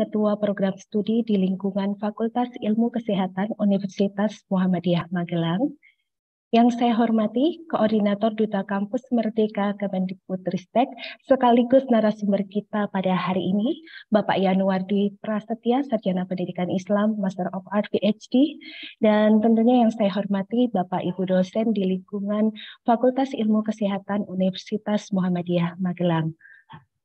Ketua Program Studi di lingkungan Fakultas Ilmu Kesehatan Universitas Muhammadiyah Magelang. Yang saya hormati, Koordinator Duta Kampus Merdeka Kemendikbudristek sekaligus narasumber kita pada hari ini, Bapak Yanuardi Prasetya, Sarjana Pendidikan Islam, Master of Art PhD, dan tentunya yang saya hormati Bapak Ibu dosen di lingkungan Fakultas Ilmu Kesehatan Universitas Muhammadiyah Magelang.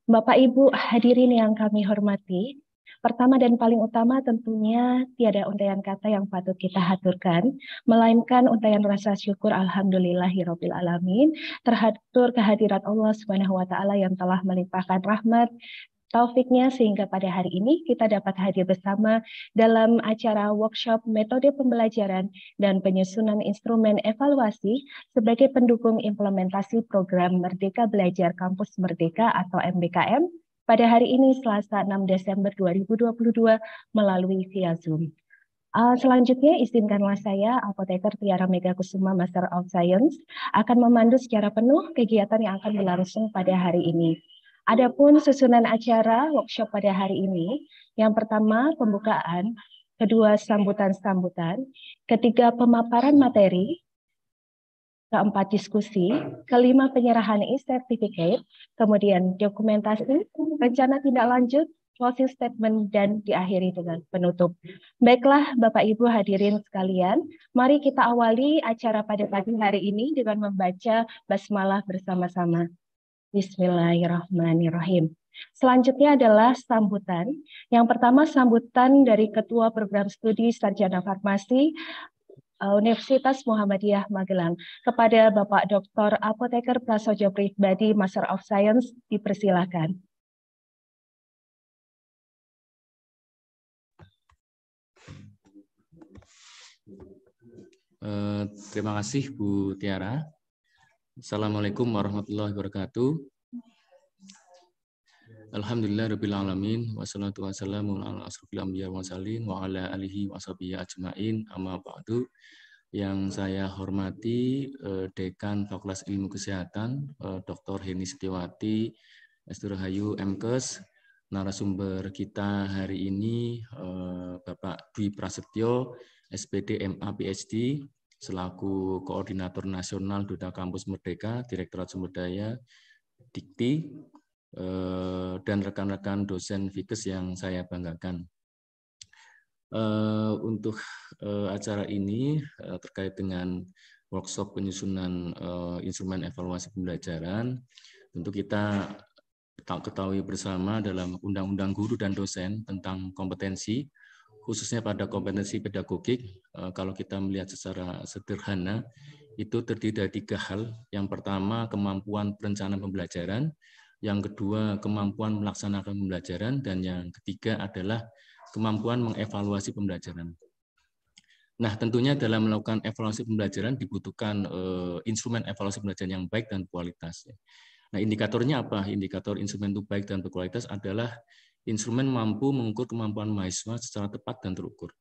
Bapak Ibu hadirin yang kami hormati, Pertama dan paling utama tentunya tiada untaian kata yang patut kita haturkan, melainkan untaian rasa syukur alhamdulillahirabbil alamin terhatur kehadiran Allah Subhanahu wa taala yang telah melimpahkan rahmat, taufiknya sehingga pada hari ini kita dapat hadir bersama dalam acara workshop metode pembelajaran dan penyusunan instrumen evaluasi sebagai pendukung implementasi program Merdeka Belajar Kampus Merdeka atau MBKM pada hari ini Selasa 6 Desember 2022 melalui via Zoom. Uh, selanjutnya izinkanlah saya apoteker Tiara Mega Kusuma Master of Science akan memandu secara penuh kegiatan yang akan berlangsung pada hari ini. Adapun susunan acara workshop pada hari ini, yang pertama pembukaan, kedua sambutan-sambutan, ketiga pemaparan materi, keempat diskusi, kelima penyerahan e-certificate, kemudian dokumentasi, rencana tindak lanjut, closing statement, dan diakhiri dengan penutup. Baiklah Bapak Ibu hadirin sekalian, mari kita awali acara pada pagi hari ini dengan membaca basmalah bersama-sama. Bismillahirrahmanirrahim. Selanjutnya adalah sambutan. Yang pertama sambutan dari Ketua Program Studi Sarjana Farmasi Eh, Universitas Muhammadiyah Magelang. Kepada Bapak Dr. Apoteker Prasojo Pribadi, Master of Science, dipersilakan. Uh, terima kasih Bu Tiara. Assalamualaikum warahmatullahi wabarakatuh. Alhamdulillah rabbil alamin wassalatu wassalamu ala asrofil anbiya salin wa ala alihi washabihi ajmain amma ba'du yang saya hormati eh, Dekan Fakultas Ilmu Kesehatan eh, Dr. Heni Setiawati Esturhayu MKes narasumber kita hari ini eh, Bapak Dwi Prasetyo SPD MA PhD selaku Koordinator Nasional Duta Kampus Merdeka Direktorat Sumber Daya Dikti Eh, dan rekan-rekan dosen Vikes yang saya banggakan. Eh, untuk eh, acara ini terkait dengan workshop penyusunan instrumen evaluasi pembelajaran, tentu kita ketahui bersama dalam Undang-Undang Guru dan Dosen tentang kompetensi, khususnya pada kompetensi pedagogik, kalau kita melihat secara sederhana, itu terdiri dari tiga hal. Yang pertama, kemampuan perencanaan pembelajaran, yang kedua kemampuan melaksanakan pembelajaran, dan yang ketiga adalah kemampuan mengevaluasi pembelajaran. Nah, tentunya dalam melakukan evaluasi pembelajaran dibutuhkan eh, instrumen evaluasi pembelajaran yang baik dan kualitas. Ya. Nah, indikatornya apa? Indikator instrumen itu baik dan berkualitas adalah instrumen mampu mengukur kemampuan mahasiswa secara tepat dan terukur.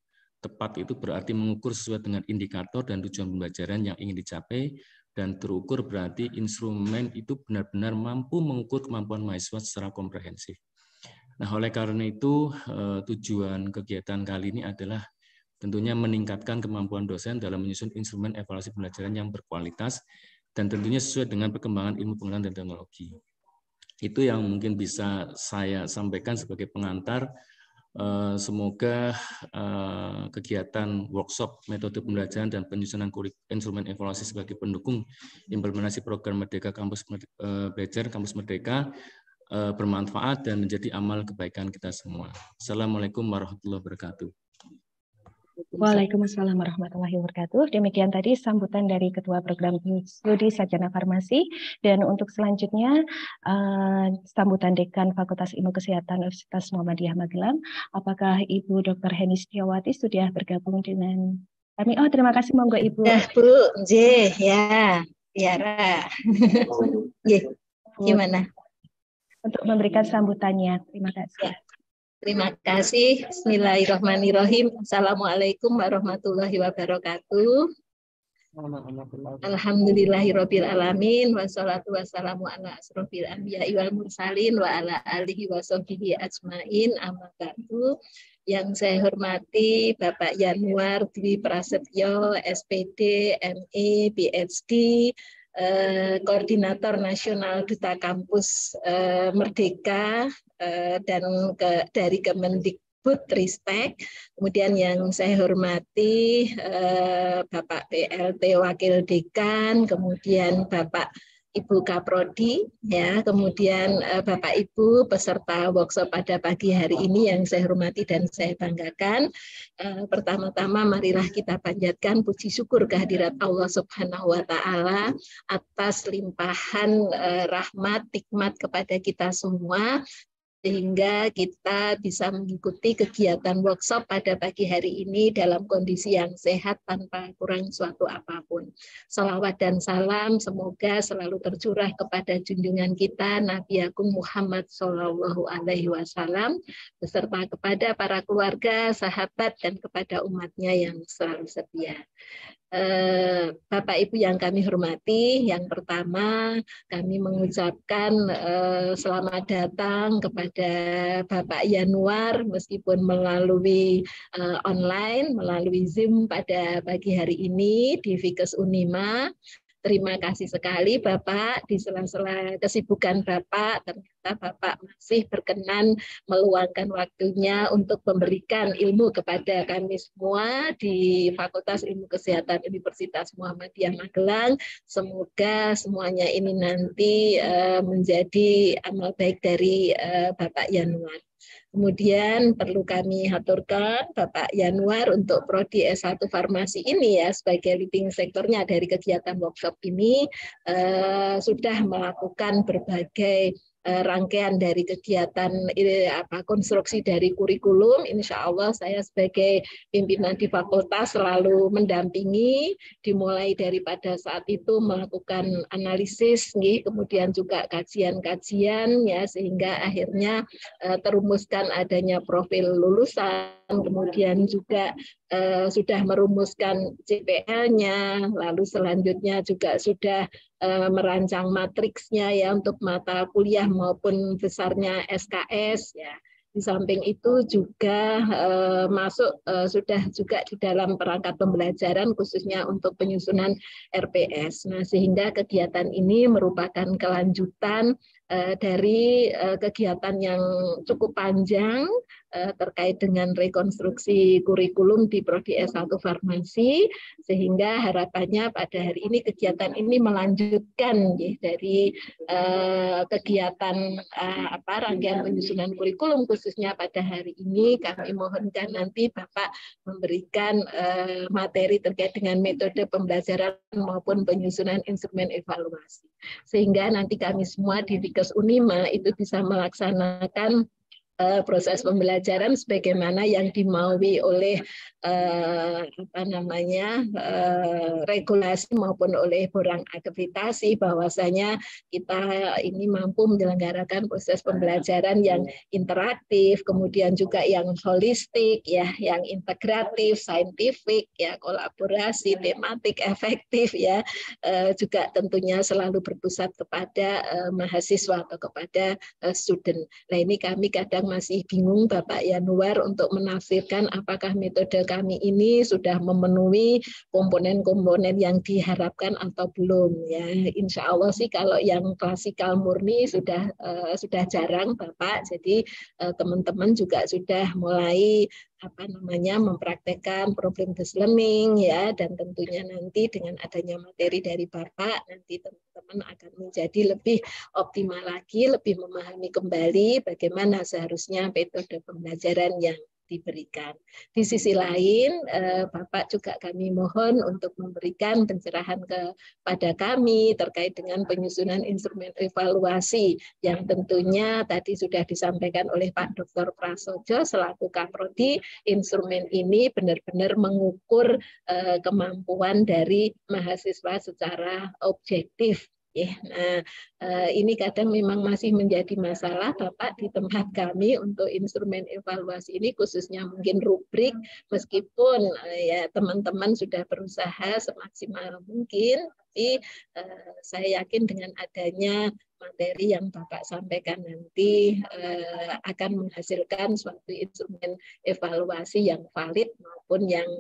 Tepat itu berarti mengukur sesuai dengan indikator dan tujuan pembelajaran yang ingin dicapai, dan terukur berarti instrumen itu benar-benar mampu mengukur kemampuan mahasiswa secara komprehensif. Nah, oleh karena itu eh, tujuan kegiatan kali ini adalah tentunya meningkatkan kemampuan dosen dalam menyusun instrumen evaluasi pembelajaran yang berkualitas dan tentunya sesuai dengan perkembangan ilmu pengetahuan dan teknologi. Itu yang mungkin bisa saya sampaikan sebagai pengantar Eh, semoga eh, kegiatan workshop metode pembelajaran dan penyusunan instrumen evaluasi sebagai pendukung implementasi program Merdeka Kampus eh, Belajar Kampus Merdeka bermanfaat dan menjadi amal kebaikan kita semua. Assalamualaikum warahmatullahi wabarakatuh. Waalaikumsalam warahmatullahi wabarakatuh. Demikian tadi sambutan dari Ketua Program Studi Sarjana Farmasi. Dan untuk selanjutnya, uh, sambutan Dekan Fakultas Ilmu Kesehatan Universitas Muhammadiyah Magelang. Apakah Ibu Dr. Heni Setiawati sudah bergabung dengan kami? Oh, terima kasih. Monggo Ibu. Ya, Bu. J, ya. Tiara. J, gimana? Untuk memberikan sambutannya. Terima kasih. Ya. Terima kasih. Bismillahirrahmanirrahim. Assalamualaikum warahmatullahi wabarakatuh. Alhamdulillahirabbil alamin wassalatu wassalamu ala asrofil anbiya'i wal mursalin wa ala alihi washabihi ajmain amma ba'du. Yang saya hormati Bapak Yanuar Dwi Prasetyo, SPD, ME, PhD, Eh, koordinator nasional duta kampus eh, merdeka eh, dan ke, dari Kemendikbud Ristek, kemudian yang saya hormati Bapak PLT Wakil Dekan, kemudian Bapak Ibu Kaprodi, ya, kemudian eh, Bapak Ibu peserta workshop pada pagi hari ini yang saya hormati dan saya banggakan. Eh, pertama-tama marilah kita panjatkan puji syukur kehadirat Allah Subhanahu wa taala atas limpahan eh, rahmat nikmat kepada kita semua sehingga kita bisa mengikuti kegiatan workshop pada pagi hari ini dalam kondisi yang sehat tanpa kurang suatu apapun. Salawat dan salam semoga selalu tercurah kepada junjungan kita Nabi Agung Muhammad Shallallahu Alaihi Wasallam beserta kepada para keluarga, sahabat dan kepada umatnya yang selalu setia. Eh, Bapak Ibu yang kami hormati, yang pertama kami mengucapkan eh, selamat datang kepada Bapak Yanuar meskipun melalui eh, online, melalui Zoom pada pagi hari ini di Vikes Unima. Terima kasih sekali Bapak di sela-sela kesibukan Bapak ternyata Bapak masih berkenan meluangkan waktunya untuk memberikan ilmu kepada kami semua di Fakultas Ilmu Kesehatan Universitas Muhammadiyah Magelang. Semoga semuanya ini nanti eh, menjadi amal baik dari eh, Bapak Yanuar. Kemudian perlu kami haturkan Bapak Yanuar untuk Prodi S1 Farmasi ini ya sebagai leading sektornya dari kegiatan workshop ini eh, sudah melakukan berbagai Eh, rangkaian dari kegiatan eh, apa konstruksi dari kurikulum insya Allah saya sebagai pimpinan di fakultas selalu mendampingi dimulai daripada saat itu melakukan analisis nih kemudian juga kajian-kajian ya sehingga akhirnya eh, terumuskan adanya profil lulusan kemudian juga eh, sudah merumuskan CPL-nya, lalu selanjutnya juga sudah eh, merancang matriksnya ya untuk mata kuliah maupun besarnya SKS ya. Di samping itu juga eh, masuk eh, sudah juga di dalam perangkat pembelajaran khususnya untuk penyusunan RPS. Nah, sehingga kegiatan ini merupakan kelanjutan eh, dari eh, kegiatan yang cukup panjang Eh, terkait dengan rekonstruksi kurikulum di Prodi S1 Farmasi sehingga harapannya pada hari ini kegiatan ini melanjutkan ya, dari eh, kegiatan eh, apa rangkaian penyusunan kurikulum khususnya pada hari ini kami mohonkan nanti Bapak memberikan eh, materi terkait dengan metode pembelajaran maupun penyusunan instrumen evaluasi sehingga nanti kami semua di Dikes Unima itu bisa melaksanakan uh, proses pembelajaran sebagaimana yang dimaui oleh uh, apa namanya uh, regulasi maupun oleh orang akreditasi bahwasanya kita ini mampu menyelenggarakan proses pembelajaran yang interaktif kemudian juga yang holistik ya yang integratif saintifik ya kolaborasi tematik efektif ya uh, juga tentunya selalu berpusat kepada uh, mahasiswa atau kepada uh, student. Nah ini kami kadang masih bingung Bapak Yanuar untuk menafsirkan apakah metode kami ini sudah memenuhi komponen-komponen yang diharapkan atau belum ya. Insya Allah sih kalau yang klasikal murni sudah uh, sudah jarang Bapak, jadi eh, teman-teman uh, juga sudah mulai apa namanya mempraktekkan problem based learning ya dan tentunya nanti dengan adanya materi dari Bapak nanti tentu teman-teman akan menjadi lebih optimal lagi, lebih memahami kembali bagaimana seharusnya metode pembelajaran yang diberikan. Di sisi lain, eh, Bapak juga kami mohon untuk memberikan pencerahan kepada kami terkait dengan penyusunan instrumen evaluasi yang tentunya tadi sudah disampaikan oleh Pak Dr. Prasojo selaku Kaprodi, instrumen ini benar-benar mengukur eh, kemampuan dari mahasiswa secara objektif Ya, nah, ini kadang memang masih menjadi masalah Bapak di tempat kami untuk instrumen evaluasi ini khususnya mungkin rubrik meskipun eh, ya teman-teman sudah berusaha semaksimal mungkin tapi saya yakin dengan adanya materi yang Bapak sampaikan nanti akan menghasilkan suatu instrumen evaluasi yang valid maupun yang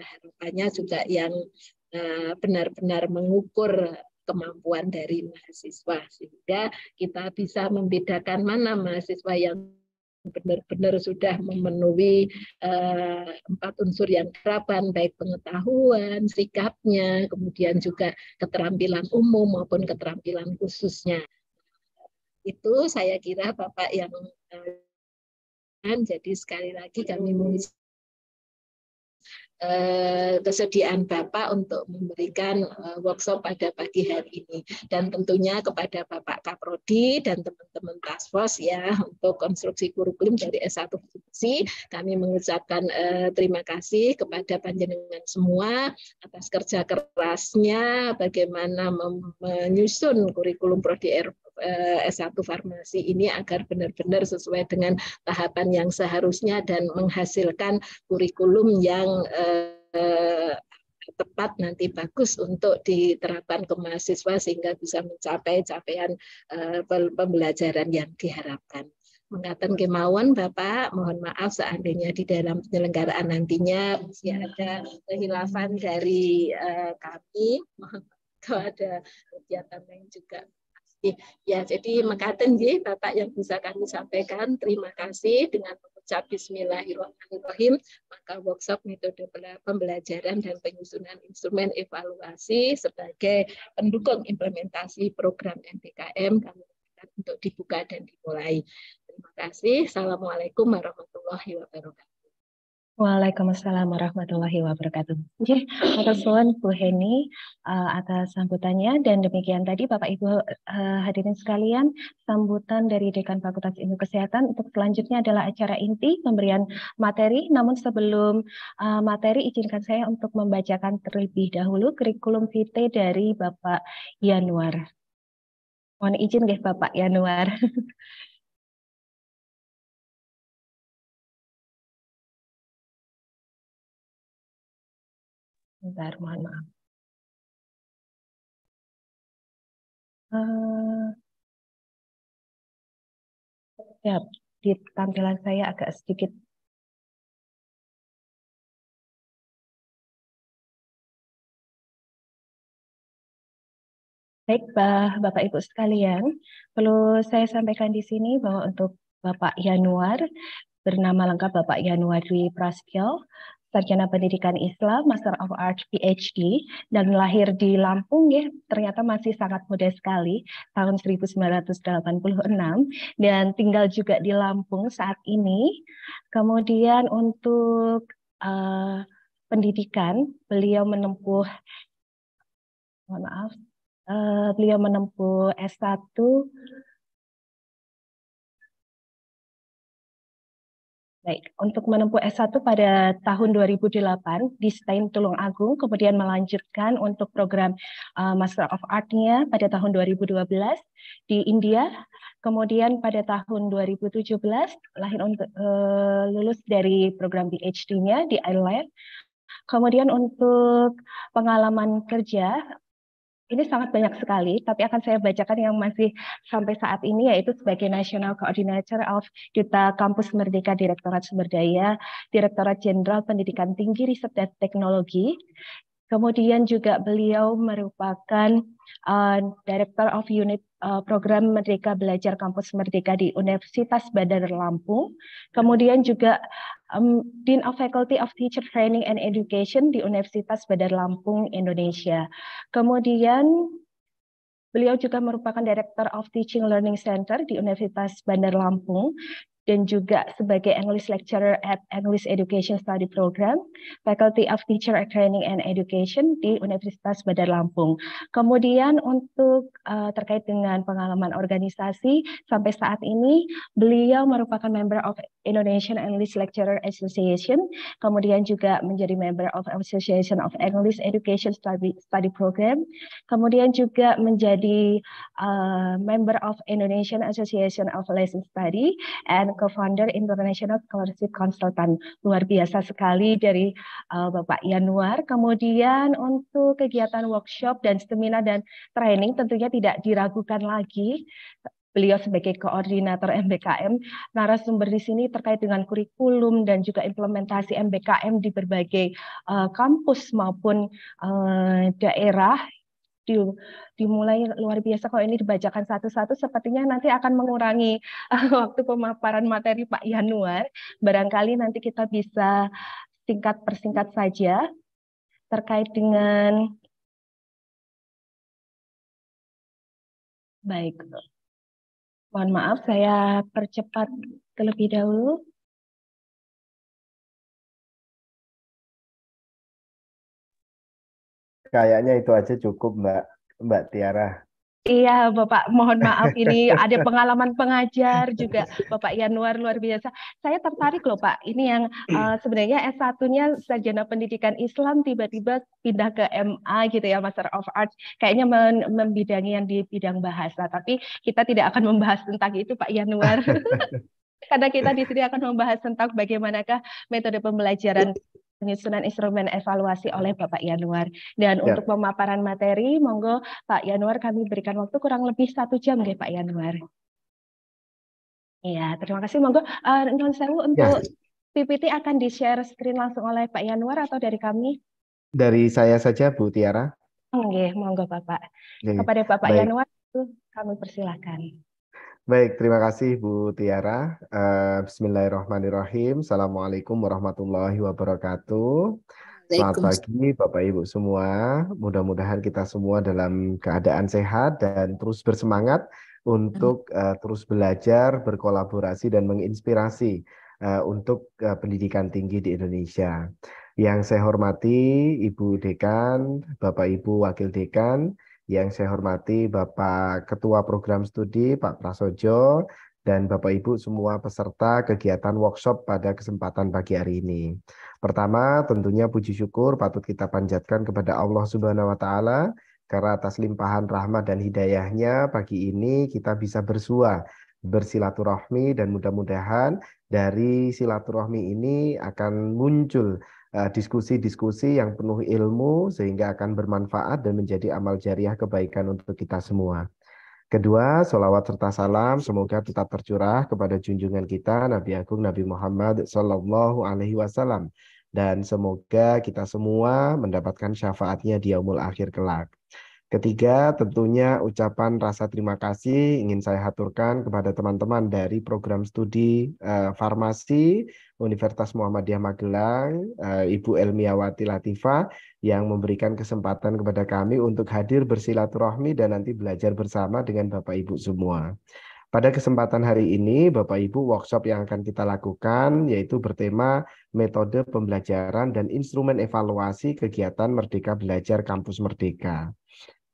harapannya juga yang benar-benar mengukur kemampuan dari mahasiswa sehingga kita bisa membedakan mana mahasiswa yang benar-benar sudah memenuhi uh, empat unsur yang terapan baik pengetahuan, sikapnya, kemudian juga keterampilan umum maupun keterampilan khususnya. Itu saya kira Bapak yang uh, jadi sekali lagi kami mengucapkan Eh, kesediaan Bapak untuk memberikan eh, workshop pada pagi hari ini dan tentunya kepada Bapak Kaprodi dan teman-teman task force ya untuk konstruksi kurikulum dari S1 Fungsi kami mengucapkan eh, terima kasih kepada panjenengan semua atas kerja kerasnya bagaimana menyusun kurikulum prodi Eh, S1 farmasi ini agar benar-benar sesuai dengan tahapan yang seharusnya dan menghasilkan kurikulum yang eh, tepat nanti bagus untuk diterapkan ke mahasiswa sehingga bisa mencapai capaian eh, pembelajaran yang diharapkan mengatakan kemauan Bapak, mohon maaf seandainya di dalam penyelenggaraan nantinya masih hmm. ada kehilafan dari uh, kami, kalau ada kegiatan lain juga Iya, ya, jadi mengatakan ya, Bapak yang bisa kami sampaikan. Terima kasih dengan mengucap bismillahirrahmanirrahim, maka workshop metode pembelajaran dan penyusunan instrumen evaluasi sebagai pendukung implementasi program NPKM kami untuk dibuka dan dimulai. Terima kasih. Assalamualaikum warahmatullahi wabarakatuh. Waalaikumsalam warahmatullahi wabarakatuh. Jadi, atas suan Bu Heni uh, atas sambutannya dan demikian tadi Bapak Ibu uh, hadirin sekalian sambutan dari Dekan Fakultas Ilmu Kesehatan untuk selanjutnya adalah acara inti pemberian materi. Namun sebelum uh, materi izinkan saya untuk membacakan terlebih dahulu kurikulum vitae dari Bapak Yanuar. Mohon izin deh Bapak Yanuar. Bentar, mohon maaf. Uh, ya, di tampilan saya agak sedikit Baik, Bapak Ibu sekalian, perlu saya sampaikan di sini bahwa untuk Bapak Yanuar, bernama lengkap Bapak Dwi Prasetyo, sarjana pendidikan Islam, Master of Arts PhD, dan lahir di Lampung ya, ternyata masih sangat muda sekali, tahun 1986, dan tinggal juga di Lampung saat ini. Kemudian untuk uh, pendidikan, beliau menempuh, mohon maaf, uh, beliau menempuh S1 Baik, untuk menempuh S1 pada tahun 2008 di STAIN Tulung Agung, kemudian melanjutkan untuk program uh, Master of Art-nya pada tahun 2012 di India, kemudian pada tahun 2017 lahir untuk uh, lulus dari program PhD-nya di Ireland. Kemudian untuk pengalaman kerja ini sangat banyak sekali, tapi akan saya bacakan yang masih sampai saat ini yaitu sebagai National Coordinator of Duta Kampus Merdeka Direktorat Sumber Daya, Direktorat Jenderal Pendidikan Tinggi Riset dan Teknologi, Kemudian juga beliau merupakan uh, Director of Unit uh, Program Merdeka Belajar Kampus Merdeka di Universitas Bandar Lampung. Kemudian juga um, Dean of Faculty of Teacher Training and Education di Universitas Bandar Lampung, Indonesia. Kemudian Beliau juga merupakan Director of Teaching Learning Center di Universitas Bandar Lampung dan juga sebagai English Lecturer at English Education Study Program, Faculty of Teacher Training and Education di Universitas Bandar Lampung. Kemudian untuk uh, terkait dengan pengalaman organisasi, sampai saat ini beliau merupakan member of Indonesian English Lecturer Association, kemudian juga menjadi member of Association of English Education Study, Study Program, kemudian juga menjadi uh, member of Indonesian Association of Lesson Study and co-founder International Scholarship Consultant. Luar biasa sekali dari uh, Bapak Yanuar. Kemudian untuk kegiatan workshop dan seminar dan training tentunya tidak diragukan lagi beliau sebagai koordinator MBKM, narasumber di sini terkait dengan kurikulum dan juga implementasi MBKM di berbagai uh, kampus maupun uh, daerah dimulai luar biasa kalau ini dibacakan satu-satu sepertinya nanti akan mengurangi eh, waktu pemaparan materi Pak Yanuar. Barangkali nanti kita bisa singkat persingkat saja terkait dengan baik. Mohon maaf saya percepat terlebih dahulu. Kayaknya itu aja cukup Mbak Mbak Tiara. Iya Bapak, mohon maaf ini ada pengalaman pengajar juga Bapak Yanuar luar biasa. Saya tertarik loh Pak, ini yang uh, sebenarnya S1-nya Sarjana Pendidikan Islam tiba-tiba pindah ke MA gitu ya Master of Arts. Kayaknya membidangi yang di bidang bahasa, tapi kita tidak akan membahas tentang itu Pak Yanuar. Karena kita di sini akan membahas tentang bagaimanakah metode pembelajaran penyusunan instrumen evaluasi ya. oleh Bapak Yanuar. Dan ya. untuk pemaparan materi, monggo Pak Yanuar kami berikan waktu kurang lebih satu jam, ya Pak Yanuar. Iya, terima kasih. Monggo, uh, eh, non sewu ya. untuk ya. PPT akan di share screen langsung oleh Pak Yanuar atau dari kami? Dari saya saja, Bu Tiara. Oke, monggo Bapak. Oke. Kepada Bapak Baik. Yanuar, kami persilahkan. Baik, terima kasih Bu Tiara. Uh, Bismillahirrahmanirrahim. Assalamualaikum warahmatullahi wabarakatuh. Selamat pagi Bapak Ibu semua. Mudah-mudahan kita semua dalam keadaan sehat dan terus bersemangat untuk uh, terus belajar, berkolaborasi dan menginspirasi uh, untuk uh, pendidikan tinggi di Indonesia. Yang saya hormati Ibu Dekan, Bapak Ibu Wakil Dekan, yang saya hormati Bapak Ketua Program Studi Pak Prasojo dan Bapak Ibu semua peserta kegiatan workshop pada kesempatan pagi hari ini. Pertama, tentunya puji syukur patut kita panjatkan kepada Allah Subhanahu wa taala karena atas limpahan rahmat dan hidayahnya pagi ini kita bisa bersua bersilaturahmi dan mudah-mudahan dari silaturahmi ini akan muncul Eh, diskusi-diskusi yang penuh ilmu sehingga akan bermanfaat dan menjadi amal jariah kebaikan untuk kita semua. Kedua, sholawat serta salam semoga tetap tercurah kepada junjungan kita Nabi Agung Nabi Muhammad Sallallahu Alaihi Wasallam dan semoga kita semua mendapatkan syafaatnya di yaumul akhir kelak. Ketiga, tentunya ucapan rasa terima kasih ingin saya haturkan kepada teman-teman dari program studi uh, farmasi Universitas Muhammadiyah Magelang, uh, Ibu Elmiawati Latifa yang memberikan kesempatan kepada kami untuk hadir bersilaturahmi dan nanti belajar bersama dengan Bapak Ibu semua. Pada kesempatan hari ini, Bapak Ibu, workshop yang akan kita lakukan yaitu bertema metode pembelajaran dan instrumen evaluasi kegiatan Merdeka Belajar Kampus Merdeka.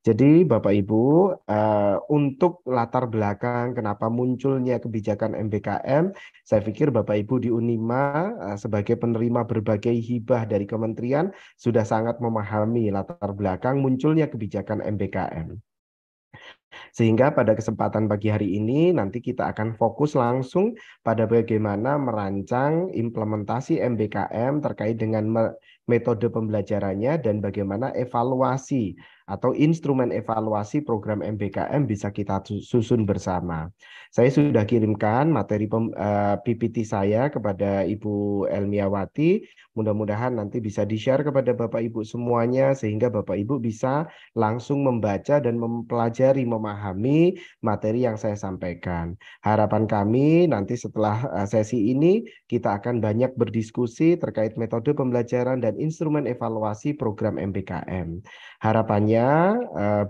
Jadi Bapak Ibu, uh, untuk latar belakang kenapa munculnya kebijakan MBKM, saya pikir Bapak Ibu di Unima uh, sebagai penerima berbagai hibah dari kementerian sudah sangat memahami latar belakang munculnya kebijakan MBKM. Sehingga pada kesempatan pagi hari ini nanti kita akan fokus langsung pada bagaimana merancang implementasi MBKM terkait dengan metode pembelajarannya dan bagaimana evaluasi atau instrumen evaluasi program MBKM bisa kita susun bersama. Saya sudah kirimkan materi pem, uh, eh, PPT saya kepada Ibu Elmiawati. Mudah-mudahan nanti bisa di-share kepada Bapak Ibu semuanya sehingga Bapak Ibu bisa langsung membaca dan mempelajari memahami materi yang saya sampaikan. Harapan kami nanti setelah eh, sesi ini kita akan banyak berdiskusi terkait metode pembelajaran dan instrumen evaluasi program MBKM. Harapannya Ya,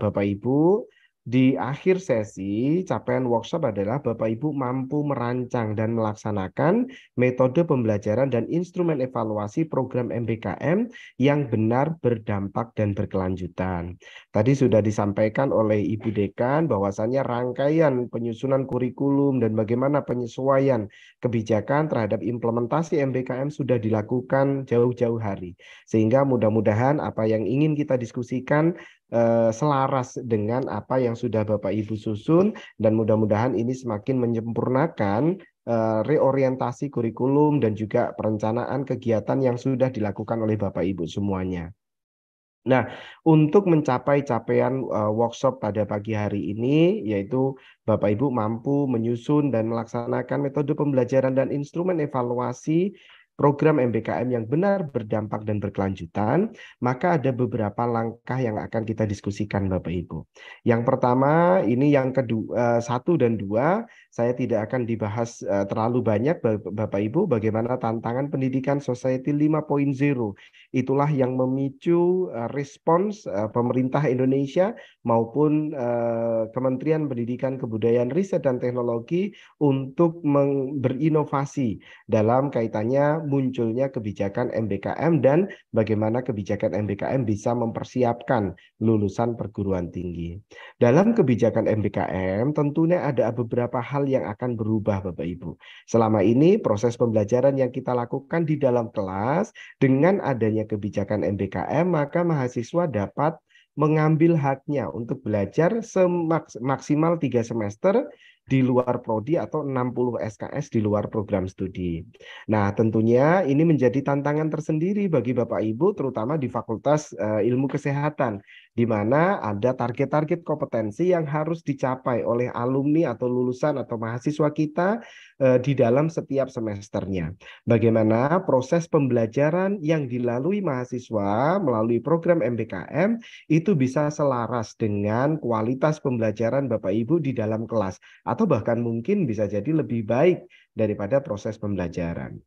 Bapak Ibu, di akhir sesi, capaian workshop adalah Bapak Ibu mampu merancang dan melaksanakan metode pembelajaran dan instrumen evaluasi program MBKM yang benar berdampak dan berkelanjutan. Tadi sudah disampaikan oleh Ibu Dekan bahwasannya rangkaian penyusunan kurikulum dan bagaimana penyesuaian kebijakan terhadap implementasi MBKM sudah dilakukan jauh-jauh hari. Sehingga mudah-mudahan apa yang ingin kita diskusikan Eh, selaras dengan apa yang sudah Bapak Ibu susun dan mudah-mudahan ini semakin menyempurnakan eh, reorientasi kurikulum dan juga perencanaan kegiatan yang sudah dilakukan oleh Bapak Ibu semuanya. Nah, untuk mencapai capaian eh, workshop pada pagi hari ini, yaitu Bapak Ibu mampu menyusun dan melaksanakan metode pembelajaran dan instrumen evaluasi program MBKM yang benar, berdampak, dan berkelanjutan, maka ada beberapa langkah yang akan kita diskusikan Bapak Ibu. Yang pertama, ini yang kedua, eh, satu dan dua, saya tidak akan dibahas eh, terlalu banyak Bapak Ibu, bagaimana tantangan pendidikan society 5.0. Itulah yang memicu eh, respons pemerintah Indonesia maupun Kementerian Pendidikan, Kebudayaan, Riset, dan Teknologi untuk berinovasi dalam kaitannya munculnya kebijakan MBKM dan bagaimana kebijakan MBKM bisa mempersiapkan lulusan perguruan tinggi. Dalam kebijakan MBKM tentunya ada beberapa hal yang akan berubah Bapak Ibu. Selama ini proses pembelajaran yang kita lakukan di dalam kelas dengan adanya kebijakan MBKM maka mahasiswa dapat mengambil haknya untuk belajar semaksimal tiga semester di luar prodi atau 60 SKS di luar program studi. Nah, tentunya ini menjadi tantangan tersendiri bagi Bapak Ibu terutama di Fakultas eh, Ilmu Kesehatan di mana ada target-target kompetensi yang harus dicapai oleh alumni atau lulusan atau mahasiswa kita eh, di dalam setiap semesternya. Bagaimana proses pembelajaran yang dilalui mahasiswa melalui program MBKM itu bisa selaras dengan kualitas pembelajaran Bapak Ibu di dalam kelas atau bahkan mungkin bisa jadi lebih baik daripada proses pembelajaran.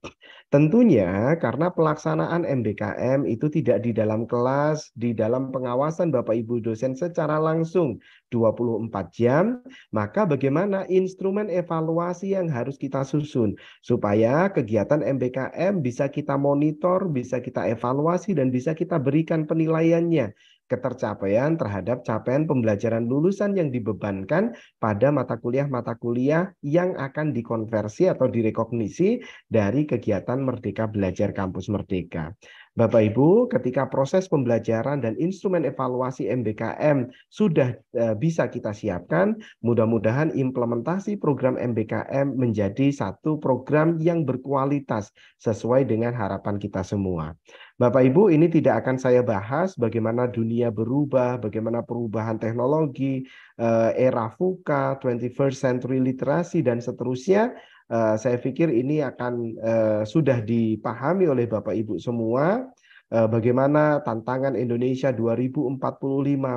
Tentunya karena pelaksanaan MBKM itu tidak di dalam kelas, di dalam pengawasan Bapak Ibu dosen secara langsung 24 jam, maka bagaimana instrumen evaluasi yang harus kita susun supaya kegiatan MBKM bisa kita monitor, bisa kita evaluasi dan bisa kita berikan penilaiannya ketercapaian terhadap capaian pembelajaran lulusan yang dibebankan pada mata kuliah-mata kuliah yang akan dikonversi atau direkognisi dari kegiatan Merdeka Belajar Kampus Merdeka. Bapak Ibu, ketika proses pembelajaran dan instrumen evaluasi MBKM sudah eh, bisa kita siapkan, mudah-mudahan implementasi program MBKM menjadi satu program yang berkualitas sesuai dengan harapan kita semua. Bapak Ibu, ini tidak akan saya bahas bagaimana dunia berubah, bagaimana perubahan teknologi, eh, era VUCA, 21st century literasi, dan seterusnya. Eh, saya pikir ini akan eh, sudah dipahami oleh Bapak Ibu semua bagaimana tantangan Indonesia 2045,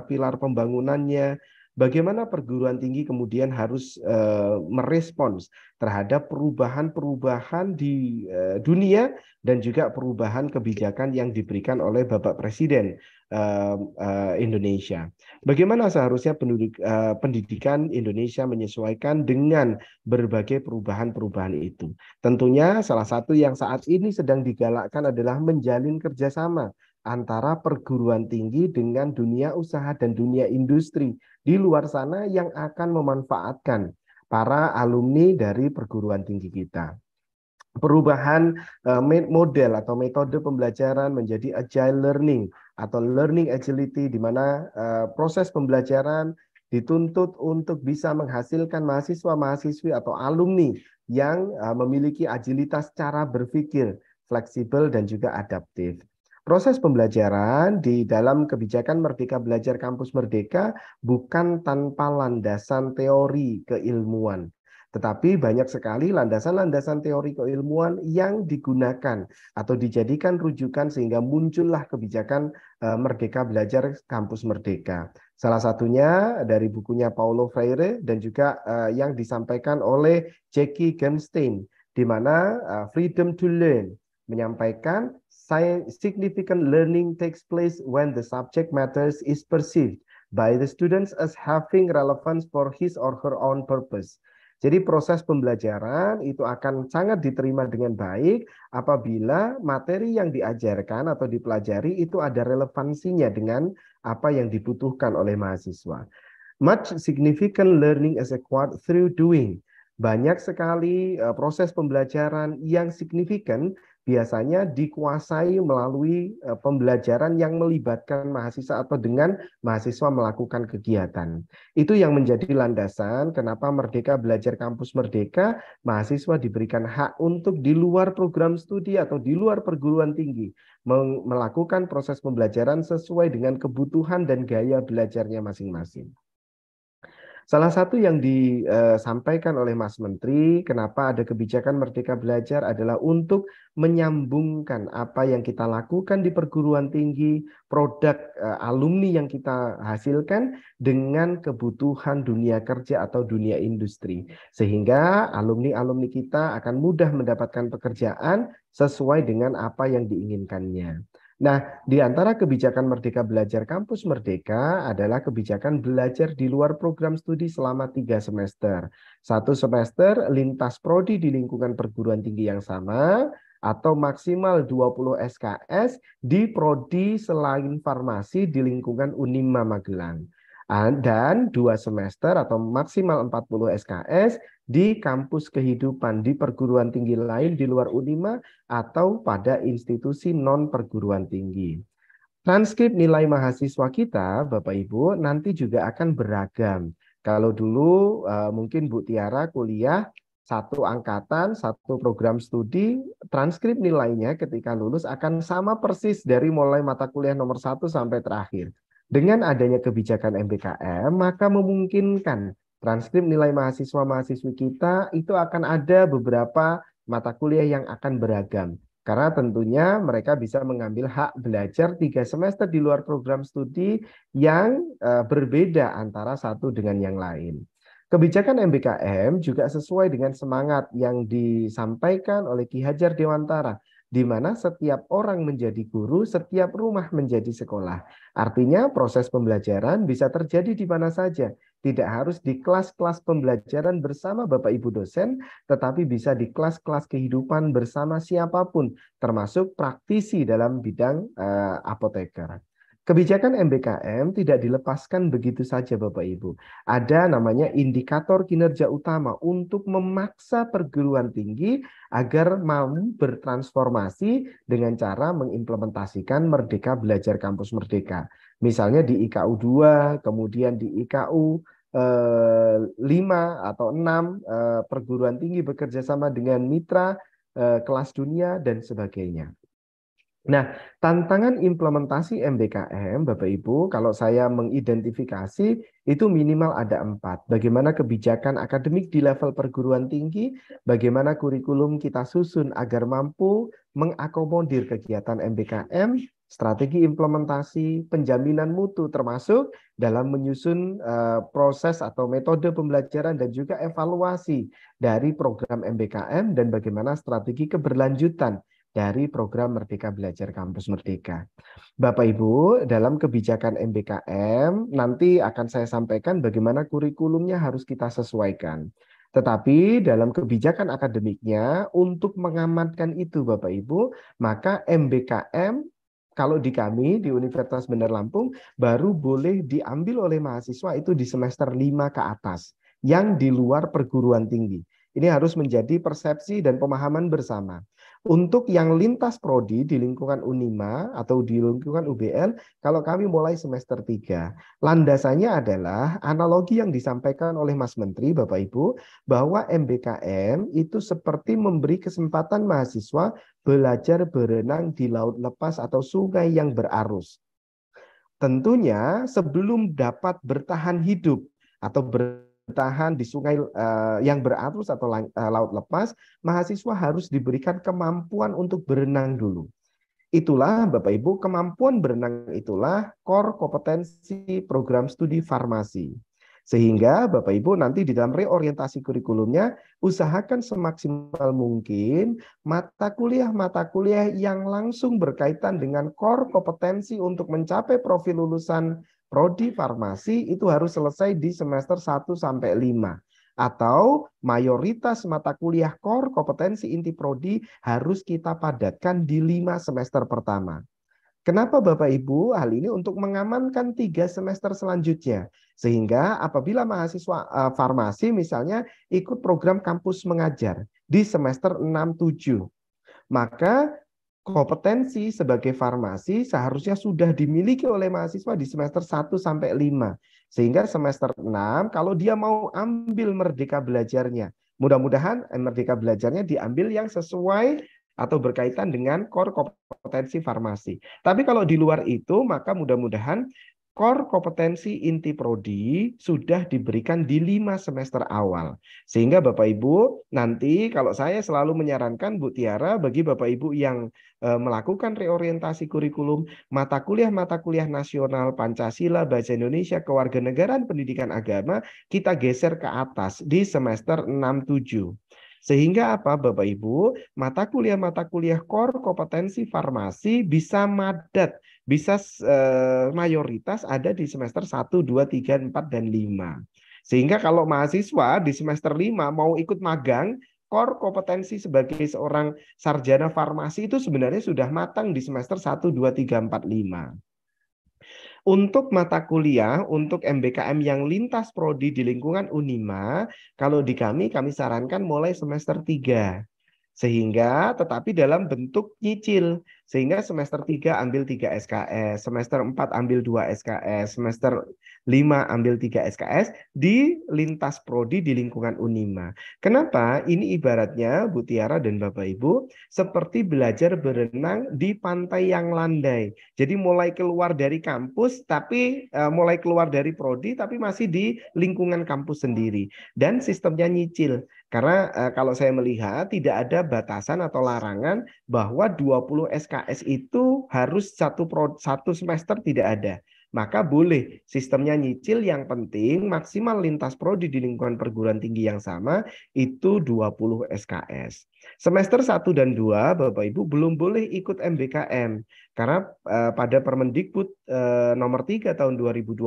pilar pembangunannya, Bagaimana perguruan tinggi kemudian harus uh, merespons terhadap perubahan-perubahan di uh, dunia dan juga perubahan kebijakan yang diberikan oleh Bapak Presiden uh, uh, Indonesia. Bagaimana seharusnya penduduk, uh, pendidikan Indonesia menyesuaikan dengan berbagai perubahan-perubahan itu? Tentunya salah satu yang saat ini sedang digalakkan adalah menjalin kerjasama antara perguruan tinggi dengan dunia usaha dan dunia industri di luar sana yang akan memanfaatkan para alumni dari perguruan tinggi kita. Perubahan eh, model atau metode pembelajaran menjadi agile learning atau learning agility di mana eh, proses pembelajaran dituntut untuk bisa menghasilkan mahasiswa-mahasiswi atau alumni yang eh, memiliki agilitas cara berpikir, fleksibel dan juga adaptif. Proses pembelajaran di dalam kebijakan Merdeka Belajar Kampus Merdeka bukan tanpa landasan teori keilmuan, tetapi banyak sekali landasan-landasan teori keilmuan yang digunakan atau dijadikan rujukan sehingga muncullah kebijakan eh, Merdeka Belajar Kampus Merdeka. Salah satunya dari bukunya Paulo Freire dan juga eh, yang disampaikan oleh Jackie Gernstein, di mana eh, Freedom to Learn menyampaikan significant learning takes place when the subject matters is perceived by the students as having relevance for his or her own purpose. Jadi proses pembelajaran itu akan sangat diterima dengan baik apabila materi yang diajarkan atau dipelajari itu ada relevansinya dengan apa yang dibutuhkan oleh mahasiswa. Much significant learning is acquired through doing. Banyak sekali eh, proses pembelajaran yang signifikan biasanya dikuasai melalui eh, pembelajaran yang melibatkan mahasiswa atau dengan mahasiswa melakukan kegiatan. Itu yang menjadi landasan kenapa Merdeka Belajar Kampus Merdeka, mahasiswa diberikan hak untuk di luar program studi atau di luar perguruan tinggi melakukan proses pembelajaran sesuai dengan kebutuhan dan gaya belajarnya masing-masing. Salah satu yang disampaikan eh, oleh Mas Menteri, kenapa ada kebijakan Merdeka Belajar adalah untuk menyambungkan apa yang kita lakukan di perguruan tinggi, produk eh, alumni yang kita hasilkan dengan kebutuhan dunia kerja atau dunia industri. Sehingga alumni-alumni kita akan mudah mendapatkan pekerjaan sesuai dengan apa yang diinginkannya. Nah, di antara kebijakan Merdeka Belajar Kampus Merdeka adalah kebijakan belajar di luar program studi selama tiga semester. Satu semester lintas prodi di lingkungan perguruan tinggi yang sama, atau maksimal 20 SKS di prodi selain farmasi di lingkungan Unima Magelang. Ah, dan dua semester atau maksimal 40 SKS di kampus kehidupan, di perguruan tinggi lain di luar UNIMA atau pada institusi non perguruan tinggi. Transkrip nilai mahasiswa kita, Bapak Ibu, nanti juga akan beragam. Kalau dulu eh, mungkin Bu Tiara kuliah satu angkatan, satu program studi, transkrip nilainya ketika lulus akan sama persis dari mulai mata kuliah nomor satu sampai terakhir. Dengan adanya kebijakan MBKM, maka memungkinkan Transkrip nilai mahasiswa-mahasiswi kita itu akan ada beberapa mata kuliah yang akan beragam. Karena tentunya mereka bisa mengambil hak belajar tiga semester di luar program studi yang eh, berbeda antara satu dengan yang lain. Kebijakan MBKM juga sesuai dengan semangat yang disampaikan oleh Ki Hajar Dewantara, di mana setiap orang menjadi guru, setiap rumah menjadi sekolah. Artinya proses pembelajaran bisa terjadi di mana saja, tidak harus di kelas-kelas pembelajaran bersama Bapak Ibu dosen, tetapi bisa di kelas-kelas kehidupan bersama siapapun, termasuk praktisi dalam bidang uh, apoteker. Kebijakan MBKM tidak dilepaskan begitu saja Bapak Ibu. Ada namanya indikator kinerja utama untuk memaksa perguruan tinggi agar mau bertransformasi dengan cara mengimplementasikan Merdeka Belajar Kampus Merdeka. Misalnya di IKU 2, kemudian di IKU eh, 5 atau 6 eh, perguruan tinggi bekerja sama dengan mitra eh, kelas dunia dan sebagainya. Nah, tantangan implementasi MBKM, Bapak Ibu, kalau saya mengidentifikasi itu minimal ada empat. Bagaimana kebijakan akademik di level perguruan tinggi, bagaimana kurikulum kita susun agar mampu mengakomodir kegiatan MBKM, strategi implementasi penjaminan mutu termasuk dalam menyusun uh, proses atau metode pembelajaran dan juga evaluasi dari program MBKM dan bagaimana strategi keberlanjutan dari program Merdeka Belajar Kampus Merdeka. Bapak Ibu, dalam kebijakan MBKM nanti akan saya sampaikan bagaimana kurikulumnya harus kita sesuaikan. Tetapi dalam kebijakan akademiknya untuk mengamankan itu Bapak Ibu, maka MBKM kalau di kami, di Universitas Bandar Lampung, baru boleh diambil oleh mahasiswa itu di semester 5 ke atas, yang di luar perguruan tinggi. Ini harus menjadi persepsi dan pemahaman bersama. Untuk yang lintas prodi di lingkungan UNIMA atau di lingkungan UBL, kalau kami mulai semester 3, landasannya adalah analogi yang disampaikan oleh Mas Menteri, Bapak Ibu, bahwa MBKM itu seperti memberi kesempatan mahasiswa belajar berenang di laut lepas atau sungai yang berarus. Tentunya sebelum dapat bertahan hidup atau ber bertahan di sungai eh, yang berarus atau eh, laut lepas, mahasiswa harus diberikan kemampuan untuk berenang dulu. Itulah Bapak Ibu, kemampuan berenang itulah core kompetensi program studi farmasi. Sehingga Bapak Ibu nanti di dalam reorientasi kurikulumnya usahakan semaksimal mungkin mata kuliah-mata kuliah yang langsung berkaitan dengan core kompetensi untuk mencapai profil lulusan prodi farmasi itu harus selesai di semester 1 sampai 5 atau mayoritas mata kuliah core kompetensi inti prodi harus kita padatkan di 5 semester pertama. Kenapa Bapak Ibu? Hal ini untuk mengamankan tiga semester selanjutnya. Sehingga apabila mahasiswa eh, farmasi misalnya ikut program kampus mengajar di semester 6-7, maka kompetensi sebagai farmasi seharusnya sudah dimiliki oleh mahasiswa di semester 1 sampai 5. Sehingga semester 6 kalau dia mau ambil merdeka belajarnya, mudah-mudahan eh, merdeka belajarnya diambil yang sesuai atau berkaitan dengan core kompetensi farmasi. Tapi kalau di luar itu maka mudah-mudahan core kompetensi inti prodi sudah diberikan di lima semester awal. Sehingga Bapak Ibu nanti kalau saya selalu menyarankan Bu Tiara bagi Bapak Ibu yang e, melakukan reorientasi kurikulum mata kuliah-mata kuliah nasional Pancasila, Bahasa Indonesia, Kewarganegaraan, Pendidikan Agama, kita geser ke atas di semester 6 7. Sehingga apa Bapak Ibu, mata kuliah-mata kuliah core kompetensi farmasi bisa madat bisa uh, mayoritas ada di semester 1, 2, 3, 4, dan 5. Sehingga kalau mahasiswa di semester 5 mau ikut magang, core kompetensi sebagai seorang sarjana farmasi itu sebenarnya sudah matang di semester 1, 2, 3, 4, 5. Untuk mata kuliah, untuk MBKM yang lintas prodi di lingkungan UNIMA, kalau di kami, kami sarankan mulai semester 3. Sehingga, tetapi dalam bentuk nyicil. Sehingga semester 3 ambil 3 SKS, semester 4 ambil 2 SKS, semester 5 ambil 3 SKS di lintas prodi di lingkungan Unima. Kenapa? Ini ibaratnya Bu Tiara dan Bapak Ibu seperti belajar berenang di pantai yang landai. Jadi mulai keluar dari kampus tapi uh, mulai keluar dari prodi tapi masih di lingkungan kampus sendiri dan sistemnya nyicil. Karena eh, kalau saya melihat tidak ada batasan atau larangan bahwa 20 SKS itu harus satu pro, satu semester tidak ada. Maka boleh sistemnya nyicil yang penting maksimal lintas prodi di lingkungan perguruan tinggi yang sama itu 20 SKS. Semester 1 dan 2 Bapak Ibu belum boleh ikut MBKM karena uh, pada Permendikbud uh, nomor 3 tahun 2020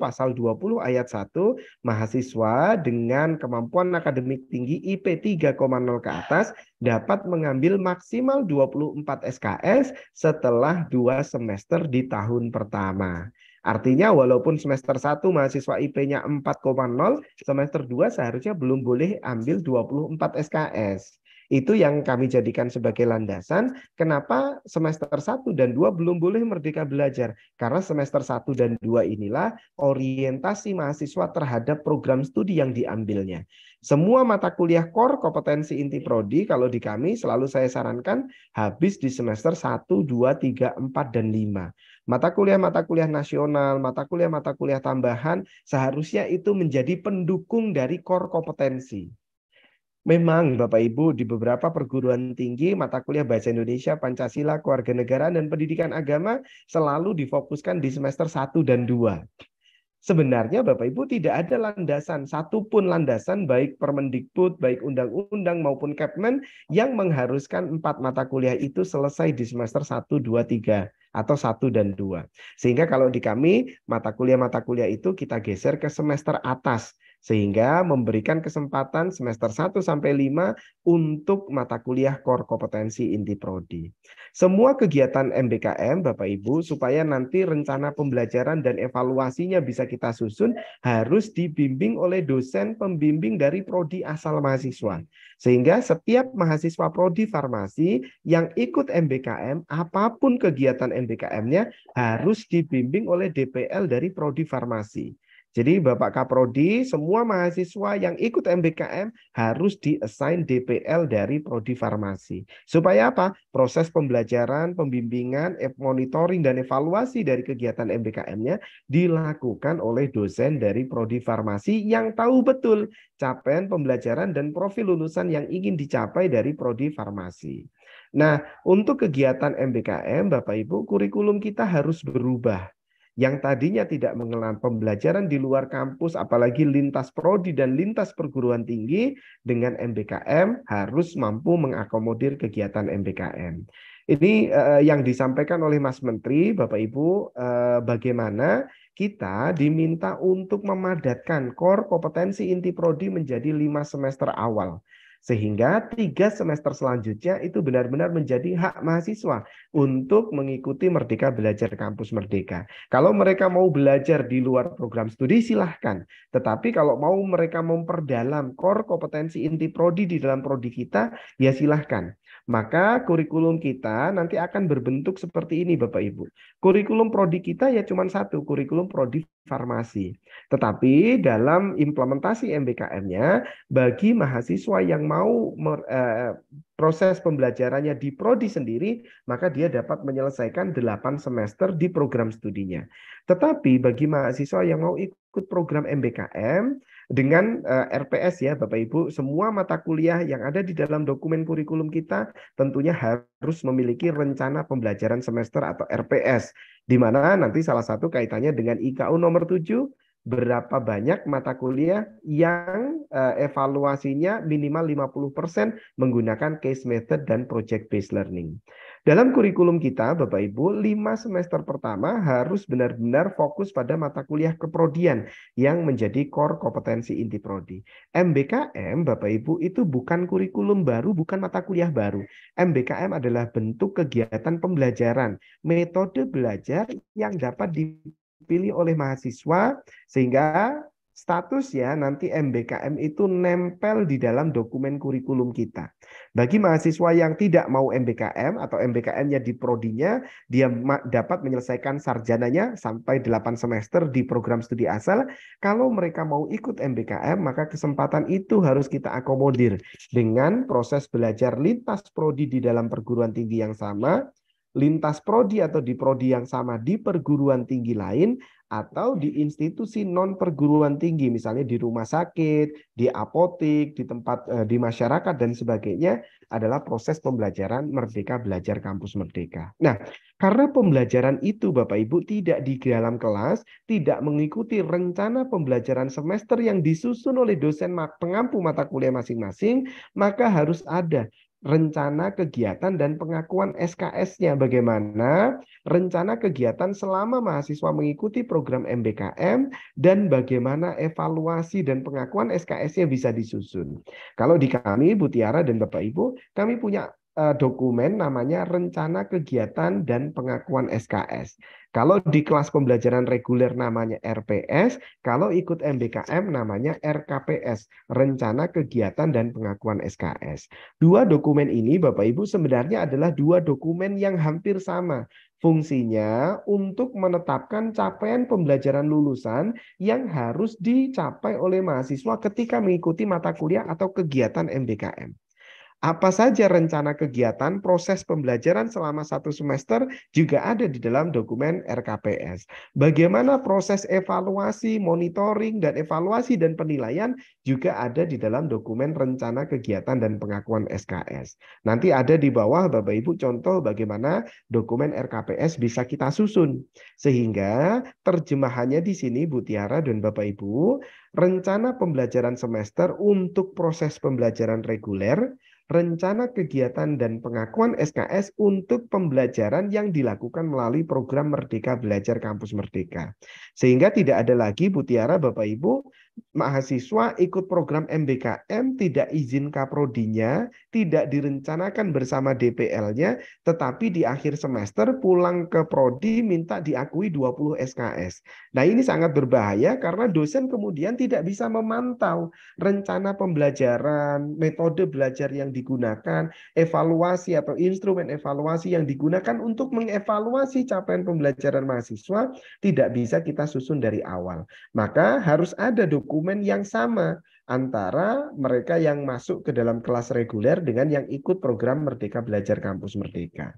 pasal 20 ayat 1 mahasiswa dengan kemampuan akademik tinggi IP 3,0 ke atas dapat mengambil maksimal 24 SKS setelah 2 semester di tahun pertama. Artinya walaupun semester 1 mahasiswa IP-nya 4,0, semester 2 seharusnya belum boleh ambil 24 SKS. Itu yang kami jadikan sebagai landasan kenapa semester 1 dan 2 belum boleh merdeka belajar. Karena semester 1 dan 2 inilah orientasi mahasiswa terhadap program studi yang diambilnya. Semua mata kuliah core kompetensi inti prodi kalau di kami selalu saya sarankan habis di semester 1, 2, 3, 4 dan 5. Mata kuliah-mata kuliah nasional, mata kuliah-mata kuliah tambahan seharusnya itu menjadi pendukung dari core kompetensi. Memang Bapak Ibu di beberapa perguruan tinggi mata kuliah Bahasa Indonesia, Pancasila, Kewarganegaraan dan Pendidikan Agama selalu difokuskan di semester 1 dan 2. Sebenarnya Bapak Ibu tidak ada landasan, satu pun landasan baik Permendikbud, baik Undang-Undang maupun Kepmen yang mengharuskan empat mata kuliah itu selesai di semester 1, 2, 3 atau 1 dan 2. Sehingga kalau di kami mata kuliah-mata kuliah itu kita geser ke semester atas sehingga memberikan kesempatan semester 1 sampai 5 untuk mata kuliah core kompetensi inti prodi. Semua kegiatan MBKM Bapak Ibu supaya nanti rencana pembelajaran dan evaluasinya bisa kita susun harus dibimbing oleh dosen pembimbing dari prodi asal mahasiswa. Sehingga setiap mahasiswa prodi farmasi yang ikut MBKM apapun kegiatan MBKM-nya harus dibimbing oleh DPL dari prodi farmasi. Jadi Bapak Kaprodi, semua mahasiswa yang ikut MBKM harus diassign DPL dari Prodi Farmasi. Supaya apa? Proses pembelajaran, pembimbingan, monitoring, dan evaluasi dari kegiatan MBKM-nya dilakukan oleh dosen dari Prodi Farmasi yang tahu betul capaian pembelajaran dan profil lulusan yang ingin dicapai dari Prodi Farmasi. Nah, untuk kegiatan MBKM, Bapak Ibu, kurikulum kita harus berubah yang tadinya tidak mengenal pembelajaran di luar kampus, apalagi lintas prodi dan lintas perguruan tinggi, dengan MBKM harus mampu mengakomodir kegiatan MBKM. Ini uh, yang disampaikan oleh Mas Menteri, Bapak Ibu, uh, bagaimana kita diminta untuk memadatkan core kompetensi inti prodi menjadi lima semester awal. Sehingga tiga semester selanjutnya itu benar-benar menjadi hak mahasiswa untuk mengikuti Merdeka Belajar Kampus Merdeka. Kalau mereka mau belajar di luar program studi silahkan. Tetapi kalau mau mereka memperdalam core kompetensi inti prodi di dalam prodi kita, ya silahkan. Maka kurikulum kita nanti akan berbentuk seperti ini Bapak Ibu. Kurikulum prodi kita ya cuma satu, kurikulum prodi farmasi. Tetapi dalam implementasi MBKM-nya bagi mahasiswa yang mau eh, proses pembelajarannya di prodi sendiri, maka dia dapat menyelesaikan 8 semester di program studinya. Tetapi bagi mahasiswa yang mau ikut program MBKM, dengan eh, RPS ya Bapak Ibu, semua mata kuliah yang ada di dalam dokumen kurikulum kita tentunya harus memiliki rencana pembelajaran semester atau RPS di mana nanti salah satu kaitannya dengan IKU nomor 7 berapa banyak mata kuliah yang uh, evaluasinya minimal 50% menggunakan case method dan project based learning. Dalam kurikulum kita, Bapak Ibu, lima semester pertama harus benar-benar fokus pada mata kuliah keprodian yang menjadi core kompetensi inti prodi. MBKM, Bapak Ibu, itu bukan kurikulum baru, bukan mata kuliah baru. MBKM adalah bentuk kegiatan pembelajaran, metode belajar yang dapat dipilih oleh mahasiswa sehingga status ya nanti MBKM itu nempel di dalam dokumen kurikulum kita. Bagi mahasiswa yang tidak mau MBKM atau MBKM-nya di prodinya, dia dapat menyelesaikan sarjananya sampai 8 semester di program studi asal. Kalau mereka mau ikut MBKM, maka kesempatan itu harus kita akomodir dengan proses belajar lintas prodi di dalam perguruan tinggi yang sama, lintas prodi atau di prodi yang sama di perguruan tinggi lain atau di institusi non perguruan tinggi misalnya di rumah sakit, di apotik, di tempat eh, di masyarakat dan sebagainya adalah proses pembelajaran merdeka belajar kampus merdeka. Nah, karena pembelajaran itu Bapak Ibu tidak di dalam kelas, tidak mengikuti rencana pembelajaran semester yang disusun oleh dosen pengampu mata kuliah masing-masing, maka harus ada rencana kegiatan dan pengakuan SKS-nya bagaimana, rencana kegiatan selama mahasiswa mengikuti program MBKM dan bagaimana evaluasi dan pengakuan SKS-nya bisa disusun. Kalau di kami Butiara dan Bapak Ibu, kami punya eh, dokumen namanya rencana kegiatan dan pengakuan SKS. Kalau di kelas pembelajaran reguler namanya RPS, kalau ikut MBKM namanya RKPS, Rencana Kegiatan dan Pengakuan SKS. Dua dokumen ini Bapak Ibu sebenarnya adalah dua dokumen yang hampir sama. Fungsinya untuk menetapkan capaian pembelajaran lulusan yang harus dicapai oleh mahasiswa ketika mengikuti mata kuliah atau kegiatan MBKM. Apa saja rencana kegiatan proses pembelajaran selama satu semester juga ada di dalam dokumen RKPS. Bagaimana proses evaluasi, monitoring, dan evaluasi dan penilaian juga ada di dalam dokumen rencana kegiatan dan pengakuan SKS. Nanti ada di bawah Bapak Ibu contoh bagaimana dokumen RKPS bisa kita susun. Sehingga terjemahannya di sini Bu Tiara dan Bapak Ibu, rencana pembelajaran semester untuk proses pembelajaran reguler rencana kegiatan dan pengakuan SKS untuk pembelajaran yang dilakukan melalui program Merdeka Belajar Kampus Merdeka. Sehingga tidak ada lagi Butiara Bapak Ibu mahasiswa ikut program MBKM tidak izin kaprodinya, tidak direncanakan bersama DPL-nya, tetapi di akhir semester pulang ke prodi minta diakui 20 SKS. Nah, ini sangat berbahaya karena dosen kemudian tidak bisa memantau rencana pembelajaran, metode belajar yang digunakan, evaluasi atau instrumen evaluasi yang digunakan untuk mengevaluasi capaian pembelajaran mahasiswa tidak bisa kita susun dari awal. Maka harus ada dokumen dokumen yang sama antara mereka yang masuk ke dalam kelas reguler dengan yang ikut program Merdeka Belajar Kampus Merdeka.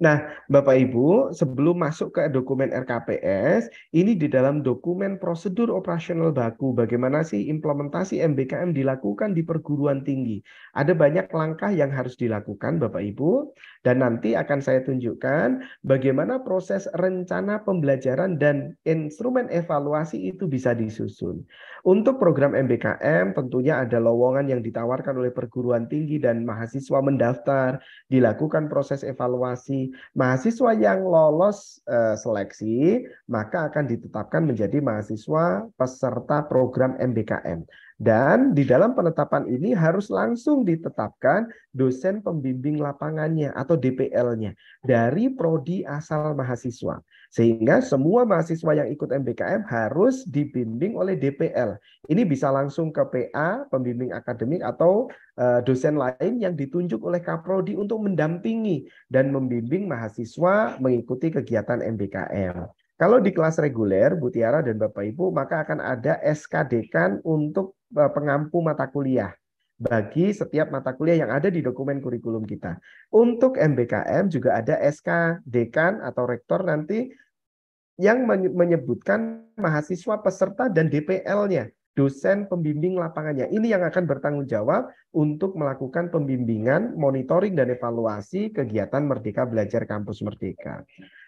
Nah, Bapak Ibu, sebelum masuk ke dokumen RKPS, ini di dalam dokumen prosedur operasional baku, bagaimana sih implementasi MBKM dilakukan di perguruan tinggi? Ada banyak langkah yang harus dilakukan, Bapak Ibu. Dan nanti akan saya tunjukkan bagaimana proses rencana pembelajaran dan instrumen evaluasi itu bisa disusun. Untuk program MBKM tentunya ada lowongan yang ditawarkan oleh perguruan tinggi dan mahasiswa mendaftar, dilakukan proses evaluasi. Mahasiswa yang lolos eh, seleksi maka akan ditetapkan menjadi mahasiswa peserta program MBKM. Dan di dalam penetapan ini harus langsung ditetapkan dosen pembimbing lapangannya atau DPL-nya dari prodi asal mahasiswa. Sehingga semua mahasiswa yang ikut MBKM harus dibimbing oleh DPL. Ini bisa langsung ke PA, pembimbing akademik atau eh, dosen lain yang ditunjuk oleh Kaprodi untuk mendampingi dan membimbing mahasiswa mengikuti kegiatan MBKM. Kalau di kelas reguler, Bu Tiara dan Bapak Ibu, maka akan ada SKD kan untuk e, pengampu mata kuliah bagi setiap mata kuliah yang ada di dokumen kurikulum kita. Untuk MBKM juga ada SK dekan atau rektor nanti yang menyebutkan mahasiswa peserta dan DPL-nya, dosen pembimbing lapangannya. Ini yang akan bertanggung jawab untuk melakukan pembimbingan, monitoring dan evaluasi kegiatan Merdeka Belajar Kampus Merdeka.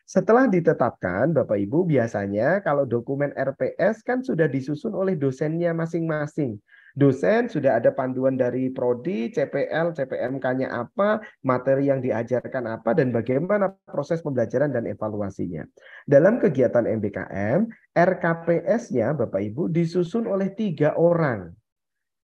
Setelah ditetapkan, Bapak Ibu, biasanya kalau dokumen RPS kan sudah disusun oleh dosennya masing-masing. Dosen sudah ada panduan dari prodi, CPL, CPMK-nya apa, materi yang diajarkan apa, dan bagaimana proses pembelajaran dan evaluasinya. Dalam kegiatan MBKM, RKPS-nya, Bapak Ibu, disusun oleh tiga orang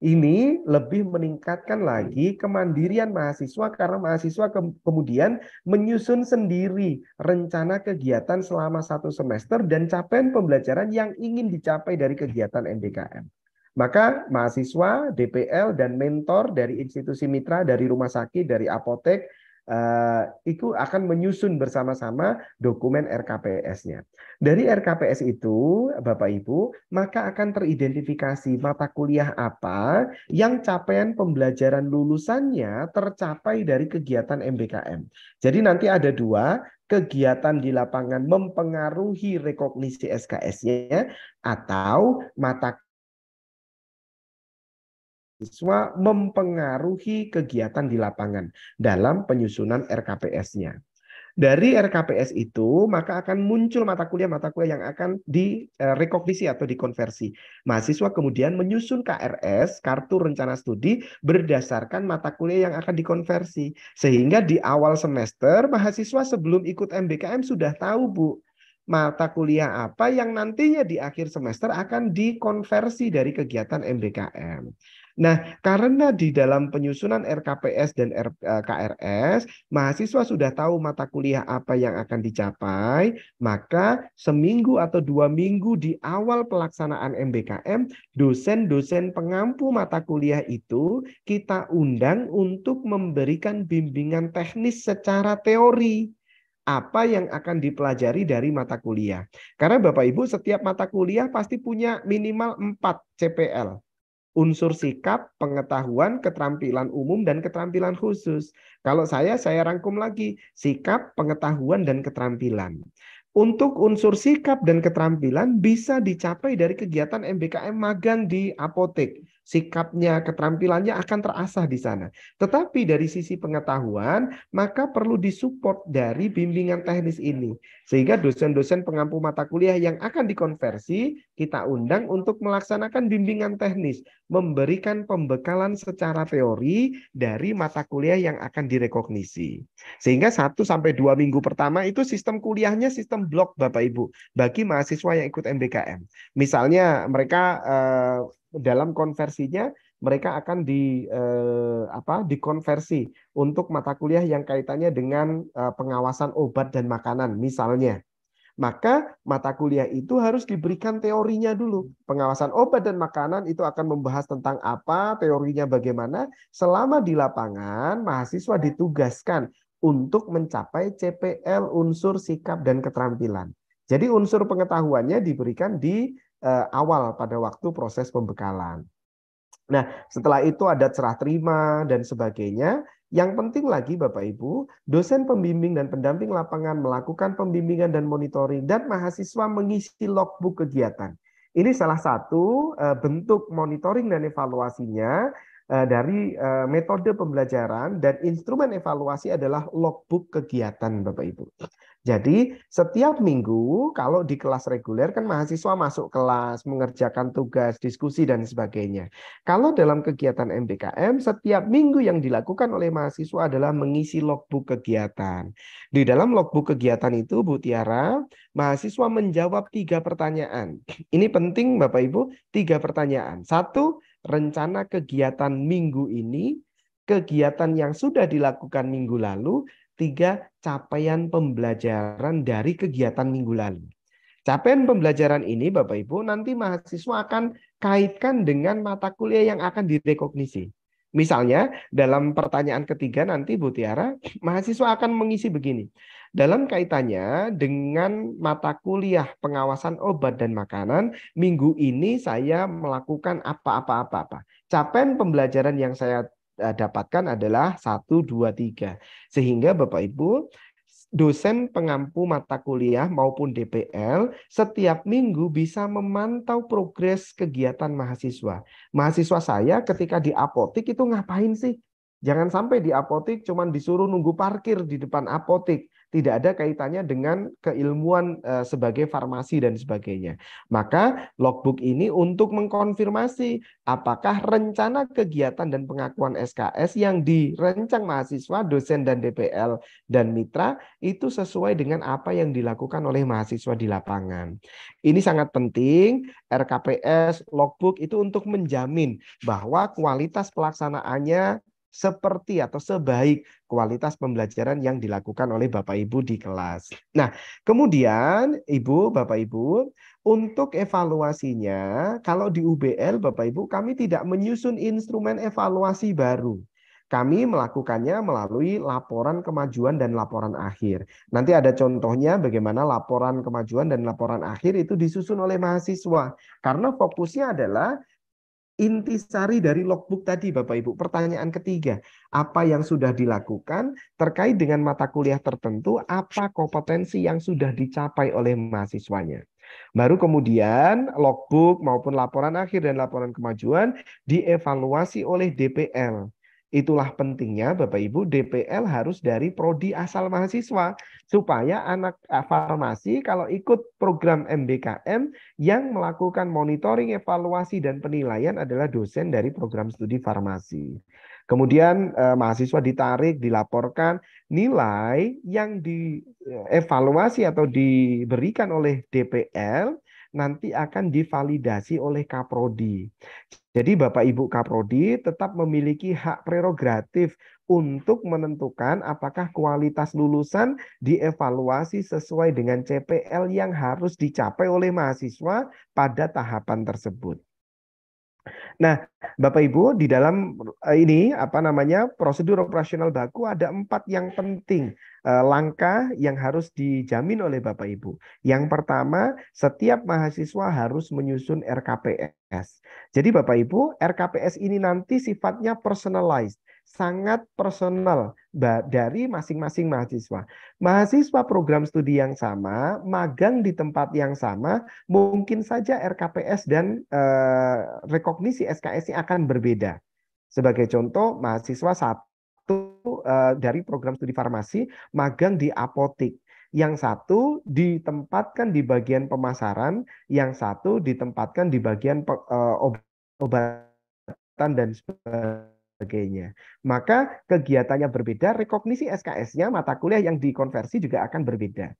ini lebih meningkatkan lagi kemandirian mahasiswa karena mahasiswa ke kemudian menyusun sendiri rencana kegiatan selama satu semester dan capaian pembelajaran yang ingin dicapai dari kegiatan MDKM. Maka mahasiswa, DPL, dan mentor dari institusi mitra, dari rumah sakit, dari apotek, Eh, itu akan menyusun bersama-sama dokumen RKPS-nya. Dari RKPS itu, Bapak Ibu, maka akan teridentifikasi mata kuliah apa yang capaian pembelajaran lulusannya tercapai dari kegiatan MBKM. Jadi nanti ada dua, kegiatan di lapangan mempengaruhi rekognisi SKS-nya atau mata mahasiswa mempengaruhi kegiatan di lapangan dalam penyusunan RKPS-nya. Dari RKPS itu, maka akan muncul mata kuliah-mata kuliah yang akan direkognisi eh, atau dikonversi. Mahasiswa kemudian menyusun KRS, kartu rencana studi, berdasarkan mata kuliah yang akan dikonversi. Sehingga di awal semester, mahasiswa sebelum ikut MBKM sudah tahu, Bu, mata kuliah apa yang nantinya di akhir semester akan dikonversi dari kegiatan MBKM. Nah, karena di dalam penyusunan RKPS dan eh, KRS, mahasiswa sudah tahu mata kuliah apa yang akan dicapai, maka seminggu atau dua minggu di awal pelaksanaan MBKM, dosen-dosen pengampu mata kuliah itu kita undang untuk memberikan bimbingan teknis secara teori apa yang akan dipelajari dari mata kuliah. Karena Bapak Ibu setiap mata kuliah pasti punya minimal 4 CPL unsur sikap, pengetahuan, keterampilan umum, dan keterampilan khusus. Kalau saya, saya rangkum lagi sikap, pengetahuan, dan keterampilan. Untuk unsur sikap dan keterampilan bisa dicapai dari kegiatan MBKM magang di apotek. Sikapnya, keterampilannya akan terasah di sana. Tetapi dari sisi pengetahuan, maka perlu disupport dari bimbingan teknis ini. Sehingga dosen-dosen pengampu mata kuliah yang akan dikonversi, kita undang untuk melaksanakan bimbingan teknis memberikan pembekalan secara teori dari mata kuliah yang akan direkognisi. Sehingga satu sampai dua minggu pertama itu sistem kuliahnya sistem blok Bapak Ibu bagi mahasiswa yang ikut MBKM. Misalnya mereka eh, dalam konversinya mereka akan di eh, apa dikonversi untuk mata kuliah yang kaitannya dengan eh, pengawasan obat dan makanan misalnya maka mata kuliah itu harus diberikan teorinya dulu. Pengawasan obat dan makanan itu akan membahas tentang apa, teorinya bagaimana. Selama di lapangan, mahasiswa ditugaskan untuk mencapai CPL unsur sikap dan keterampilan. Jadi unsur pengetahuannya diberikan di eh, awal pada waktu proses pembekalan. Nah, setelah itu ada cerah terima dan sebagainya. Yang penting lagi Bapak Ibu, dosen pembimbing dan pendamping lapangan melakukan pembimbingan dan monitoring dan mahasiswa mengisi logbook kegiatan. Ini salah satu eh, bentuk monitoring dan evaluasinya eh, dari eh, metode pembelajaran dan instrumen evaluasi adalah logbook kegiatan Bapak Ibu. Jadi setiap minggu kalau di kelas reguler kan mahasiswa masuk kelas, mengerjakan tugas, diskusi dan sebagainya. Kalau dalam kegiatan MBKM setiap minggu yang dilakukan oleh mahasiswa adalah mengisi logbook kegiatan. Di dalam logbook kegiatan itu Bu Tiara, mahasiswa menjawab tiga pertanyaan. Ini penting Bapak Ibu, tiga pertanyaan. Satu, rencana kegiatan minggu ini, kegiatan yang sudah dilakukan minggu lalu, tiga capaian pembelajaran dari kegiatan minggu lalu. Capaian pembelajaran ini, Bapak Ibu, nanti mahasiswa akan kaitkan dengan mata kuliah yang akan direkognisi. Misalnya, dalam pertanyaan ketiga nanti Bu Tiara, mahasiswa akan mengisi begini. Dalam kaitannya dengan mata kuliah pengawasan obat dan makanan, minggu ini saya melakukan apa-apa-apa-apa. Capaian pembelajaran yang saya Eh, dapatkan adalah 1, 2, 3. Sehingga Bapak Ibu, dosen pengampu mata kuliah maupun DPL setiap minggu bisa memantau progres kegiatan mahasiswa. Mahasiswa saya ketika di apotik itu ngapain sih? Jangan sampai di apotik cuman disuruh nunggu parkir di depan apotik tidak ada kaitannya dengan keilmuan eh, sebagai farmasi dan sebagainya. Maka logbook ini untuk mengkonfirmasi apakah rencana kegiatan dan pengakuan SKS yang direncang mahasiswa, dosen dan DPL dan mitra itu sesuai dengan apa yang dilakukan oleh mahasiswa di lapangan. Ini sangat penting RKPS logbook itu untuk menjamin bahwa kualitas pelaksanaannya seperti atau sebaik kualitas pembelajaran yang dilakukan oleh Bapak Ibu di kelas. Nah, kemudian Ibu, Bapak Ibu, untuk evaluasinya, kalau di UBL Bapak Ibu kami tidak menyusun instrumen evaluasi baru. Kami melakukannya melalui laporan kemajuan dan laporan akhir. Nanti ada contohnya bagaimana laporan kemajuan dan laporan akhir itu disusun oleh mahasiswa. Karena fokusnya adalah intisari dari logbook tadi Bapak Ibu. Pertanyaan ketiga, apa yang sudah dilakukan terkait dengan mata kuliah tertentu, apa kompetensi yang sudah dicapai oleh mahasiswanya. Baru kemudian logbook maupun laporan akhir dan laporan kemajuan dievaluasi oleh DPL. Itulah pentingnya Bapak Ibu DPL harus dari prodi asal mahasiswa supaya anak eh, farmasi kalau ikut program MBKM yang melakukan monitoring, evaluasi dan penilaian adalah dosen dari program studi farmasi. Kemudian eh, mahasiswa ditarik, dilaporkan nilai yang dievaluasi eh, atau diberikan oleh DPL nanti akan divalidasi oleh Kaprodi. Jadi Bapak Ibu Kaprodi tetap memiliki hak prerogatif untuk menentukan apakah kualitas lulusan dievaluasi sesuai dengan CPL yang harus dicapai oleh mahasiswa pada tahapan tersebut. Nah, Bapak Ibu, di dalam eh, ini apa namanya prosedur operasional baku ada empat yang penting Eh, langkah yang harus dijamin oleh Bapak Ibu. Yang pertama, setiap mahasiswa harus menyusun RKPS. Jadi Bapak Ibu, RKPS ini nanti sifatnya personalized sangat personal dari masing-masing mahasiswa. Mahasiswa program studi yang sama, magang di tempat yang sama, mungkin saja RKPS dan eh, rekognisi sks akan berbeda. Sebagai contoh, mahasiswa satu Eh, dari program studi farmasi magang di apotik. Yang satu ditempatkan di bagian pemasaran, yang satu ditempatkan di bagian eh, obat obatan dan sebagainya sebagainya. Maka kegiatannya berbeda, rekognisi SKS-nya, mata kuliah yang dikonversi juga akan berbeda.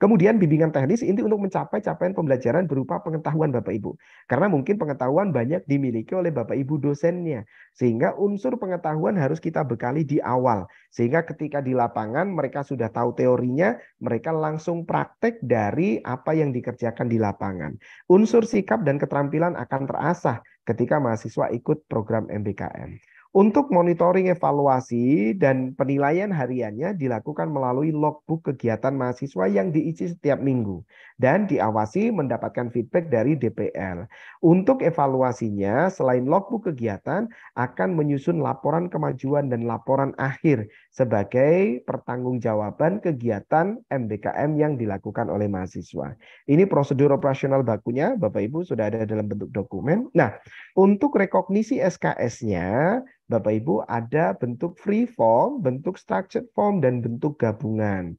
Kemudian bimbingan teknis ini untuk mencapai capaian pembelajaran berupa pengetahuan Bapak Ibu. Karena mungkin pengetahuan banyak dimiliki oleh Bapak Ibu dosennya. Sehingga unsur pengetahuan harus kita bekali di awal. Sehingga ketika di lapangan mereka sudah tahu teorinya, mereka langsung praktek dari apa yang dikerjakan di lapangan. Unsur sikap dan keterampilan akan terasah ketika mahasiswa ikut program MBKM. Untuk monitoring evaluasi dan penilaian hariannya dilakukan melalui logbook kegiatan mahasiswa yang diisi setiap minggu dan diawasi mendapatkan feedback dari DPR. Untuk evaluasinya, selain logbook kegiatan, akan menyusun laporan kemajuan dan laporan akhir sebagai pertanggungjawaban kegiatan MBKM yang dilakukan oleh mahasiswa. Ini prosedur operasional bakunya, Bapak Ibu sudah ada dalam bentuk dokumen. Nah, untuk rekognisi SKS-nya, Bapak Ibu ada bentuk free form, bentuk structured form, dan bentuk gabungan.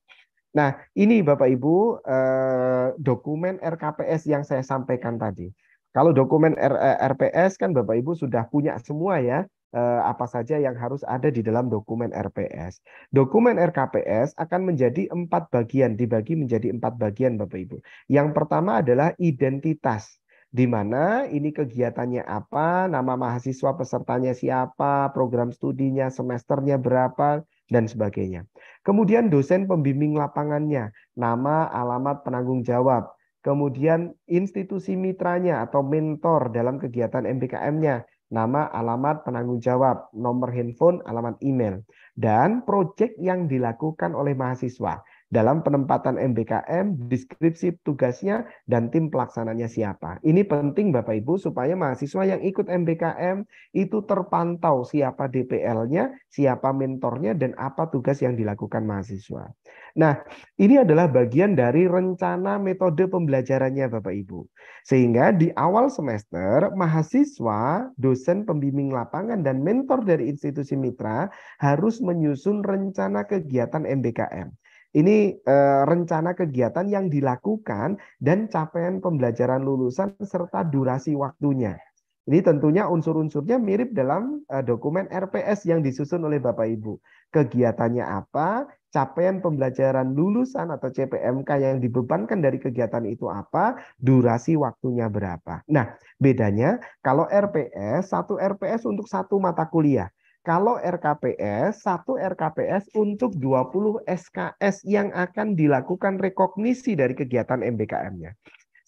Nah, ini Bapak Ibu eh, dokumen RKPS yang saya sampaikan tadi. Kalau dokumen RPS eh, kan Bapak Ibu sudah punya semua ya eh, apa saja yang harus ada di dalam dokumen RPS. Dokumen RKPS akan menjadi empat bagian, dibagi menjadi empat bagian Bapak Ibu. Yang pertama adalah identitas di mana ini kegiatannya apa, nama mahasiswa pesertanya siapa, program studinya, semesternya berapa, dan sebagainya. Kemudian dosen pembimbing lapangannya, nama, alamat penanggung jawab, kemudian institusi mitranya atau mentor dalam kegiatan MBKM-nya, nama, alamat penanggung jawab, nomor handphone, alamat email, dan proyek yang dilakukan oleh mahasiswa dalam penempatan MBKM, deskripsi tugasnya, dan tim pelaksananya siapa. Ini penting Bapak Ibu supaya mahasiswa yang ikut MBKM itu terpantau siapa DPL-nya, siapa mentornya, dan apa tugas yang dilakukan mahasiswa. Nah, ini adalah bagian dari rencana metode pembelajarannya Bapak Ibu. Sehingga di awal semester, mahasiswa, dosen pembimbing lapangan, dan mentor dari institusi mitra harus menyusun rencana kegiatan MBKM. Ini eh, rencana kegiatan yang dilakukan dan capaian pembelajaran lulusan serta durasi waktunya. Ini tentunya unsur-unsurnya mirip dalam eh, dokumen RPS yang disusun oleh Bapak Ibu. Kegiatannya apa, capaian pembelajaran lulusan atau CPMK yang dibebankan dari kegiatan itu apa, durasi waktunya berapa. Nah, bedanya kalau RPS, satu RPS untuk satu mata kuliah. Kalau RKPS, satu RKPS untuk 20 SKS yang akan dilakukan rekognisi dari kegiatan MBKM-nya.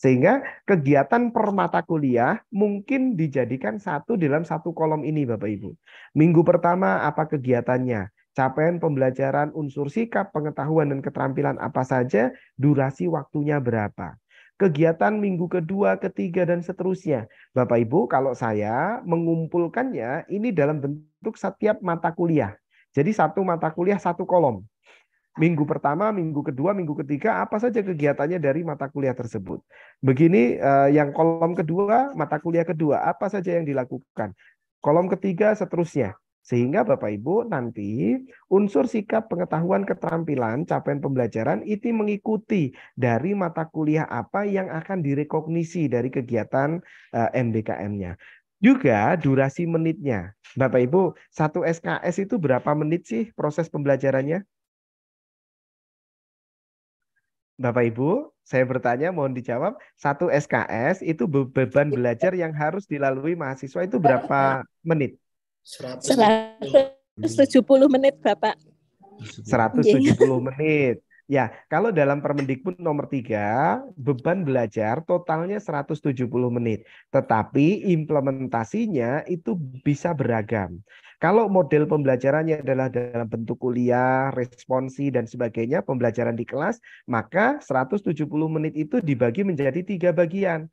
Sehingga kegiatan per mata kuliah mungkin dijadikan satu dalam satu kolom ini Bapak Ibu. Minggu pertama apa kegiatannya? capaian pembelajaran unsur sikap, pengetahuan, dan keterampilan apa saja, durasi waktunya berapa kegiatan minggu kedua, ketiga, dan seterusnya. Bapak Ibu, kalau saya mengumpulkannya ini dalam bentuk setiap mata kuliah. Jadi satu mata kuliah, satu kolom. Minggu pertama, minggu kedua, minggu ketiga, apa saja kegiatannya dari mata kuliah tersebut. Begini, eh, yang kolom kedua, mata kuliah kedua, apa saja yang dilakukan. Kolom ketiga, seterusnya. Sehingga Bapak Ibu nanti unsur sikap pengetahuan keterampilan capaian pembelajaran itu mengikuti dari mata kuliah apa yang akan direkognisi dari kegiatan eh, MBKM-nya. Juga durasi menitnya. Bapak Ibu, satu SKS itu berapa menit sih proses pembelajarannya? Bapak Ibu, saya bertanya mohon dijawab, satu SKS itu beban belajar yang harus dilalui mahasiswa itu berapa menit? 170 menit, Bapak. 170 menit. Ya, kalau dalam Permendikbud nomor 3, beban belajar totalnya 170 menit. Tetapi implementasinya itu bisa beragam. Kalau model pembelajarannya adalah dalam bentuk kuliah, responsi, dan sebagainya, pembelajaran di kelas, maka 170 menit itu dibagi menjadi tiga bagian.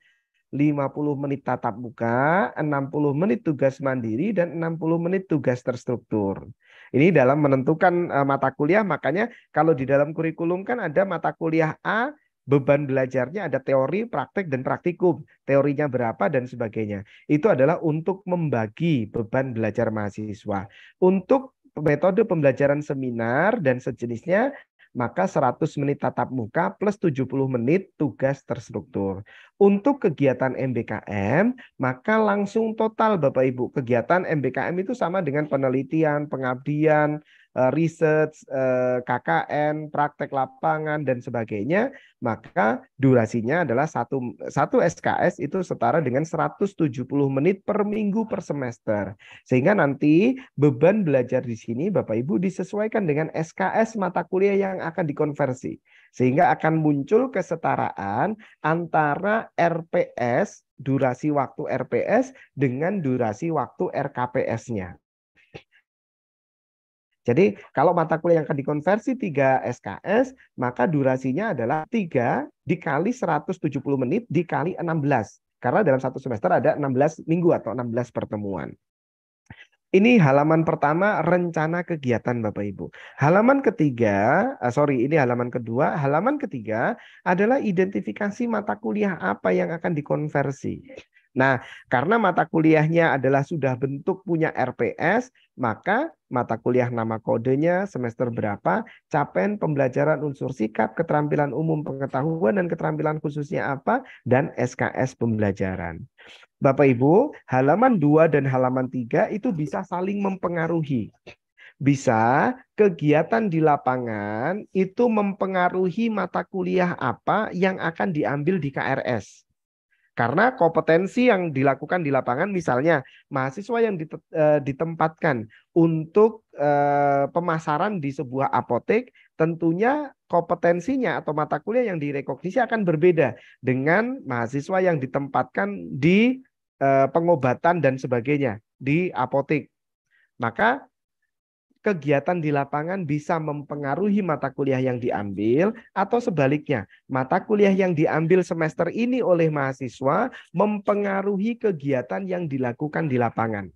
50 menit tatap muka, 60 menit tugas mandiri, dan 60 menit tugas terstruktur. Ini dalam menentukan eh, mata kuliah, makanya kalau di dalam kurikulum kan ada mata kuliah A, beban belajarnya ada teori, praktek, dan praktikum. Teorinya berapa dan sebagainya. Itu adalah untuk membagi beban belajar mahasiswa. Untuk metode pembelajaran seminar dan sejenisnya maka 100 menit tatap muka plus 70 menit tugas terstruktur. Untuk kegiatan MBKM, maka langsung total Bapak Ibu. Kegiatan MBKM itu sama dengan penelitian, pengabdian, Eh, research, eh, KKN, praktek lapangan dan sebagainya, maka durasinya adalah satu satu SKS itu setara dengan 170 menit per minggu per semester. Sehingga nanti beban belajar di sini Bapak Ibu disesuaikan dengan SKS mata kuliah yang akan dikonversi. Sehingga akan muncul kesetaraan antara RPS durasi waktu RPS dengan durasi waktu RKPS-nya. Jadi kalau mata kuliah yang akan dikonversi 3 SKS, maka durasinya adalah 3 dikali 170 menit dikali 16. Karena dalam satu semester ada 16 minggu atau 16 pertemuan. Ini halaman pertama rencana kegiatan Bapak Ibu. Halaman ketiga, eh, sorry ini halaman kedua. Halaman ketiga adalah identifikasi mata kuliah apa yang akan dikonversi. Nah, karena mata kuliahnya adalah sudah bentuk punya RPS, maka mata kuliah nama kodenya semester berapa, capen, pembelajaran unsur sikap, keterampilan umum pengetahuan dan keterampilan khususnya apa, dan SKS pembelajaran. Bapak Ibu, halaman 2 dan halaman 3 itu bisa saling mempengaruhi. Bisa kegiatan di lapangan itu mempengaruhi mata kuliah apa yang akan diambil di KRS. Karena kompetensi yang dilakukan di lapangan misalnya mahasiswa yang eh, ditempatkan untuk eh, pemasaran di sebuah apotek tentunya kompetensinya atau mata kuliah yang direkognisi akan berbeda dengan mahasiswa yang ditempatkan di eh, pengobatan dan sebagainya di apotek. Maka kegiatan di lapangan bisa mempengaruhi mata kuliah yang diambil atau sebaliknya, mata kuliah yang diambil semester ini oleh mahasiswa mempengaruhi kegiatan yang dilakukan di lapangan.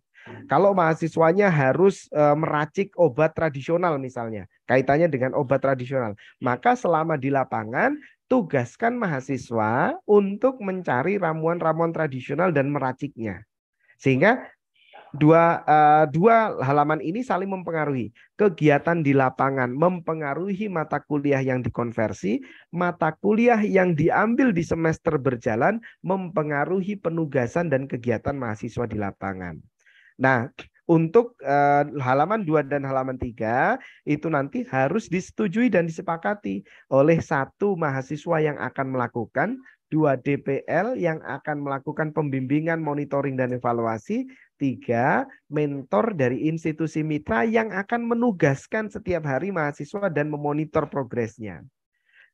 Kalau mahasiswanya harus e, meracik obat tradisional misalnya, kaitannya dengan obat tradisional, maka selama di lapangan tugaskan mahasiswa untuk mencari ramuan-ramuan tradisional dan meraciknya. Sehingga dua uh, dua halaman ini saling mempengaruhi. Kegiatan di lapangan mempengaruhi mata kuliah yang dikonversi, mata kuliah yang diambil di semester berjalan mempengaruhi penugasan dan kegiatan mahasiswa di lapangan. Nah, untuk uh, halaman 2 dan halaman 3 itu nanti harus disetujui dan disepakati oleh satu mahasiswa yang akan melakukan, dua DPL yang akan melakukan pembimbingan, monitoring dan evaluasi, Tiga, mentor dari institusi mitra yang akan menugaskan setiap hari mahasiswa dan memonitor progresnya.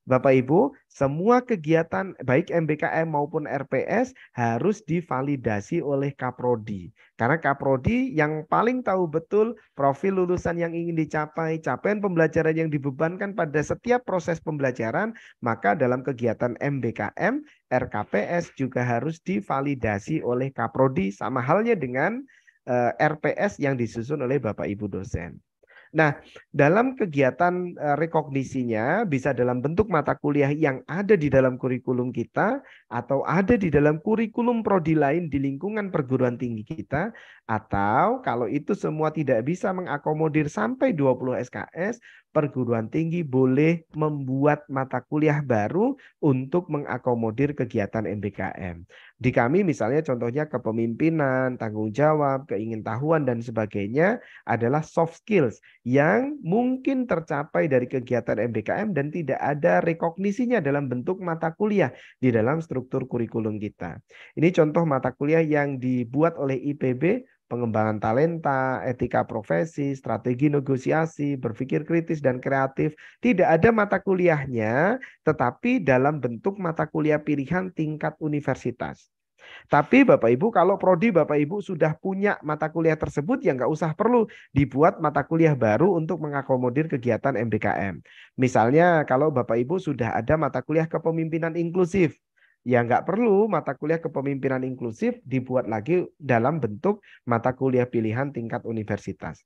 Bapak Ibu, semua kegiatan baik MBKM maupun RPS harus divalidasi oleh Kaprodi. Karena Kaprodi yang paling tahu betul profil lulusan yang ingin dicapai, capaian pembelajaran yang dibebankan pada setiap proses pembelajaran, maka dalam kegiatan MBKM, RKPS juga harus divalidasi oleh Kaprodi sama halnya dengan eh, RPS yang disusun oleh Bapak Ibu dosen. Nah, dalam kegiatan eh, rekognisinya bisa dalam bentuk mata kuliah yang ada di dalam kurikulum kita atau ada di dalam kurikulum prodi lain di lingkungan perguruan tinggi kita atau kalau itu semua tidak bisa mengakomodir sampai 20 SKS, perguruan tinggi boleh membuat mata kuliah baru untuk mengakomodir kegiatan MBKM. Di kami misalnya contohnya kepemimpinan, tanggung jawab, keingintahuan dan sebagainya adalah soft skills yang mungkin tercapai dari kegiatan MBKM dan tidak ada rekognisinya dalam bentuk mata kuliah di dalam struktur kurikulum kita. Ini contoh mata kuliah yang dibuat oleh IPB pengembangan talenta, etika profesi, strategi negosiasi, berpikir kritis dan kreatif. Tidak ada mata kuliahnya, tetapi dalam bentuk mata kuliah pilihan tingkat universitas. Tapi Bapak Ibu kalau prodi Bapak Ibu sudah punya mata kuliah tersebut ya nggak usah perlu dibuat mata kuliah baru untuk mengakomodir kegiatan MBKM. Misalnya kalau Bapak Ibu sudah ada mata kuliah kepemimpinan inklusif ya nggak perlu mata kuliah kepemimpinan inklusif dibuat lagi dalam bentuk mata kuliah pilihan tingkat universitas.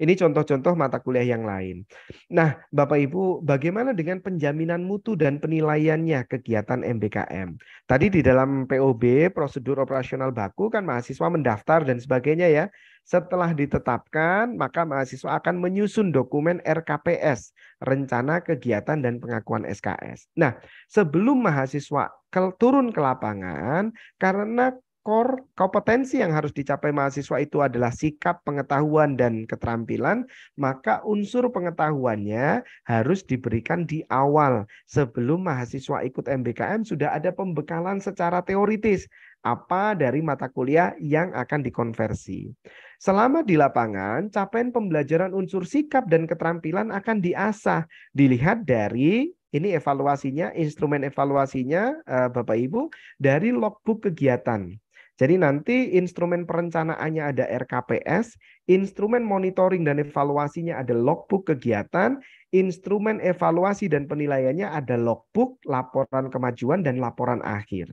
Ini contoh-contoh mata kuliah yang lain. Nah, Bapak Ibu, bagaimana dengan penjaminan mutu dan penilaiannya kegiatan MBKM? Tadi di dalam POB, prosedur operasional baku kan mahasiswa mendaftar dan sebagainya ya. Setelah ditetapkan, maka mahasiswa akan menyusun dokumen RKPS, rencana kegiatan dan pengakuan SKS. Nah, sebelum mahasiswa turun ke lapangan, karena core kompetensi yang harus dicapai mahasiswa itu adalah sikap, pengetahuan, dan keterampilan, maka unsur pengetahuannya harus diberikan di awal. Sebelum mahasiswa ikut MBKM, sudah ada pembekalan secara teoritis apa dari mata kuliah yang akan dikonversi. Selama di lapangan, capaian pembelajaran unsur sikap dan keterampilan akan diasah. Dilihat dari ini evaluasinya, instrumen evaluasinya eh, Bapak Ibu dari logbook kegiatan. Jadi nanti instrumen perencanaannya ada RKPS, instrumen monitoring dan evaluasinya ada logbook kegiatan, instrumen evaluasi dan penilaiannya ada logbook, laporan kemajuan dan laporan akhir.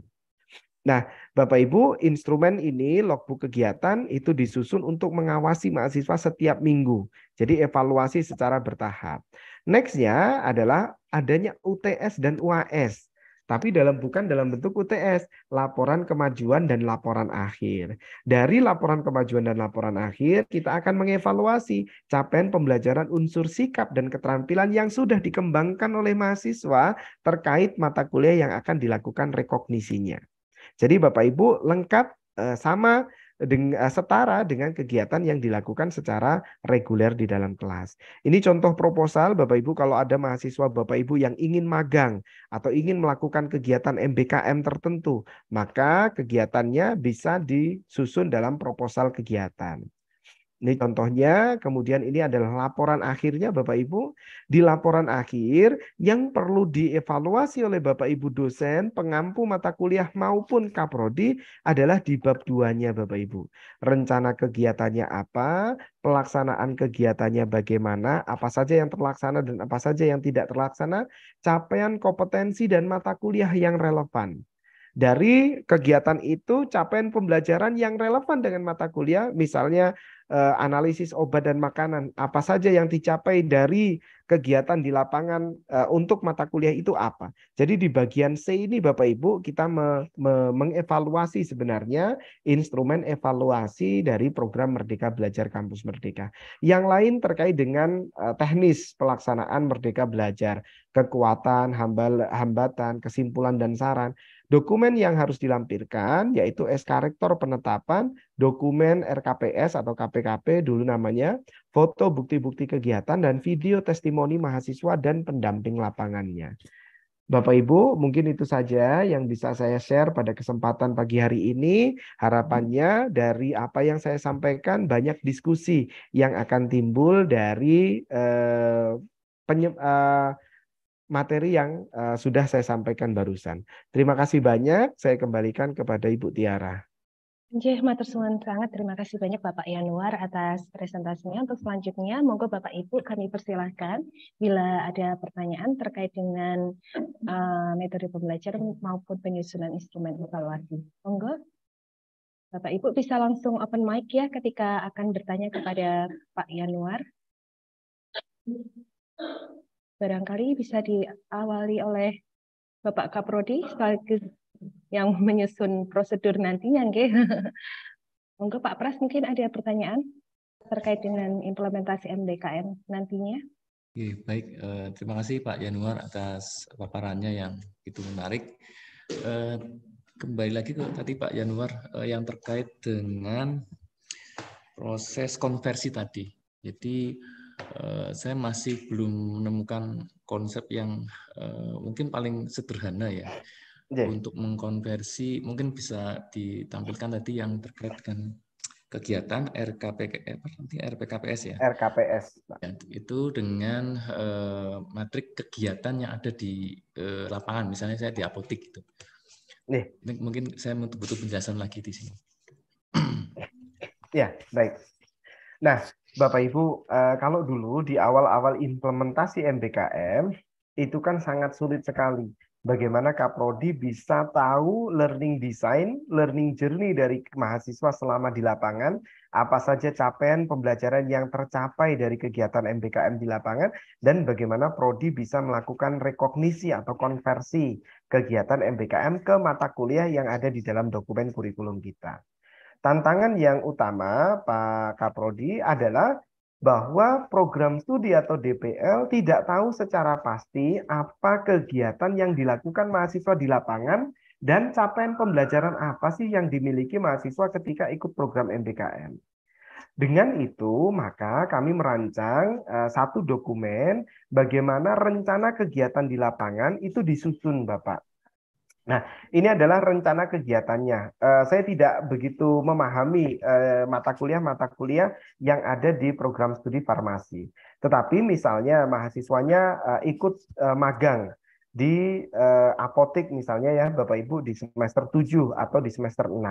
Nah, Bapak Ibu, instrumen ini logbook kegiatan itu disusun untuk mengawasi mahasiswa setiap minggu. Jadi evaluasi secara bertahap. Nextnya adalah adanya UTS dan UAS tapi dalam bukan dalam bentuk UTS, laporan kemajuan dan laporan akhir. Dari laporan kemajuan dan laporan akhir, kita akan mengevaluasi capaian pembelajaran unsur sikap dan keterampilan yang sudah dikembangkan oleh mahasiswa terkait mata kuliah yang akan dilakukan rekognisinya. Jadi Bapak Ibu lengkap eh, sama dengan, eh, setara dengan kegiatan yang dilakukan secara reguler di dalam kelas. Ini contoh proposal Bapak Ibu kalau ada mahasiswa Bapak Ibu yang ingin magang atau ingin melakukan kegiatan MBKM tertentu, maka kegiatannya bisa disusun dalam proposal kegiatan. Ini contohnya, kemudian ini adalah laporan akhirnya Bapak Ibu. Di laporan akhir yang perlu dievaluasi oleh Bapak Ibu dosen, pengampu mata kuliah maupun kaprodi adalah di bab duanya Bapak Ibu. Rencana kegiatannya apa, pelaksanaan kegiatannya bagaimana, apa saja yang terlaksana dan apa saja yang tidak terlaksana, capaian kompetensi dan mata kuliah yang relevan dari kegiatan itu capaian pembelajaran yang relevan dengan mata kuliah misalnya Eh, analisis obat dan makanan. Apa saja yang dicapai dari kegiatan di lapangan eh, untuk mata kuliah itu apa. Jadi di bagian C ini Bapak Ibu kita me, me, mengevaluasi sebenarnya instrumen evaluasi dari program Merdeka Belajar Kampus Merdeka. Yang lain terkait dengan eh, teknis pelaksanaan Merdeka Belajar, kekuatan, hambal, hambatan, kesimpulan dan saran. Dokumen yang harus dilampirkan yaitu SK Rektor Penetapan Dokumen RKPS atau KPKP dulu namanya, foto bukti-bukti kegiatan dan video testimoni mahasiswa dan pendamping lapangannya. Bapak Ibu, mungkin itu saja yang bisa saya share pada kesempatan pagi hari ini. Harapannya dari apa yang saya sampaikan banyak diskusi yang akan timbul dari eh, eh, materi yang uh, sudah saya sampaikan barusan. Terima kasih banyak. Saya kembalikan kepada Ibu Tiara. Jih, matur suwun sangat. Terima kasih banyak Bapak Yanuar atas presentasinya. Untuk selanjutnya, monggo Bapak Ibu kami persilahkan bila ada pertanyaan terkait dengan uh, metode pembelajaran maupun penyusunan instrumen evaluasi. Monggo. Bapak Ibu bisa langsung open mic ya ketika akan bertanya kepada Pak Yanuar. Barangkali bisa diawali oleh Bapak Kaprodi sebagai yang menyusun prosedur nantinya, nggih. Monggo Pak Pras mungkin ada pertanyaan terkait dengan implementasi MDKM nantinya. Oke, baik. Eh, terima kasih Pak Januar atas paparannya yang itu menarik. Eh, kembali lagi ke tadi Pak Januar eh, yang terkait dengan proses konversi tadi. Jadi Eh, saya masih belum menemukan konsep yang eh, mungkin paling sederhana ya yeah. untuk mengkonversi mungkin bisa ditampilkan tadi yang terkait dengan kegiatan RKP eh, nanti RPKPS ya RKPS ya, itu dengan matrik kegiatan yang ada di lapangan misalnya saya di apotik itu. Yeah. mungkin saya butuh penjelasan lagi di sini ya baik nah Bapak Ibu, eh, kalau dulu di awal-awal implementasi MBKM itu kan sangat sulit sekali. Bagaimana Kaprodi bisa tahu learning design, learning journey dari mahasiswa selama di lapangan, apa saja capaian pembelajaran yang tercapai dari kegiatan MBKM di lapangan, dan bagaimana Prodi bisa melakukan rekognisi atau konversi kegiatan MBKM ke mata kuliah yang ada di dalam dokumen kurikulum kita. Tantangan yang utama Pak Kaprodi adalah bahwa program studi atau DPL tidak tahu secara pasti apa kegiatan yang dilakukan mahasiswa di lapangan dan capaian pembelajaran apa sih yang dimiliki mahasiswa ketika ikut program MBKM. Dengan itu, maka kami merancang eh, satu dokumen bagaimana rencana kegiatan di lapangan itu disusun, Bapak. Nah, ini adalah rencana kegiatannya. Uh, saya tidak begitu memahami eh, mata kuliah-mata kuliah yang ada di program studi farmasi. Tetapi misalnya mahasiswanya uh, ikut uh, magang di eh, apotek misalnya ya Bapak Ibu di semester 7 atau di semester 6.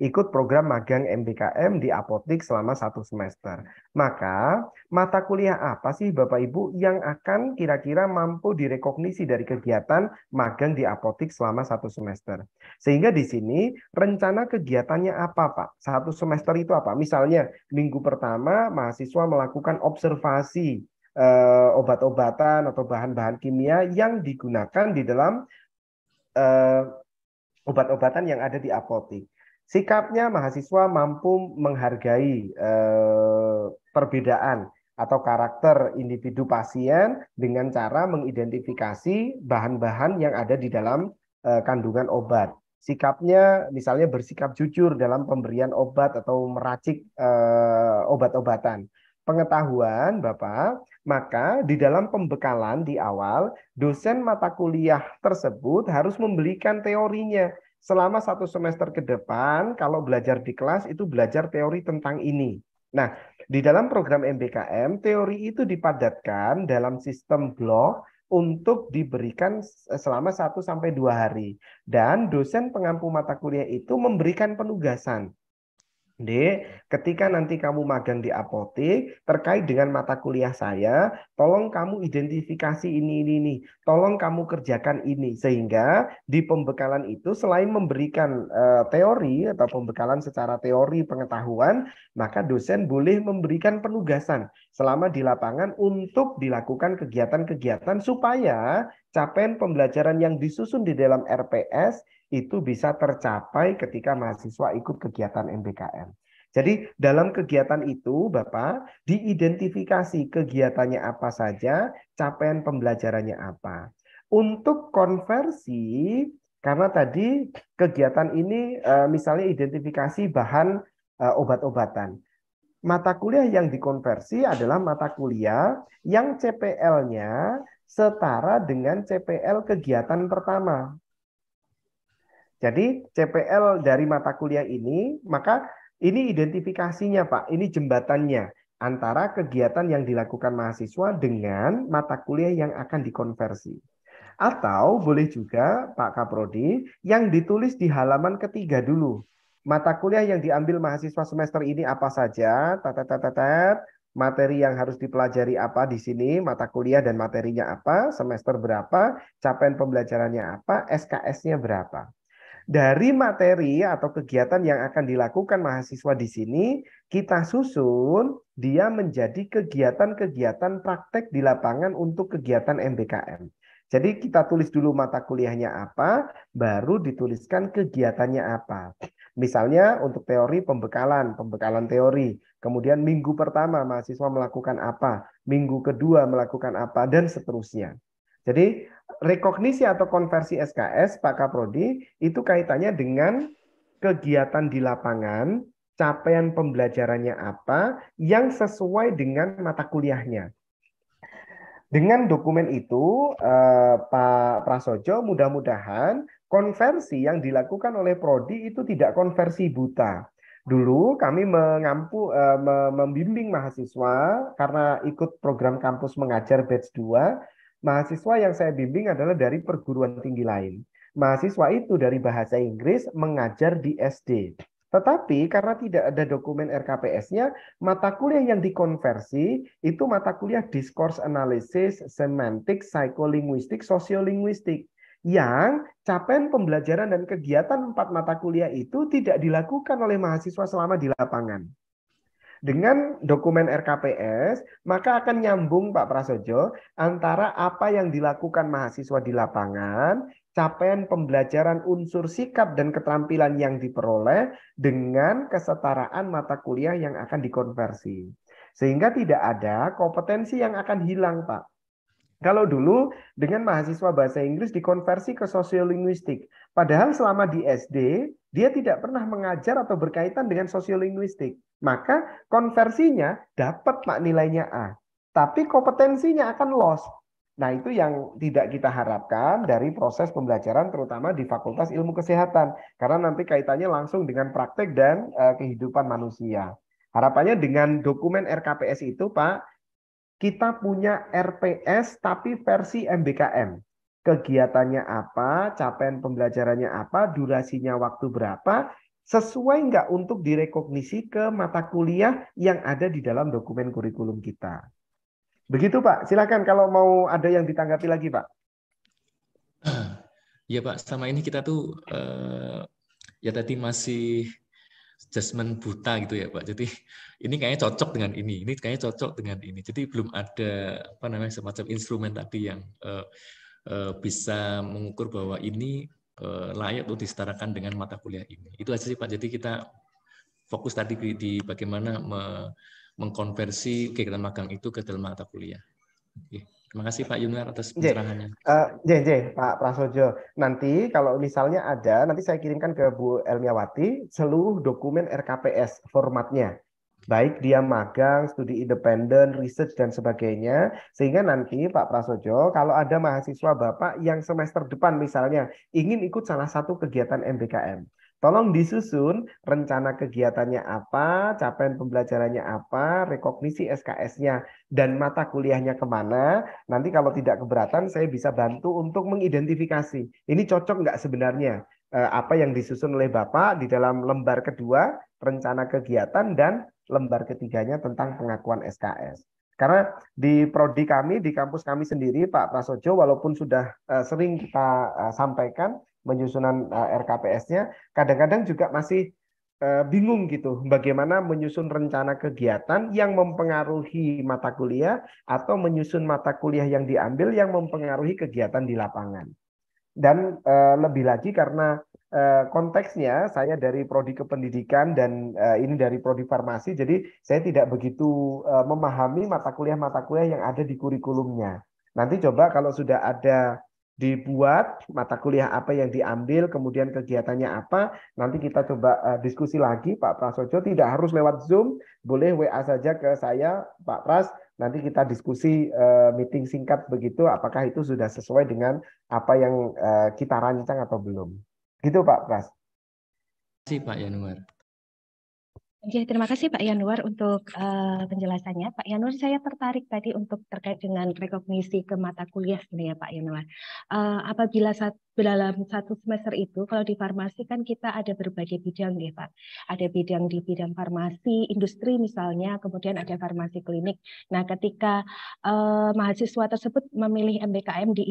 Ikut program magang MBKM di apotek selama satu semester. Maka mata kuliah apa sih Bapak Ibu yang akan kira-kira mampu direkognisi dari kegiatan magang di apotek selama satu semester. Sehingga di sini rencana kegiatannya apa Pak? Satu semester itu apa? Misalnya minggu pertama mahasiswa melakukan observasi uh, obat-obatan atau bahan-bahan kimia yang digunakan di dalam uh, obat-obatan yang ada di apotik. Sikapnya mahasiswa mampu menghargai uh, perbedaan atau karakter individu pasien dengan cara mengidentifikasi bahan-bahan yang ada di dalam uh, kandungan obat. Sikapnya misalnya bersikap jujur dalam pemberian obat atau meracik uh, obat-obatan. Pengetahuan Bapak maka di dalam pembekalan di awal, dosen mata kuliah tersebut harus membelikan teorinya. Selama satu semester ke depan, kalau belajar di kelas itu belajar teori tentang ini. Nah, di dalam program MBKM, teori itu dipadatkan dalam sistem blok untuk diberikan selama satu sampai dua hari. Dan dosen pengampu mata kuliah itu memberikan penugasan. D, ketika nanti kamu magang di apotek terkait dengan mata kuliah saya, tolong kamu identifikasi ini ini ini, tolong kamu kerjakan ini sehingga di pembekalan itu selain memberikan uh, teori atau pembekalan secara teori pengetahuan, maka dosen boleh memberikan penugasan selama di lapangan untuk dilakukan kegiatan-kegiatan supaya capaian pembelajaran yang disusun di dalam RPS itu bisa tercapai ketika mahasiswa ikut kegiatan MBKM. Jadi dalam kegiatan itu Bapak diidentifikasi kegiatannya apa saja, capaian pembelajarannya apa. Untuk konversi karena tadi kegiatan ini eh, misalnya identifikasi bahan eh, obat-obatan. Mata kuliah yang dikonversi adalah mata kuliah yang CPL-nya setara dengan CPL kegiatan pertama jadi CPL dari mata kuliah ini, maka ini identifikasinya Pak, ini jembatannya antara kegiatan yang dilakukan mahasiswa dengan mata kuliah yang akan dikonversi. Atau boleh juga Pak Kaprodi yang ditulis di halaman ketiga dulu. Mata kuliah yang diambil mahasiswa semester ini apa saja? Tetetetetet, materi yang harus dipelajari apa di sini, mata kuliah dan materinya apa, semester berapa, capaian pembelajarannya apa, SKS-nya berapa dari materi atau kegiatan yang akan dilakukan mahasiswa di sini, kita susun dia menjadi kegiatan-kegiatan praktek di lapangan untuk kegiatan MBKM. Jadi kita tulis dulu mata kuliahnya apa, baru dituliskan kegiatannya apa. Misalnya untuk teori pembekalan, pembekalan teori. Kemudian minggu pertama mahasiswa melakukan apa, minggu kedua melakukan apa, dan seterusnya. Jadi rekognisi atau konversi SKS Pak Kaprodi itu kaitannya dengan kegiatan di lapangan, capaian pembelajarannya apa yang sesuai dengan mata kuliahnya. Dengan dokumen itu, eh, Pak Prasojo, mudah-mudahan konversi yang dilakukan oleh prodi itu tidak konversi buta. Dulu kami mengampu eh, membimbing mahasiswa karena ikut program kampus mengajar batch 2 Mahasiswa yang saya bimbing adalah dari perguruan tinggi lain. Mahasiswa itu dari bahasa Inggris mengajar di SD. Tetapi karena tidak ada dokumen RKPS-nya, mata kuliah yang dikonversi itu mata kuliah discourse analysis, semantik, psikolinguistik, sosiolinguistik yang capaian pembelajaran dan kegiatan empat mata kuliah itu tidak dilakukan oleh mahasiswa selama di lapangan. Dengan dokumen RKPS, maka akan nyambung Pak Prasojo antara apa yang dilakukan mahasiswa di lapangan, capaian pembelajaran unsur sikap dan keterampilan yang diperoleh dengan kesetaraan mata kuliah yang akan dikonversi. Sehingga tidak ada kompetensi yang akan hilang, Pak. Kalau dulu dengan mahasiswa bahasa Inggris dikonversi ke sosiolinguistik, padahal selama di SD dia tidak pernah mengajar atau berkaitan dengan sosiolinguistik. Maka konversinya dapat mak nilainya A. Tapi kompetensinya akan lost. Nah, itu yang tidak kita harapkan dari proses pembelajaran terutama di Fakultas Ilmu Kesehatan karena nanti kaitannya langsung dengan praktek dan uh, kehidupan manusia. Harapannya dengan dokumen RKPS itu, Pak, kita punya RPS tapi versi MBKM kegiatannya apa, capaian pembelajarannya apa, durasinya waktu berapa, sesuai nggak untuk direkognisi ke mata kuliah yang ada di dalam dokumen kurikulum kita. Begitu Pak, silakan kalau mau ada yang ditanggapi lagi Pak. Ya Pak, selama ini kita tuh uh, ya tadi masih adjustment buta gitu ya Pak. Jadi ini kayaknya cocok dengan ini, ini kayaknya cocok dengan ini. Jadi belum ada apa namanya semacam instrumen tadi yang uh, Eh, bisa mengukur bahwa ini eh, layak untuk disetarakan dengan mata kuliah ini. Itu aja sih Pak. Jadi kita fokus tadi di bagaimana mengkonversi kegiatan magang itu ke dalam mata kuliah. Oke. Terima kasih Pak Yunar atas pencerahannya. Uh, Pak Prasojo. Nanti kalau misalnya ada, nanti saya kirimkan ke Bu Elmiawati seluruh dokumen RKPS formatnya baik dia magang, studi independen, research dan sebagainya sehingga nanti Pak Prasojo kalau ada mahasiswa Bapak yang semester depan misalnya ingin ikut salah satu kegiatan MBKM Tolong disusun rencana kegiatannya apa, capaian pembelajarannya apa, rekognisi SKS-nya, dan mata kuliahnya kemana. Nanti kalau tidak keberatan, saya bisa bantu untuk mengidentifikasi. Ini cocok nggak sebenarnya? Eh, apa yang disusun oleh Bapak di dalam lembar kedua, rencana kegiatan, dan lembar ketiganya tentang pengakuan SKS. Karena di prodi kami di kampus kami sendiri Pak Prasojo walaupun sudah eh, sering kita eh, sampaikan penyusunan eh, RKPS-nya kadang-kadang juga masih bingung gitu bagaimana menyusun rencana kegiatan yang mempengaruhi mata kuliah atau menyusun mata kuliah yang diambil yang mempengaruhi kegiatan di lapangan. Dan lebih lagi karena Eh, konteksnya saya dari prodi kependidikan dan eh, ini dari prodi farmasi jadi saya tidak begitu eh, memahami mata kuliah-mata kuliah yang ada di kurikulumnya. Nanti coba kalau sudah ada dibuat mata kuliah apa yang diambil kemudian kegiatannya apa nanti kita coba diskusi lagi Pak Prasojo tidak harus lewat Zoom boleh WA saja ke saya Pak Pras nanti kita diskusi meeting singkat begitu apakah itu sudah sesuai dengan apa yang kita rancang atau belum Gitu Pak Pras. Terima kasih Pak Yanuar. Ya, terima kasih Pak Yanuar untuk uh, penjelasannya. Pak Yanuar, saya tertarik tadi untuk terkait dengan rekognisi ke mata kuliah ya Pak Yanuar. Uh, apabila saat, dalam satu semester itu, kalau di farmasi kan kita ada berbagai bidang ya Pak. Ada bidang di bidang farmasi, industri misalnya, kemudian ada farmasi klinik. Nah, ketika uh, mahasiswa tersebut memilih MBKM di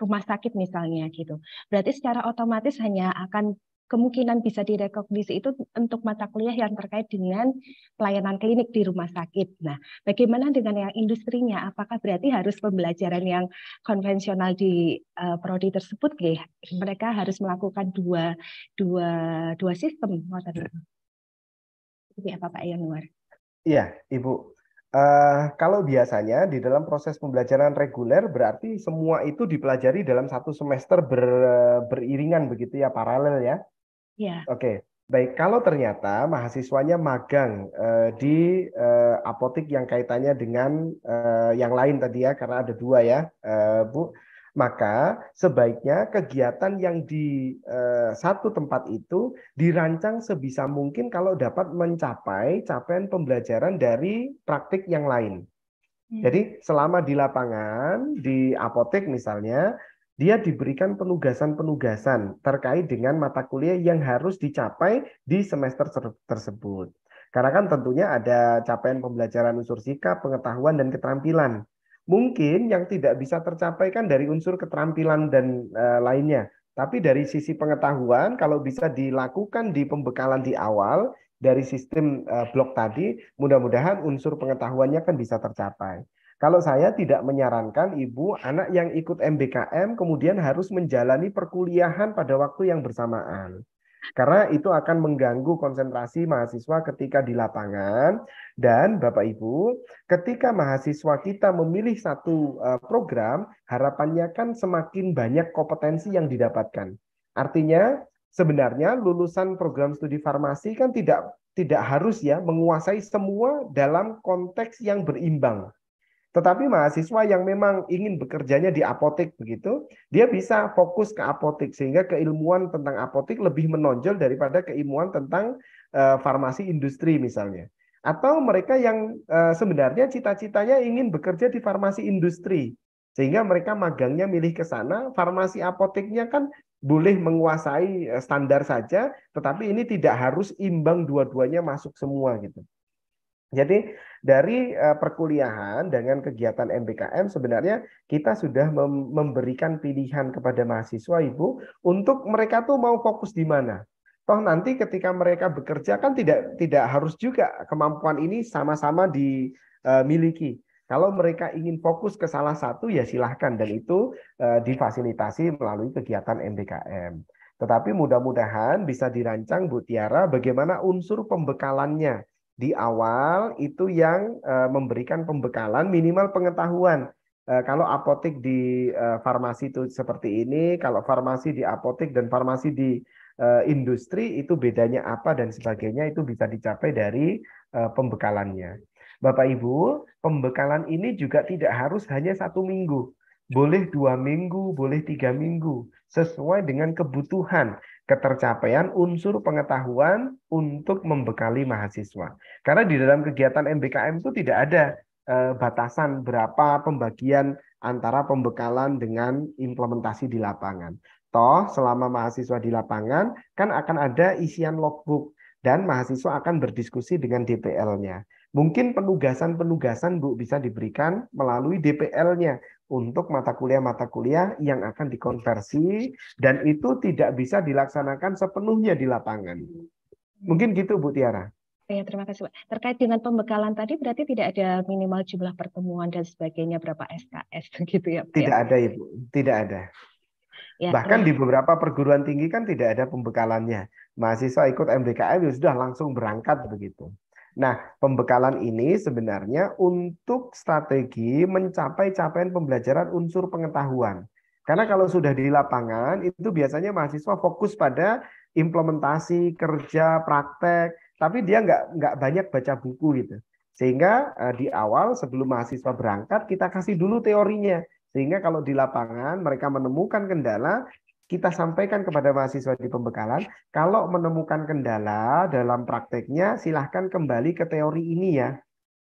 rumah sakit misalnya gitu, berarti secara otomatis hanya akan kemungkinan bisa direkognisi itu untuk mata kuliah yang terkait dengan pelayanan klinik di rumah sakit. Nah, bagaimana dengan yang industrinya? Apakah berarti harus pembelajaran yang konvensional di uh, prodi tersebut? Ya? Mereka harus melakukan dua dua dua sistem. Seperti apa Pak Yanuar? Iya, Ibu. Uh, kalau biasanya di dalam proses pembelajaran reguler berarti semua itu dipelajari dalam satu semester ber, beriringan begitu ya paralel ya. Ya. Oke. Okay. Baik, kalau ternyata mahasiswanya magang uh, di uh, apotik yang kaitannya dengan uh, yang lain tadi ya, karena ada dua ya, uh, Bu. Maka sebaiknya kegiatan yang di uh, satu tempat itu dirancang sebisa mungkin kalau dapat mencapai capaian pembelajaran dari praktik yang lain. Hmm. Jadi selama di lapangan, di apotek misalnya, dia diberikan penugasan-penugasan terkait dengan mata kuliah yang harus dicapai di semester tersebut. Karena kan tentunya ada capaian pembelajaran unsur sikap, pengetahuan, dan keterampilan. Mungkin yang tidak bisa tercapai kan dari unsur keterampilan dan e, lainnya. Tapi dari sisi pengetahuan, kalau bisa dilakukan di pembekalan di awal dari sistem e, blok tadi, mudah-mudahan unsur pengetahuannya kan bisa tercapai. Kalau saya tidak menyarankan ibu anak yang ikut MBKM kemudian harus menjalani perkuliahan pada waktu yang bersamaan. Karena itu akan mengganggu konsentrasi mahasiswa ketika di lapangan dan Bapak Ibu, ketika mahasiswa kita memilih satu e, program, harapannya kan semakin banyak kompetensi yang didapatkan. Artinya sebenarnya lulusan program studi farmasi kan tidak tidak harus ya menguasai semua dalam konteks yang berimbang tetapi mahasiswa yang memang ingin bekerjanya di apotek begitu, dia bisa fokus ke apotek sehingga keilmuan tentang apotek lebih menonjol daripada keilmuan tentang uh, farmasi industri misalnya. Atau mereka yang uh, sebenarnya cita-citanya ingin bekerja di farmasi industri, sehingga mereka magangnya milih ke sana, farmasi apoteknya kan boleh menguasai eh, standar saja, tetapi ini tidak harus imbang dua-duanya masuk semua gitu. Jadi dari eh, perkuliahan dengan kegiatan MBKM sebenarnya kita sudah memberikan pilihan kepada mahasiswa Ibu untuk mereka tuh mau fokus di mana. Toh nanti ketika mereka bekerja kan tidak tidak harus juga kemampuan ini sama-sama dimiliki. Eh, Kalau mereka ingin fokus ke salah satu ya silahkan dan itu eh, difasilitasi melalui kegiatan MBKM. Tetapi mudah-mudahan bisa dirancang Bu Tiara bagaimana unsur pembekalannya di awal itu yang eh, memberikan pembekalan minimal pengetahuan. Eh, kalau apotek di eh, farmasi itu seperti ini, kalau farmasi di apotek dan farmasi di industri itu bedanya apa dan sebagainya itu bisa dicapai dari pembekalannya. Bapak Ibu, pembekalan ini juga tidak harus hanya satu minggu. Boleh dua minggu, boleh tiga minggu, sesuai dengan kebutuhan ketercapaian unsur pengetahuan untuk membekali mahasiswa. Karena di dalam kegiatan MBKM itu tidak ada eh, batasan berapa pembagian antara pembekalan dengan implementasi di lapangan. Toh selama mahasiswa di lapangan kan akan ada isian logbook dan mahasiswa akan berdiskusi dengan DPL-nya. Mungkin penugasan-penugasan Bu bisa diberikan melalui DPL-nya untuk mata kuliah-mata kuliah yang akan dikonversi dan itu tidak bisa dilaksanakan sepenuhnya di lapangan. Mungkin gitu Bu Tiara. Ya, terima kasih Pak. Terkait dengan pembekalan tadi berarti tidak ada minimal jumlah pertemuan dan sebagainya berapa SKS begitu ya? Pak? Ya? Tidak ada Ibu, tidak ada. Ya, Bahkan terima. di beberapa perguruan tinggi kan tidak ada pembekalannya. Mahasiswa ikut MBKM ya sudah langsung berangkat begitu. Nah, pembekalan ini sebenarnya untuk strategi mencapai capaian pembelajaran unsur pengetahuan. Karena kalau sudah di lapangan, itu biasanya mahasiswa fokus pada implementasi, kerja, praktek, tapi dia nggak nggak banyak baca buku gitu. Sehingga eh, di awal sebelum mahasiswa berangkat, kita kasih dulu teorinya. Sehingga kalau di lapangan mereka menemukan kendala, kita sampaikan kepada mahasiswa di pembekalan. Kalau menemukan kendala dalam prakteknya, silahkan kembali ke teori ini ya.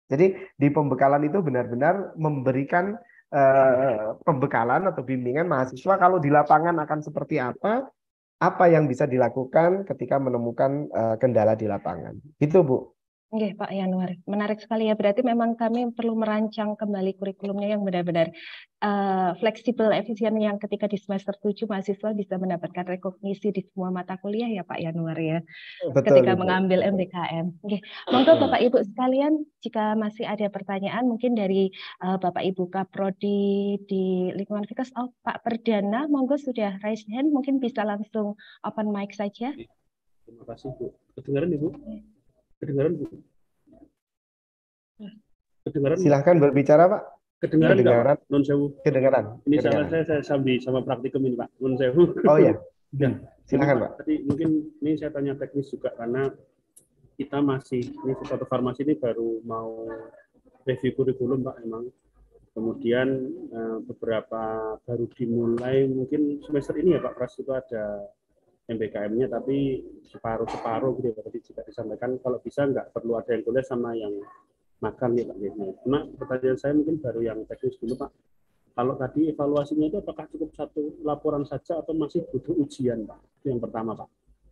Jadi di pembekalan itu benar-benar memberikan eh, pembekalan atau bimbingan mahasiswa kalau di lapangan akan seperti apa, apa yang bisa dilakukan ketika menemukan eh, kendala di lapangan. Itu Bu. Oke, Pak Yanuar, menarik sekali ya. Berarti memang kami perlu merancang kembali kurikulumnya yang benar-benar uh, fleksibel, efisien yang ketika di semester 7 mahasiswa bisa mendapatkan rekognisi di semua mata kuliah ya Pak Yanuar ya. Iya, betul, ketika betul. mengambil MBKM. Oke, monggo Bapak Ibu sekalian jika masih ada pertanyaan mungkin dari uh, Bapak Ibu Kaprodi di lingkungan Fikas oh, Pak Perdana, monggo sudah raise hand mungkin bisa langsung open mic saja. Iya. Terima kasih Bu. Kedengaran Ibu? Oke. Iya. Kedengaran Bu? Kedengaran. Silahkan berbicara Pak. Kedengaran, kedengaran. Non sewu. Kedengaran. Ini kedengaran. saya, saya sambil sama praktikum ini Pak. Non sewu. Oh iya. Ya. Nah, Silahkan Pak. Tadi mungkin ini saya tanya teknis juga karena kita masih ini satu farmasi ini baru mau review kurikulum Pak emang kemudian eh, beberapa baru dimulai mungkin semester ini ya Pak Pras itu ada MBKM-nya tapi separuh-separuh gitu tadi ya, juga disampaikan kalau bisa nggak perlu ada yang kuliah sama yang makan ya Pak Gini. Cuma pertanyaan saya mungkin baru yang teknis dulu Pak. Kalau tadi evaluasinya itu apakah cukup satu laporan saja atau masih butuh ujian Pak? Itu yang pertama Pak.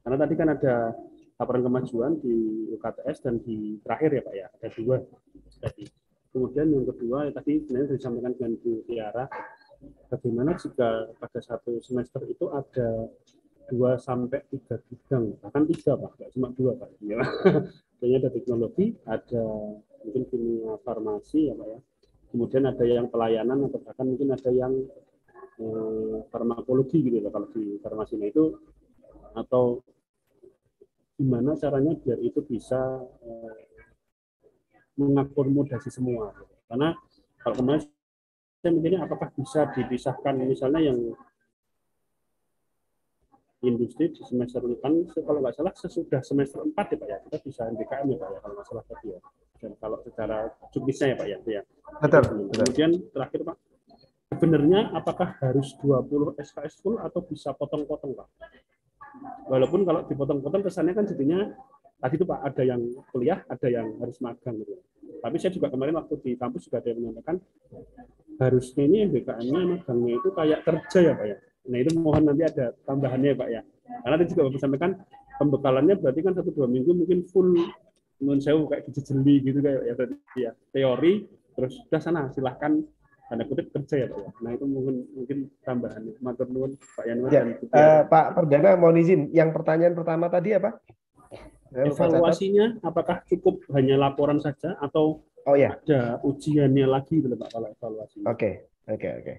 Karena tadi kan ada laporan kemajuan di UKTS dan di terakhir ya Pak ya, ada dua tadi. Kemudian yang kedua ya, tadi sebenarnya disampaikan dengan Bu Tiara, bagaimana jika pada satu semester itu ada dua sampai tiga bidang bahkan tiga pak nggak cuma dua pak ya. ada teknologi ada mungkin kimia farmasi ya pak ya kemudian ada yang pelayanan atau bahkan mungkin ada yang eh, farmakologi gitu loh kalau di farmasi nah, itu atau gimana caranya biar itu bisa eh, mengakomodasi semua karena kalau kemarin saya mikirnya apakah bisa dipisahkan misalnya yang industri di semester depan kalau nggak salah sesudah semester 4 ya Pak ya kita bisa MBKM ya Pak ya kalau salah tadi ya dan kalau secara juknisnya ya Pak ya ya betul, kemudian terakhir Pak sebenarnya apakah harus 20 SKS full atau bisa potong-potong Pak walaupun kalau dipotong-potong kesannya kan jadinya tadi itu Pak ada yang kuliah ada yang harus magang gitu tapi saya juga kemarin waktu di kampus juga ada yang menyampaikan harusnya ini MBKM-nya magangnya itu kayak kerja ya Pak ya Nah itu mohon nanti ada tambahannya Pak ya. Karena tadi juga Bapak sampaikan pembekalannya berarti kan satu dua minggu mungkin full non sewu kayak gigi jeli gitu kayak ya tadi ya teori terus sudah sana silahkan tanda kutip kerja ya Pak ya. Nah itu mungkin mungkin tambahannya. Matur nuwun Pak Yanwar ya, uh, Pak Perdana mohon izin yang pertanyaan pertama tadi apa? Eh, evaluasinya apakah cukup hanya laporan saja atau oh, ya. ada ujiannya lagi gitu, Pak kalau evaluasi? Oke, okay. oke, okay, oke. Okay.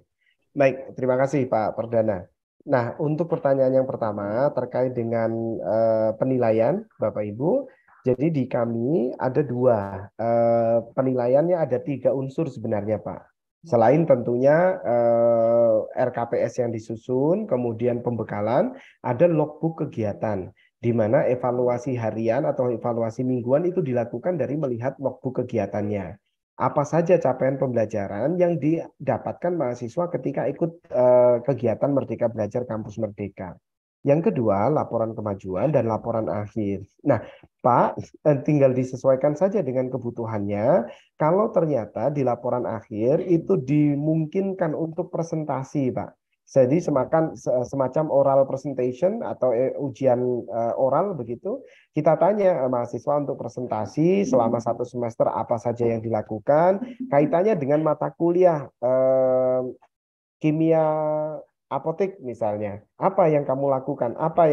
Baik, terima kasih Pak Perdana. Nah, untuk pertanyaan yang pertama terkait dengan uh, penilaian Bapak Ibu, jadi di kami ada dua uh, penilaiannya ada tiga unsur sebenarnya Pak. Selain tentunya uh, eh, RKPS yang disusun, kemudian pembekalan, ada logbook kegiatan di mana evaluasi harian atau evaluasi mingguan itu dilakukan dari melihat logbook kegiatannya apa saja capaian pembelajaran yang didapatkan mahasiswa ketika ikut eh, kegiatan Merdeka Belajar Kampus Merdeka. Yang kedua, laporan kemajuan dan laporan akhir. Nah, Pak, eh, tinggal disesuaikan saja dengan kebutuhannya. Kalau ternyata di laporan akhir itu dimungkinkan untuk presentasi, Pak. Jadi semakan semacam oral presentation atau eh, ujian eh, oral begitu. Kita tanya eh, mahasiswa untuk presentasi selama satu semester apa saja yang dilakukan, kaitannya dengan mata kuliah eh, kimia apotek misalnya, apa yang kamu lakukan, apa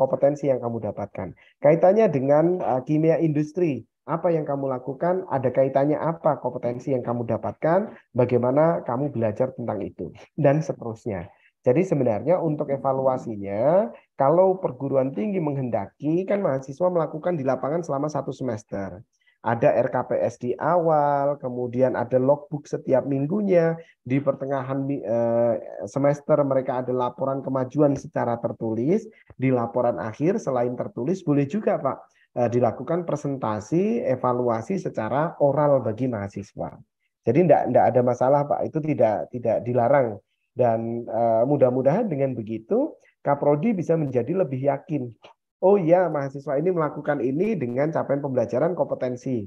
kompetensi yang kamu dapatkan, kaitannya dengan kimia industri, apa yang kamu lakukan, ada kaitannya apa kompetensi yang kamu dapatkan, bagaimana kamu belajar tentang itu, dan seterusnya. Jadi sebenarnya untuk evaluasinya, kalau perguruan tinggi menghendaki, kan mahasiswa melakukan di lapangan selama satu semester. Ada RKPS di awal, kemudian ada logbook setiap minggunya, di pertengahan eh, semester mereka ada laporan kemajuan secara tertulis, di laporan akhir selain tertulis boleh juga Pak Eh, dilakukan presentasi evaluasi secara oral bagi mahasiswa. Jadi tidak tidak ada masalah Pak, itu tidak tidak dilarang dan uh, mudah-mudahan dengan begitu Kaprodi bisa menjadi lebih yakin. Oh ya, mahasiswa ini melakukan ini dengan capaian pembelajaran kompetensi.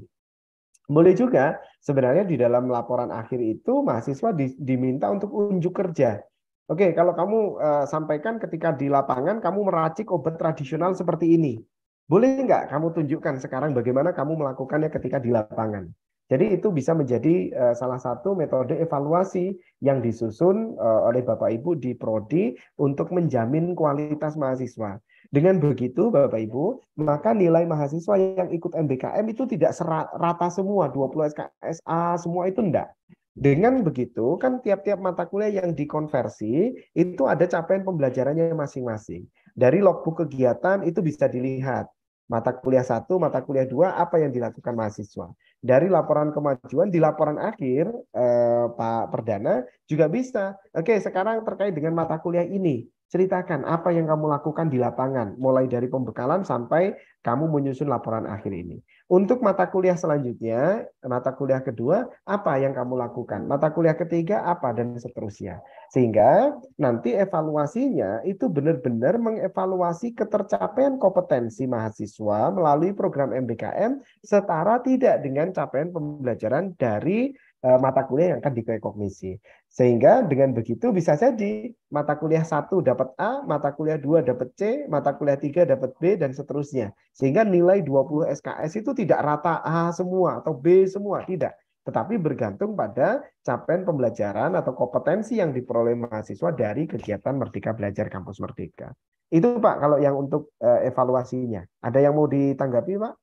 Boleh juga sebenarnya di dalam laporan akhir itu mahasiswa di, diminta untuk unjuk kerja. Oke, kalau kamu uh, sampaikan ketika di lapangan kamu meracik obat tradisional seperti ini boleh nggak kamu tunjukkan sekarang bagaimana kamu melakukannya ketika di lapangan? Jadi itu bisa menjadi eh, salah satu metode evaluasi yang disusun eh, oleh Bapak Ibu di prodi untuk menjamin kualitas mahasiswa. Dengan begitu Bapak Ibu, maka nilai mahasiswa yang ikut MBKM itu tidak rata semua 20 SKSA semua itu enggak. Dengan begitu, kan tiap-tiap mata kuliah yang dikonversi itu ada capaian pembelajarannya masing-masing. Dari logbook kegiatan itu bisa dilihat Mata kuliah satu, mata kuliah dua, apa yang dilakukan mahasiswa? Dari laporan kemajuan di laporan akhir eh, Pak Perdana juga bisa. Oke, sekarang terkait dengan mata kuliah ini, ceritakan apa yang kamu lakukan di lapangan, mulai dari pembekalan sampai kamu menyusun laporan akhir ini. Untuk mata kuliah selanjutnya, mata kuliah kedua, apa yang kamu lakukan? Mata kuliah ketiga, apa? Dan seterusnya. Sehingga nanti evaluasinya itu benar-benar mengevaluasi ketercapaian kompetensi mahasiswa melalui program MBKM setara tidak dengan capaian pembelajaran dari Eh, mata kuliah yang akan direkognisi. Sehingga dengan begitu bisa jadi mata kuliah satu dapat A, mata kuliah dua dapat C, mata kuliah tiga dapat B, dan seterusnya. Sehingga nilai 20 SKS itu tidak rata A semua atau B semua, tidak. Tetapi bergantung pada capaian pembelajaran atau kompetensi yang diperoleh mahasiswa dari kegiatan Merdeka Belajar Kampus Merdeka. Itu Pak kalau yang untuk eh, evaluasinya. Ada yang mau ditanggapi Pak?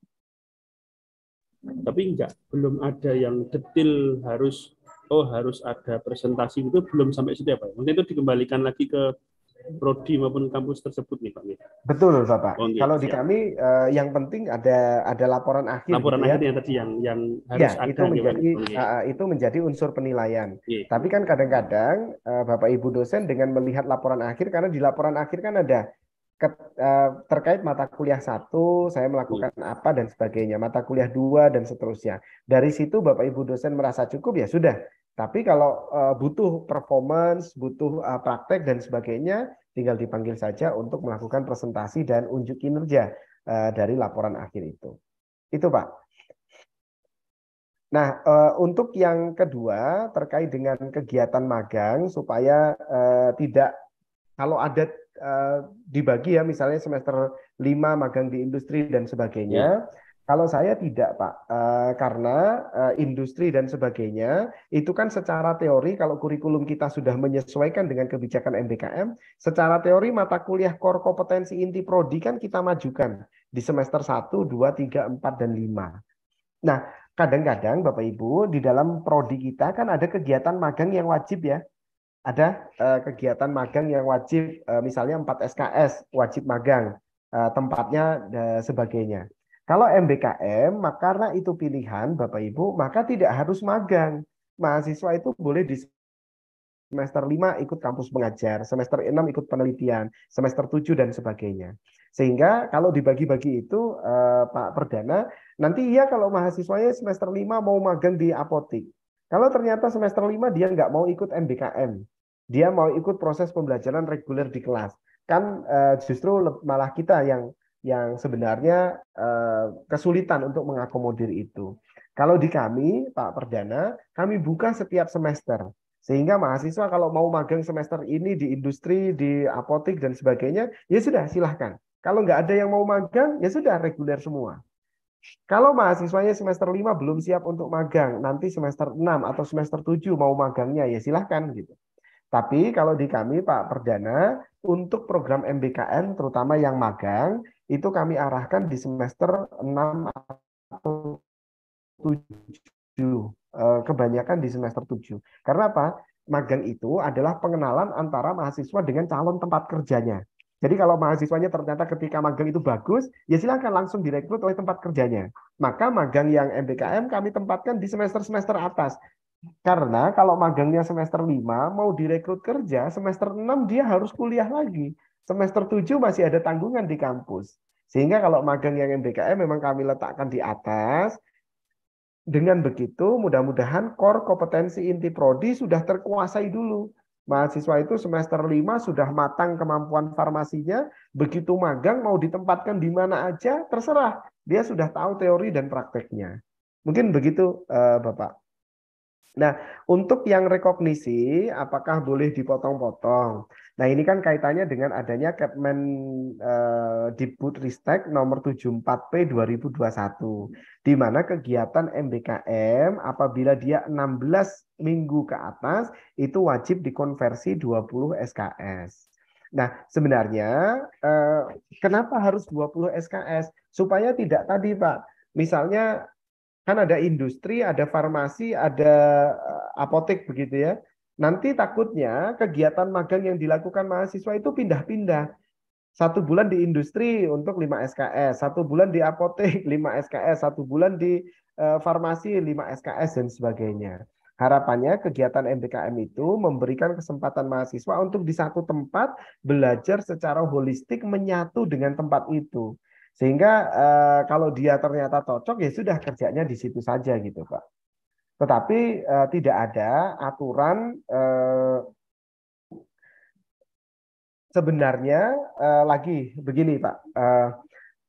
Tapi enggak, belum ada yang detail harus oh harus ada presentasi itu belum sampai situ ya Pak. Mungkin itu dikembalikan lagi ke prodi maupun kampus tersebut nih Pak. Ya? Betul Bapak. Oh, Kalau ya. di kami uh, yang penting ada ada laporan akhir. Gitu laporan gitu, akhir ya. yang tadi yang yang ya, harus ya, ada itu menjadi ya. uh, itu menjadi unsur penilaian. Ya. Tapi kan kadang-kadang uh, Bapak Ibu dosen dengan melihat laporan akhir karena di laporan akhir kan ada ke, uh, terkait mata kuliah satu saya melakukan hmm. apa dan sebagainya mata kuliah dua dan seterusnya dari situ bapak ibu dosen merasa cukup ya sudah tapi kalau uh, butuh performance butuh uh, praktek dan sebagainya tinggal dipanggil saja untuk melakukan presentasi dan unjuk kinerja uh, dari laporan akhir itu itu pak nah uh, untuk yang kedua terkait dengan kegiatan magang supaya uh, tidak kalau ada Eh, dibagi ya misalnya semester 5 magang di industri dan sebagainya. Yeah. Kalau saya tidak, Pak, uh, karena uh, industri dan sebagainya itu kan secara teori kalau kurikulum kita sudah menyesuaikan dengan kebijakan MBKM, secara teori mata kuliah core kompetensi inti prodi kan kita majukan di semester 1, 2, 3, 4 dan 5. Nah, kadang-kadang Bapak Ibu di dalam prodi kita kan ada kegiatan magang yang wajib ya ada uh, kegiatan magang yang wajib uh, misalnya 4 SKS wajib magang uh, tempatnya uh, sebagainya. Kalau MBKM maka karena itu pilihan Bapak Ibu maka tidak harus magang. Mahasiswa itu boleh di semester 5 ikut kampus mengajar, semester 6 ikut penelitian, semester 7 dan sebagainya. Sehingga kalau dibagi-bagi itu uh, Pak Perdana nanti ya kalau mahasiswanya semester 5 mau magang di apotik. Kalau ternyata semester 5 dia nggak mau ikut MBKM, dia mau ikut proses pembelajaran reguler di kelas kan uh, justru malah kita yang yang sebenarnya uh, kesulitan untuk mengakomodir itu. Kalau di kami, Pak Perdana, kami buka setiap semester. Sehingga mahasiswa kalau mau magang semester ini di industri, di apotek dan sebagainya, ya sudah, silahkan. Kalau nggak ada yang mau magang, ya sudah, reguler semua. Kalau mahasiswanya semester 5 belum siap untuk magang, nanti semester 6 atau semester 7 mau magangnya, ya silahkan. gitu. Tapi kalau di kami Pak Perdana untuk program MBKN terutama yang magang itu kami arahkan di semester 6 atau 7 eh, kebanyakan di semester 7. Karena apa? Magang itu adalah pengenalan antara mahasiswa dengan calon tempat kerjanya. Jadi kalau mahasiswanya ternyata ketika magang itu bagus, ya silahkan langsung direkrut oleh tempat kerjanya. Maka magang yang MBKM kami tempatkan di semester-semester atas karena kalau magangnya semester 5 mau direkrut kerja, semester 6 dia harus kuliah lagi. Semester 7 masih ada tanggungan di kampus. Sehingga kalau magang yang MBKM memang kami letakkan di atas. Dengan begitu mudah-mudahan core kompetensi inti prodi sudah terkuasai dulu. Mahasiswa itu semester 5 sudah matang kemampuan farmasinya, begitu magang mau ditempatkan di mana aja terserah. Dia sudah tahu teori dan prakteknya. Mungkin begitu eh, Bapak. Nah, untuk yang rekognisi, apakah boleh dipotong-potong? Nah, ini kan kaitannya dengan adanya Kepmen eh, Diput Ristek nomor 74P 2021, di mana kegiatan MBKM apabila dia 16 minggu ke atas, itu wajib dikonversi 20 SKS. Nah, sebenarnya eh, kenapa harus 20 SKS? Supaya tidak tadi, Pak, misalnya Kan ada industri, ada farmasi, ada eh, apotek begitu ya. Nanti takutnya kegiatan magang yang dilakukan mahasiswa itu pindah-pindah. Satu bulan di industri untuk 5 SKS, satu bulan di apotek 5 SKS, satu bulan di eh, farmasi 5 SKS dan sebagainya. Harapannya kegiatan MBKM itu memberikan kesempatan mahasiswa untuk di satu tempat belajar secara holistik menyatu dengan tempat itu. Sehingga eh, kalau dia ternyata cocok ya sudah kerjanya di situ saja gitu Pak. Tetapi eh, tidak ada aturan eh, sebenarnya eh, lagi begini Pak. program eh,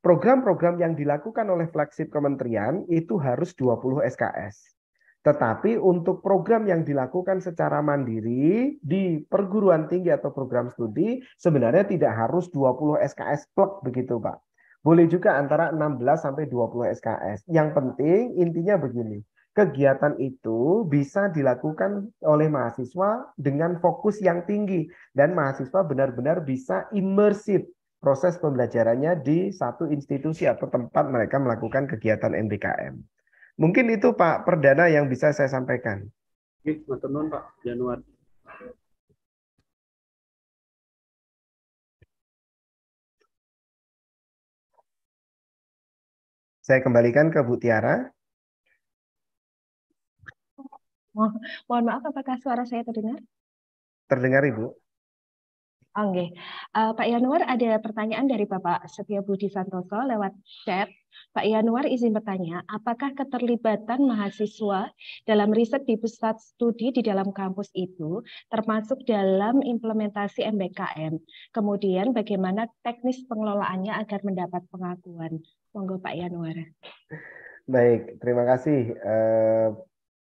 program-program yang dilakukan oleh flagship kementerian itu harus 20 SKS. Tetapi untuk program yang dilakukan secara mandiri di perguruan tinggi atau program studi sebenarnya tidak harus 20 SKS plek begitu Pak. Boleh juga antara 16 sampai 20 SKS. Yang penting intinya begini, kegiatan itu bisa dilakukan oleh mahasiswa dengan fokus yang tinggi dan mahasiswa benar-benar bisa imersif proses pembelajarannya di satu institusi atau tempat mereka melakukan kegiatan MBKM. Mungkin itu Pak Perdana yang bisa saya sampaikan. Oke, Pak Januar. Saya kembalikan ke Bu Tiara. Oh, mohon maaf, apakah suara saya terdengar? Terdengar, Ibu. Oke, okay. uh, eh, Pak Yanuar, ada pertanyaan dari Bapak Setia Budi Santoso lewat chat. Pak Yanuar izin bertanya, apakah keterlibatan mahasiswa dalam riset di pusat studi di dalam kampus itu termasuk dalam implementasi MBKM? Kemudian bagaimana teknis pengelolaannya agar mendapat pengakuan? Monggo Pak Yanuar. Baik, terima kasih uh,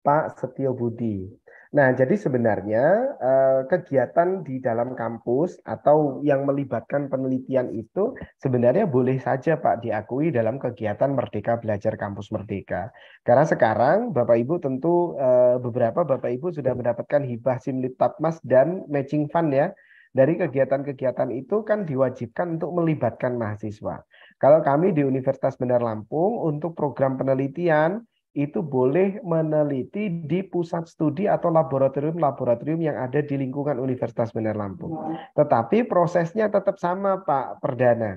Pak Setio Budi. Nah, jadi sebenarnya eh, kegiatan di dalam kampus atau yang melibatkan penelitian itu sebenarnya boleh saja Pak diakui dalam kegiatan Merdeka Belajar Kampus Merdeka. Karena sekarang Bapak Ibu tentu eh, beberapa Bapak Ibu sudah mendapatkan hibah Tatmas dan matching fund ya. Dari kegiatan-kegiatan itu kan diwajibkan untuk melibatkan mahasiswa. Kalau kami di Universitas Benar Lampung untuk program penelitian itu boleh meneliti di pusat studi atau laboratorium-laboratorium yang ada di lingkungan Universitas Bandar Lampung. Iya. Tetapi prosesnya tetap sama Pak Perdana.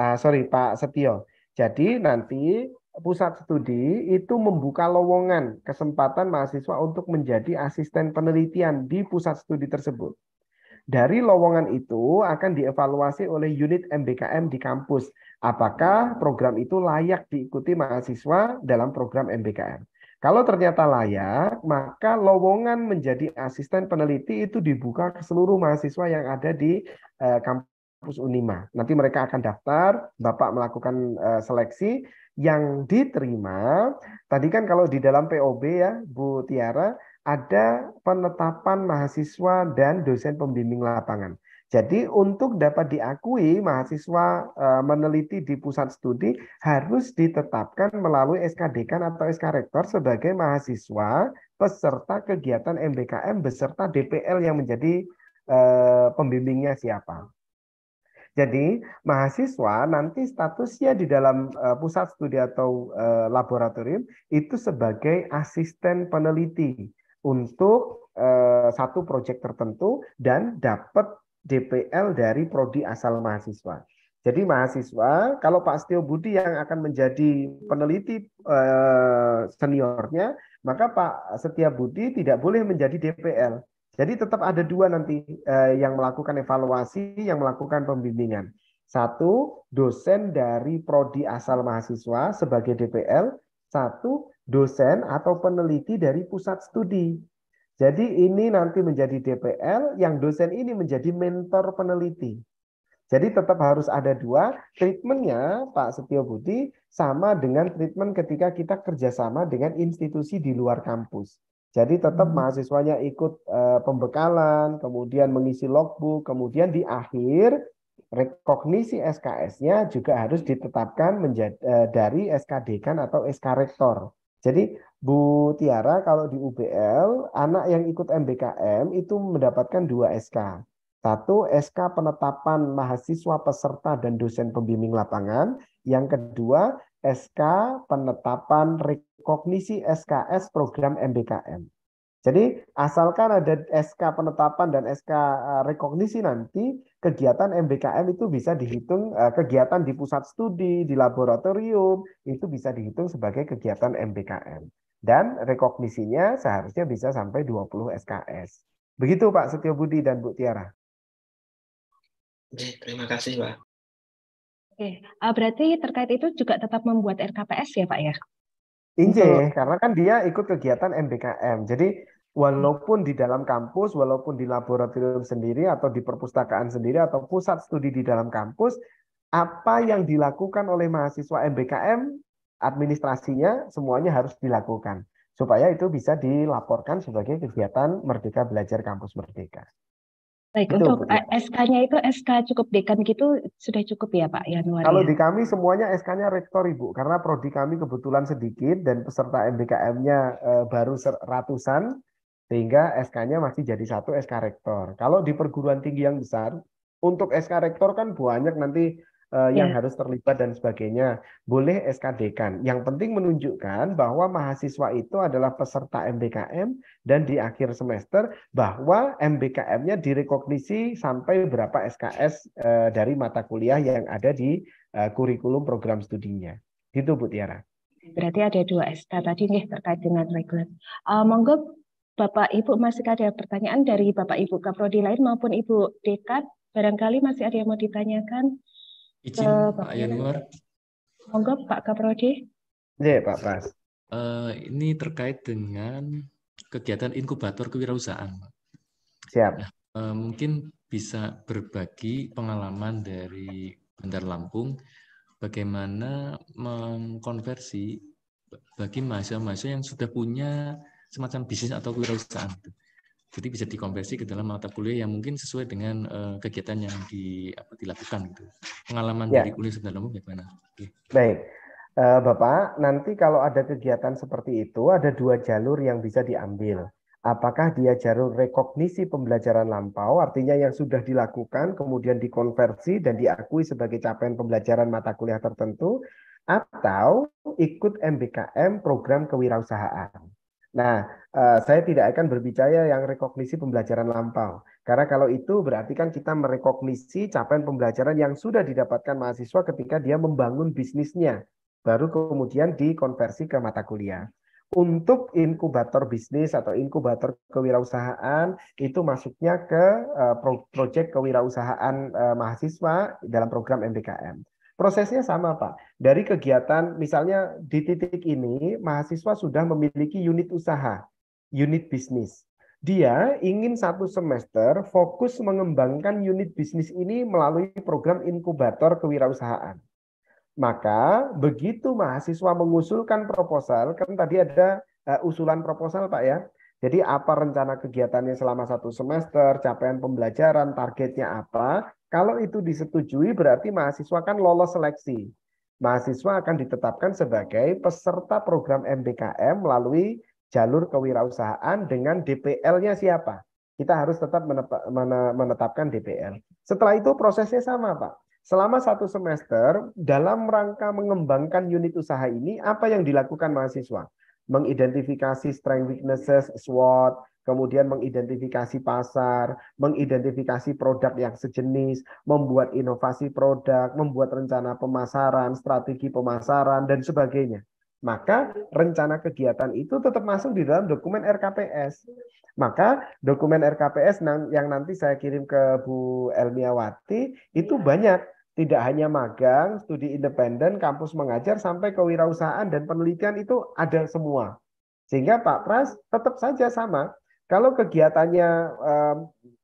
Uh, sorry Pak Setio. Jadi nanti pusat studi itu membuka lowongan kesempatan mahasiswa untuk menjadi asisten penelitian di pusat studi tersebut. Dari lowongan itu akan dievaluasi oleh unit MBKM di kampus apakah program itu layak diikuti mahasiswa dalam program MBKM. Kalau ternyata layak, maka lowongan menjadi asisten peneliti itu dibuka ke seluruh mahasiswa yang ada di eh, kampus Unima. Nanti mereka akan daftar, Bapak melakukan eh, seleksi yang diterima. Tadi kan kalau di dalam POB ya, Bu Tiara, ada penetapan mahasiswa dan dosen pembimbing lapangan. Jadi untuk dapat diakui mahasiswa eh, meneliti di pusat studi harus ditetapkan melalui SK Dekan atau SK Rektor sebagai mahasiswa peserta kegiatan MBKM beserta DPL yang menjadi eh, pembimbingnya siapa. Jadi mahasiswa nanti statusnya di dalam eh, pusat studi atau laboratorium itu sebagai asisten peneliti untuk satu proyek tertentu dan dapat DPL dari prodi asal mahasiswa. Jadi mahasiswa, kalau Pak Setio Budi yang akan menjadi peneliti eh, seniornya, maka Pak Setia Budi tidak boleh menjadi DPL. Jadi tetap ada dua nanti eh, yang melakukan evaluasi, yang melakukan pembimbingan. Satu, dosen dari prodi asal mahasiswa sebagai DPL. Satu, dosen atau peneliti dari pusat studi jadi ini nanti menjadi DPL, yang dosen ini menjadi mentor peneliti. Jadi tetap harus ada dua treatmentnya Pak Setio Budi sama dengan treatment ketika kita kerjasama dengan institusi di luar kampus. Jadi tetap hmm. mahasiswanya ikut uh, pembekalan, kemudian mengisi logbook, kemudian di akhir rekognisi SKS-nya juga harus ditetapkan menjadi, uh, eh, dari SKD kan atau SK Rektor. Jadi Bu Tiara kalau di UBL anak yang ikut MBKM itu mendapatkan dua SK. Satu SK penetapan mahasiswa peserta dan dosen pembimbing lapangan. Yang kedua SK penetapan rekognisi SKS program MBKM. Jadi asalkan ada SK penetapan dan SK eh, rekognisi nanti kegiatan MBKM itu bisa dihitung eh, kegiatan di pusat studi, di laboratorium itu bisa dihitung sebagai kegiatan MBKM. Dan rekognisinya seharusnya bisa sampai 20 SKS. Begitu Pak Setio Budi dan Bu Tiara. Oke, terima kasih Pak. Oke, eh, berarti terkait itu juga tetap membuat RKPS ya Pak ya? Inje, karena kan dia ikut kegiatan MBKM. Jadi walaupun di dalam kampus, walaupun di laboratorium sendiri atau di perpustakaan sendiri atau pusat studi di dalam kampus, apa yang dilakukan oleh mahasiswa MBKM administrasinya semuanya harus dilakukan supaya itu bisa dilaporkan sebagai kegiatan Merdeka Belajar Kampus Merdeka. Baik, gitu, itu, untuk SK-nya itu SK cukup dekan gitu sudah cukup ya Pak Yanuar? Kalau ya? di kami semuanya SK-nya rektor Ibu, karena prodi kami kebetulan sedikit dan peserta MBKM-nya eh, baru ratusan, sehingga SK-nya masih jadi satu SK rektor. Kalau di perguruan tinggi yang besar, untuk SK rektor kan banyak nanti yeah. yang ya. harus terlibat dan sebagainya. Boleh SKD-kan. Yang penting menunjukkan bahwa mahasiswa itu adalah peserta MBKM dan di akhir semester bahwa MBKM-nya direkognisi sampai berapa SKS uh, eh, dari mata kuliah yang ada di uh, kurikulum program studinya. Gitu Bu Tiara. Berarti ada dua SK tadi nih terkait dengan reguler. Uh, monggo Bapak Ibu masih ada pertanyaan dari Bapak Ibu Kaprodi lain maupun Ibu Dekat barangkali masih ada yang mau ditanyakan izin uh, eh, Pak Yanuar. Monggo Pak Kaprodi. Ya, yeah, Pak Pras. Uh, ini terkait dengan kegiatan inkubator kewirausahaan. Siap. Nah, uh, mungkin bisa berbagi pengalaman dari Bandar Lampung bagaimana mengkonversi bagi mahasiswa-mahasiswa yang sudah punya semacam bisnis atau kewirausahaan. Jadi bisa dikonversi ke dalam mata kuliah yang mungkin sesuai dengan uh, kegiatan yang di, apa, dilakukan. Gitu. Pengalaman ya. dari kuliah dalam bagaimana? Okay. Baik. Uh, Bapak, nanti kalau ada kegiatan seperti itu, ada dua jalur yang bisa diambil. Apakah dia jalur rekognisi pembelajaran lampau, artinya yang sudah dilakukan, kemudian dikonversi dan diakui sebagai capaian pembelajaran mata kuliah tertentu, atau ikut MBKM program kewirausahaan. Nah, eh, saya tidak akan berbicara yang rekognisi pembelajaran lampau. Karena kalau itu berarti kan kita merekognisi capaian pembelajaran yang sudah didapatkan mahasiswa ketika dia membangun bisnisnya. Baru kemudian dikonversi ke mata kuliah. Untuk inkubator bisnis atau inkubator kewirausahaan itu masuknya ke eh, proyek kewirausahaan eh, mahasiswa dalam program MBKM. Prosesnya sama, Pak. Dari kegiatan, misalnya di titik ini, mahasiswa sudah memiliki unit usaha, unit bisnis. Dia ingin satu semester fokus mengembangkan unit bisnis ini melalui program inkubator kewirausahaan. Maka begitu mahasiswa mengusulkan proposal, kan tadi ada uh, usulan proposal Pak ya. Jadi apa rencana kegiatannya selama satu semester, capaian pembelajaran, targetnya apa, kalau itu disetujui berarti mahasiswa akan lolos seleksi. Mahasiswa akan ditetapkan sebagai peserta program MBKM melalui jalur kewirausahaan dengan DPL-nya siapa? Kita harus tetap menetapkan DPL. Setelah itu prosesnya sama, Pak. Selama satu semester, dalam rangka mengembangkan unit usaha ini, apa yang dilakukan mahasiswa? Mengidentifikasi strength weaknesses, SWOT, kemudian mengidentifikasi pasar, mengidentifikasi produk yang sejenis, membuat inovasi produk, membuat rencana pemasaran, strategi pemasaran, dan sebagainya. Maka rencana kegiatan itu tetap masuk di dalam dokumen RKPS. Maka dokumen RKPS yang nanti saya kirim ke Bu Elmiawati itu iya. banyak. Tidak hanya magang, studi independen, kampus mengajar, sampai kewirausahaan dan penelitian itu ada semua. Sehingga Pak Pras tetap saja sama kalau kegiatannya eh,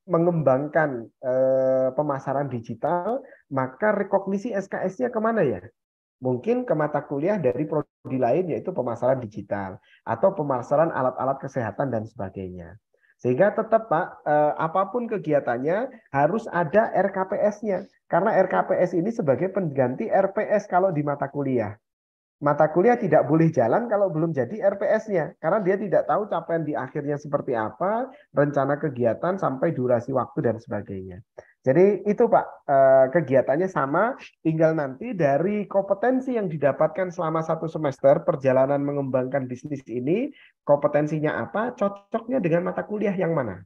mengembangkan eh, pemasaran digital, maka rekognisi SKS-nya kemana ya? Mungkin ke mata kuliah dari prodi lain yaitu pemasaran digital atau pemasaran alat-alat kesehatan dan sebagainya. Sehingga tetap Pak, eh, apapun kegiatannya harus ada RKPS-nya. Karena RKPS ini sebagai pengganti RPS kalau di mata kuliah mata kuliah tidak boleh jalan kalau belum jadi RPS-nya karena dia tidak tahu capaian di akhirnya seperti apa, rencana kegiatan sampai durasi waktu dan sebagainya. Jadi itu Pak, eh, kegiatannya sama, tinggal nanti dari kompetensi yang didapatkan selama satu semester perjalanan mengembangkan bisnis ini, kompetensinya apa, cocoknya dengan mata kuliah yang mana.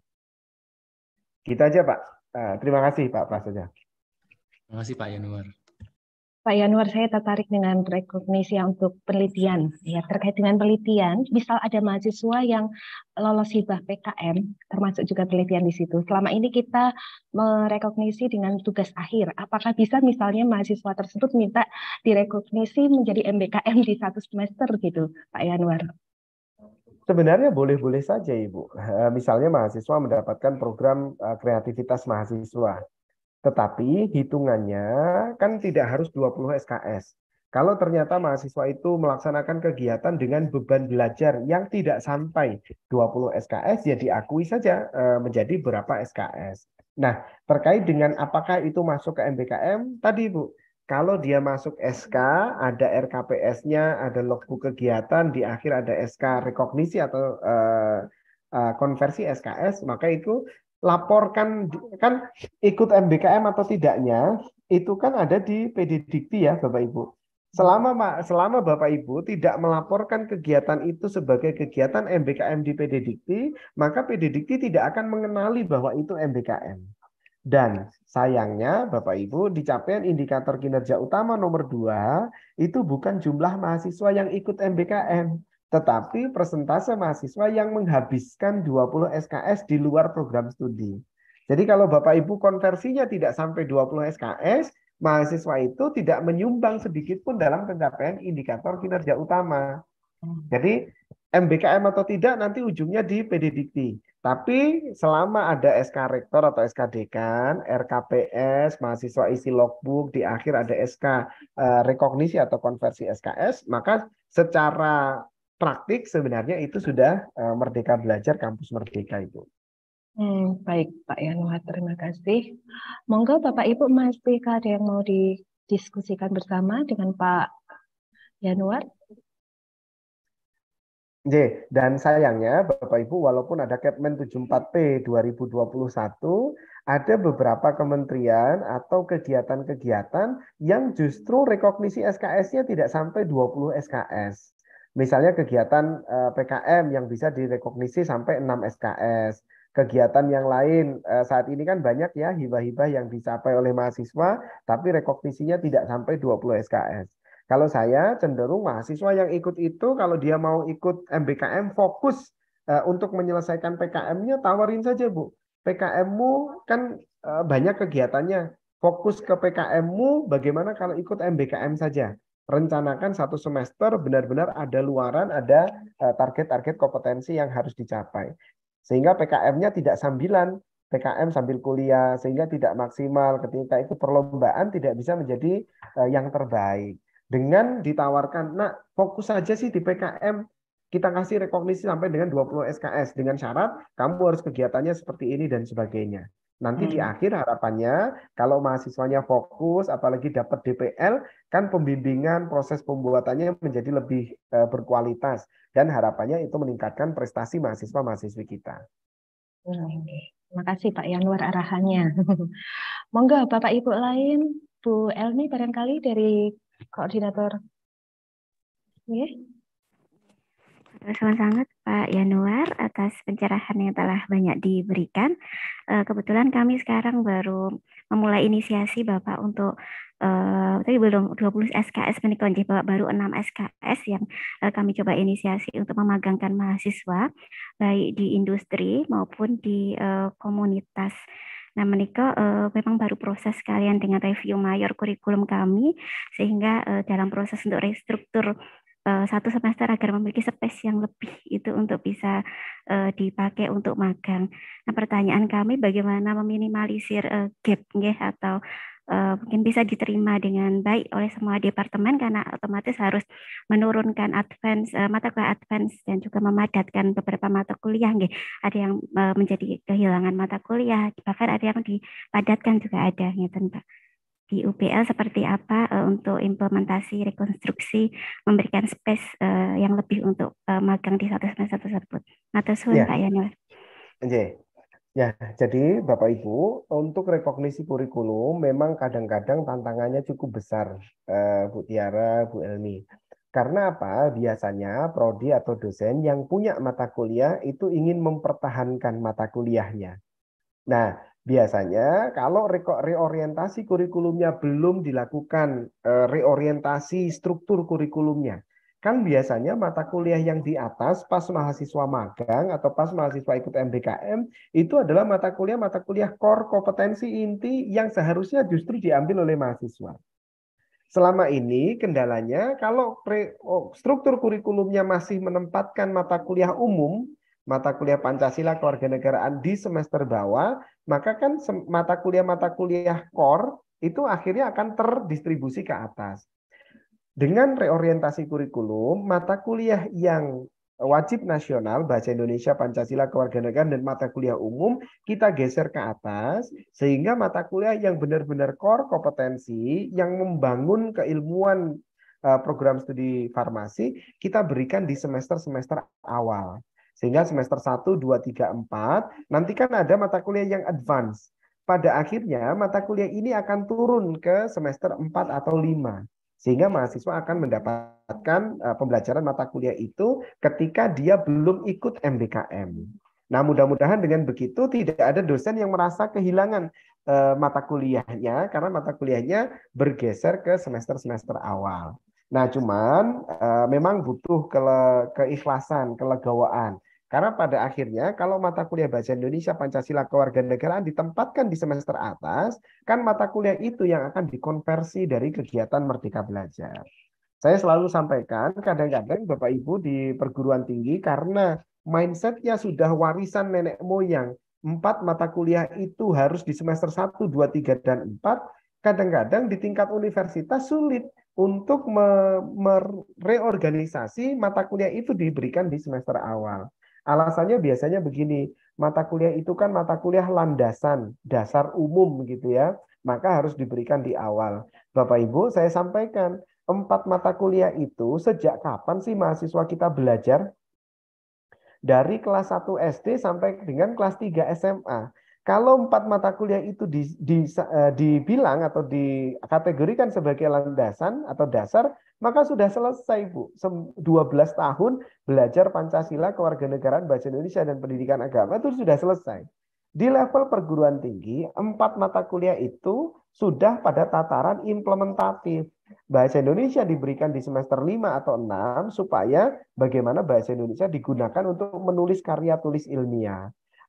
Kita gitu aja Pak. Eh, terima kasih Pak Prasetya. Terima kasih Pak Yanuar. Pak Yanuar, saya tertarik dengan rekognisi untuk penelitian. Ya, terkait dengan penelitian, misal ada mahasiswa yang lolos hibah PKM, termasuk juga penelitian di situ. Selama ini kita merekognisi dengan tugas akhir. Apakah bisa misalnya mahasiswa tersebut minta direkognisi menjadi MBKM di satu semester gitu, Pak Yanuar? Sebenarnya boleh-boleh saja, Ibu. Eh, misalnya mahasiswa mendapatkan program eh, kreativitas mahasiswa tetapi hitungannya kan tidak harus 20 SKS. Kalau ternyata mahasiswa itu melaksanakan kegiatan dengan beban belajar yang tidak sampai 20 SKS, ya diakui saja e, menjadi berapa SKS. Nah, terkait dengan apakah itu masuk ke MBKM, tadi Bu, kalau dia masuk SK, ada RKPS-nya, ada logbook kegiatan, di akhir ada SK rekognisi atau uh, uh, konversi SKS, maka itu laporkan kan ikut MBKM atau tidaknya itu kan ada di PD Dikti ya Bapak Ibu. Selama selama Bapak Ibu tidak melaporkan kegiatan itu sebagai kegiatan MBKM di PD Dikti, maka PD Dikti tidak akan mengenali bahwa itu MBKM. Dan sayangnya Bapak Ibu di capaian indikator kinerja utama nomor 2 itu bukan jumlah mahasiswa yang ikut MBKM, tetapi persentase mahasiswa yang menghabiskan 20 SKS di luar program studi. Jadi kalau Bapak Ibu konversinya tidak sampai 20 SKS, mahasiswa itu tidak menyumbang sedikit pun dalam pencapaian indikator kinerja utama. Jadi MBKM atau tidak nanti ujungnya di PDDT. Tapi selama ada SK Rektor atau SK Dekan, RKPS, mahasiswa isi logbook, di akhir ada SK eh, rekognisi atau konversi SKS, maka secara praktik sebenarnya itu sudah uh, Merdeka Belajar Kampus Merdeka itu. Hmm, baik Pak Yanuhat, terima kasih. Monggo Bapak Ibu masih ada yang mau didiskusikan bersama dengan Pak Yanuar? J, dan sayangnya Bapak Ibu walaupun ada Kepmen 74P 2021, ada beberapa kementerian atau kegiatan-kegiatan yang justru rekognisi SKS-nya tidak sampai 20 SKS. Misalnya kegiatan eh, PKM yang bisa direkognisi sampai 6 SKS. Kegiatan yang lain eh, saat ini kan banyak ya hibah-hibah yang dicapai oleh mahasiswa tapi rekognisinya tidak sampai 20 SKS. Kalau saya cenderung mahasiswa yang ikut itu kalau dia mau ikut MBKM fokus eh, untuk menyelesaikan PKM-nya tawarin saja Bu. PKM-mu kan banyak kegiatannya. Fokus ke PKM-mu bagaimana kalau ikut MBKM saja rencanakan satu semester benar-benar ada luaran, ada eh, target-target kompetensi yang harus dicapai. Sehingga PKM-nya tidak sambilan, PKM sambil kuliah, sehingga tidak maksimal ketika itu perlombaan tidak bisa menjadi eh, yang terbaik. Dengan ditawarkan, nah fokus saja sih di PKM, kita kasih rekognisi sampai dengan 20 SKS dengan syarat kamu harus kegiatannya seperti ini dan sebagainya. Nanti hmm. di akhir harapannya kalau mahasiswanya fokus apalagi dapat DPL kan pembimbingan proses pembuatannya menjadi lebih e, berkualitas dan harapannya itu meningkatkan prestasi mahasiswa-mahasiswi kita. Hmm. Terima kasih Pak Yanwar arahannya. Monggo Bapak Ibu lain, Bu Elmi barangkali dari koordinator. Yeah. Terima sangat Pak Yanuar atas pencerahan yang telah banyak diberikan. Eh, kebetulan kami sekarang baru memulai inisiasi Bapak untuk Uh, eh, tapi belum 20 SKS menikonji Bapak baru 6 SKS yang uh, kami coba inisiasi untuk memagangkan mahasiswa baik di industri maupun di uh, komunitas Nah, menikah uh, memang baru proses kalian dengan review mayor kurikulum kami, sehingga uh, dalam proses untuk restruktur Eh, satu semester agar memiliki space yang lebih itu untuk bisa uh, dipakai untuk magang. Nah, pertanyaan kami bagaimana meminimalisir uh, gap nggih atau Uh, mungkin bisa diterima dengan baik oleh semua departemen karena otomatis harus menurunkan advance uh, mata kuliah advance dan juga memadatkan beberapa mata kuliah nggih. Ada yang uh, menjadi kehilangan mata kuliah, bahkan ada yang dipadatkan juga ada gitu, Pak di UPL seperti apa uh, untuk implementasi rekonstruksi memberikan space uh, yang lebih untuk uh, magang di satu semester tersebut. Atau suhu, ya. Pak Yanul. Oke. Ya, jadi Bapak Ibu, untuk rekognisi kurikulum memang kadang-kadang tantangannya cukup besar, Bu Tiara, Bu Elmi. Karena apa? Biasanya prodi atau dosen yang punya mata kuliah itu ingin mempertahankan mata kuliahnya. Nah, Biasanya kalau reorientasi kurikulumnya belum dilakukan eh, reorientasi struktur kurikulumnya. Kan biasanya mata kuliah yang di atas pas mahasiswa magang atau pas mahasiswa ikut MBKM itu adalah mata kuliah mata kuliah core kompetensi inti yang seharusnya justru diambil oleh mahasiswa. Selama ini kendalanya kalau oh, struktur kurikulumnya masih menempatkan mata kuliah umum mata kuliah Pancasila kewarganegaraan di semester bawah, maka kan mata kuliah-mata kuliah core itu akhirnya akan terdistribusi ke atas. Dengan reorientasi kurikulum, mata kuliah yang wajib nasional bahasa Indonesia Pancasila kewarganegaraan dan mata kuliah umum kita geser ke atas sehingga mata kuliah yang benar-benar core kompetensi yang membangun keilmuan eh, program studi farmasi kita berikan di semester-semester awal. Sehingga semester 1, 2, 3, 4, nanti kan ada mata kuliah yang advance. Pada akhirnya mata kuliah ini akan turun ke semester 4 atau 5. Sehingga mahasiswa akan mendapatkan eh, pembelajaran mata kuliah itu ketika dia belum ikut MBKM. Nah, mudah-mudahan dengan begitu tidak ada dosen yang merasa kehilangan eh, mata kuliahnya karena mata kuliahnya bergeser ke semester-semester awal. Nah, cuman eh, memang butuh ke keikhlasan, kelegawaan. Karena pada akhirnya kalau mata kuliah Bahasa Indonesia Pancasila Kewarganegaraan ditempatkan di semester atas, kan mata kuliah itu yang akan dikonversi dari kegiatan Merdeka Belajar. Saya selalu sampaikan kadang-kadang Bapak Ibu di perguruan tinggi karena mindsetnya sudah warisan nenek moyang. Empat mata kuliah itu harus di semester 1, 2, 3, dan 4. Kadang-kadang di tingkat universitas sulit untuk mereorganisasi mata kuliah itu diberikan di semester awal. Alasannya biasanya begini, mata kuliah itu kan mata kuliah landasan, dasar umum gitu ya. Maka harus diberikan di awal. Bapak Ibu, saya sampaikan, empat mata kuliah itu sejak kapan sih mahasiswa kita belajar? Dari kelas 1 SD sampai dengan kelas 3 SMA. Kalau empat mata kuliah itu di, di, eh, dibilang atau dikategorikan sebagai landasan atau dasar, maka sudah selesai Bu. 12 tahun belajar Pancasila, kewarganegaraan, bahasa Indonesia, dan pendidikan agama itu sudah selesai. Di level perguruan tinggi, empat mata kuliah itu sudah pada tataran implementatif. Bahasa Indonesia diberikan di semester 5 atau 6 supaya bagaimana bahasa Indonesia digunakan untuk menulis karya tulis ilmiah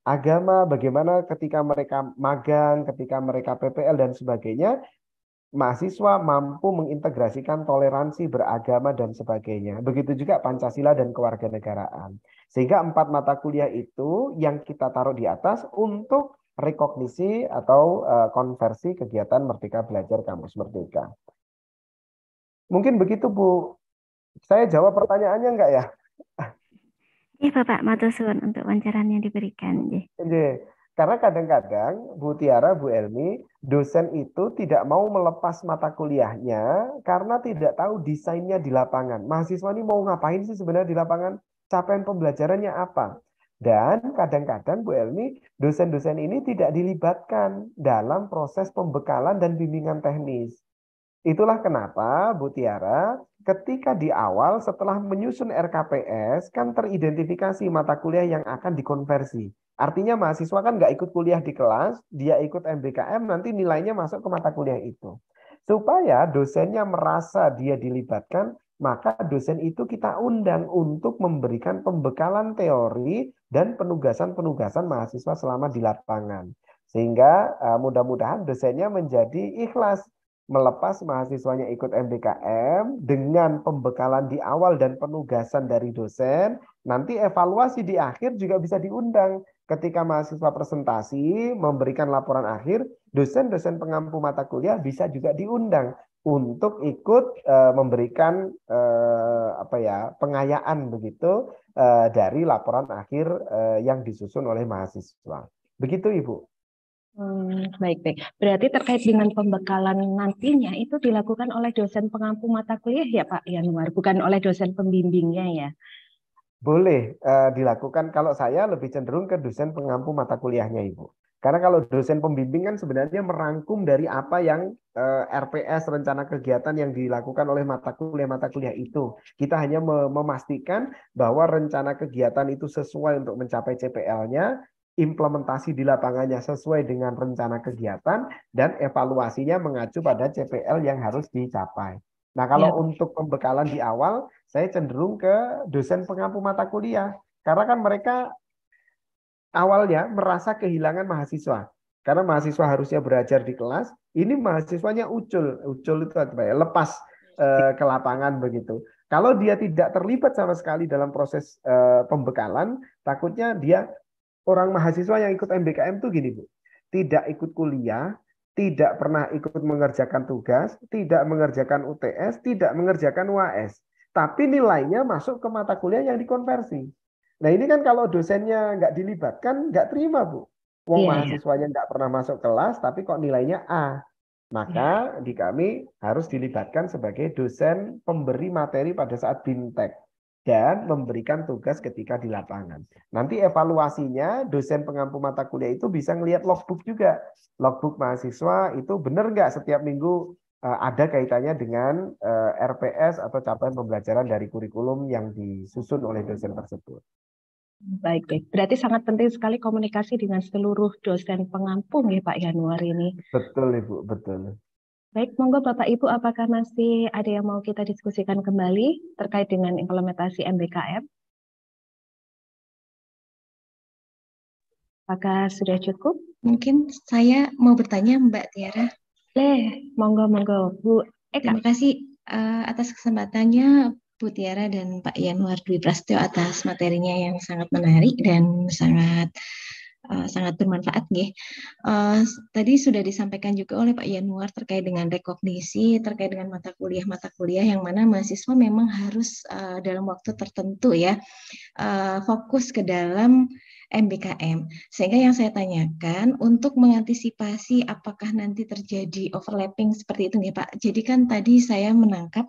agama, bagaimana ketika mereka magang, ketika mereka PPL dan sebagainya, mahasiswa mampu mengintegrasikan toleransi beragama dan sebagainya. Begitu juga Pancasila dan kewarganegaraan. Sehingga empat mata kuliah itu yang kita taruh di atas untuk rekognisi atau eh, konversi kegiatan Merdeka Belajar Kampus Merdeka. Mungkin begitu Bu. Saya jawab pertanyaannya enggak ya? Iya Bapak, Matusun untuk wawancaran yang diberikan. Iya. Karena kadang-kadang Bu Tiara, Bu Elmi, dosen itu tidak mau melepas mata kuliahnya karena tidak tahu desainnya di lapangan. Mahasiswa ini mau ngapain sih sebenarnya di lapangan? Capaian pembelajarannya apa? Dan kadang-kadang Bu Elmi, dosen-dosen ini tidak dilibatkan dalam proses pembekalan dan bimbingan teknis. Itulah kenapa Bu Tiara ketika di awal setelah menyusun RKPS kan teridentifikasi mata kuliah yang akan dikonversi. Artinya mahasiswa kan nggak ikut kuliah di kelas, dia ikut MBKM, nanti nilainya masuk ke mata kuliah itu. Supaya dosennya merasa dia dilibatkan, maka dosen itu kita undang untuk memberikan pembekalan teori dan penugasan-penugasan mahasiswa selama di lapangan. Sehingga eh, mudah-mudahan dosennya menjadi ikhlas melepas mahasiswanya ikut MDKM dengan pembekalan di awal dan penugasan dari dosen, nanti evaluasi di akhir juga bisa diundang. Ketika mahasiswa presentasi memberikan laporan akhir, dosen-dosen pengampu mata kuliah bisa juga diundang untuk ikut eh, memberikan eh, apa ya pengayaan begitu eh, dari laporan akhir yang disusun oleh mahasiswa. Begitu Ibu. Hmm, baik baik. Berarti terkait dengan pembekalan nantinya itu dilakukan oleh dosen pengampu mata kuliah ya Pak Yanuar, bukan oleh dosen pembimbingnya ya? Boleh uh, dilakukan kalau saya lebih cenderung ke dosen pengampu mata kuliahnya Ibu. Karena kalau dosen pembimbing kan sebenarnya merangkum dari apa yang uh, eh, RPS rencana kegiatan yang dilakukan oleh mata kuliah mata kuliah itu. Kita hanya memastikan bahwa rencana kegiatan itu sesuai untuk mencapai CPL-nya implementasi di lapangannya sesuai dengan rencana kegiatan dan evaluasinya mengacu pada CPL yang harus dicapai. Nah, kalau ya. untuk pembekalan di awal, saya cenderung ke dosen pengampu mata kuliah karena kan mereka awalnya merasa kehilangan mahasiswa. Karena mahasiswa harusnya belajar di kelas, ini mahasiswanya ucul, ucul itu apa ya? Lepas eh, ke lapangan begitu. Kalau dia tidak terlibat sama sekali dalam proses eh, pembekalan, takutnya dia orang mahasiswa yang ikut MBKM tuh gini, Bu. Tidak ikut kuliah, tidak pernah ikut mengerjakan tugas, tidak mengerjakan UTS, tidak mengerjakan UAS. Tapi nilainya masuk ke mata kuliah yang dikonversi. Nah ini kan kalau dosennya nggak dilibatkan, nggak terima, Bu. Wong yeah. Iya. mahasiswanya nggak pernah masuk kelas, tapi kok nilainya A. Maka yeah. di kami harus dilibatkan sebagai dosen pemberi materi pada saat bintek dan memberikan tugas ketika di lapangan. Nanti evaluasinya dosen pengampu mata kuliah itu bisa ngelihat logbook juga. Logbook mahasiswa itu benar nggak setiap minggu eh, ada kaitannya dengan eh, RPS atau capaian pembelajaran dari kurikulum yang disusun oleh dosen tersebut. Baik, baik. Berarti sangat penting sekali komunikasi dengan seluruh dosen pengampu ya Pak Januar ini. Betul Ibu, betul. Baik, monggo Bapak Ibu, apakah masih ada yang mau kita diskusikan kembali terkait dengan implementasi MBKM? Apakah sudah cukup? Mungkin saya mau bertanya Mbak Tiara. Leh, monggo monggo Bu Eka. Terima kasih uh, atas kesempatannya Bu Tiara dan Pak Yanuar Dwi Prasetyo atas materinya yang sangat menarik dan sangat Eh, sangat bermanfaat nih. Uh, eh, tadi sudah disampaikan juga oleh Pak Yanuar terkait dengan rekognisi, terkait dengan mata kuliah-mata kuliah yang mana mahasiswa memang harus uh, dalam waktu tertentu ya uh, fokus ke dalam MBKM. Sehingga yang saya tanyakan untuk mengantisipasi apakah nanti terjadi overlapping seperti itu nih Pak. Jadi kan tadi saya menangkap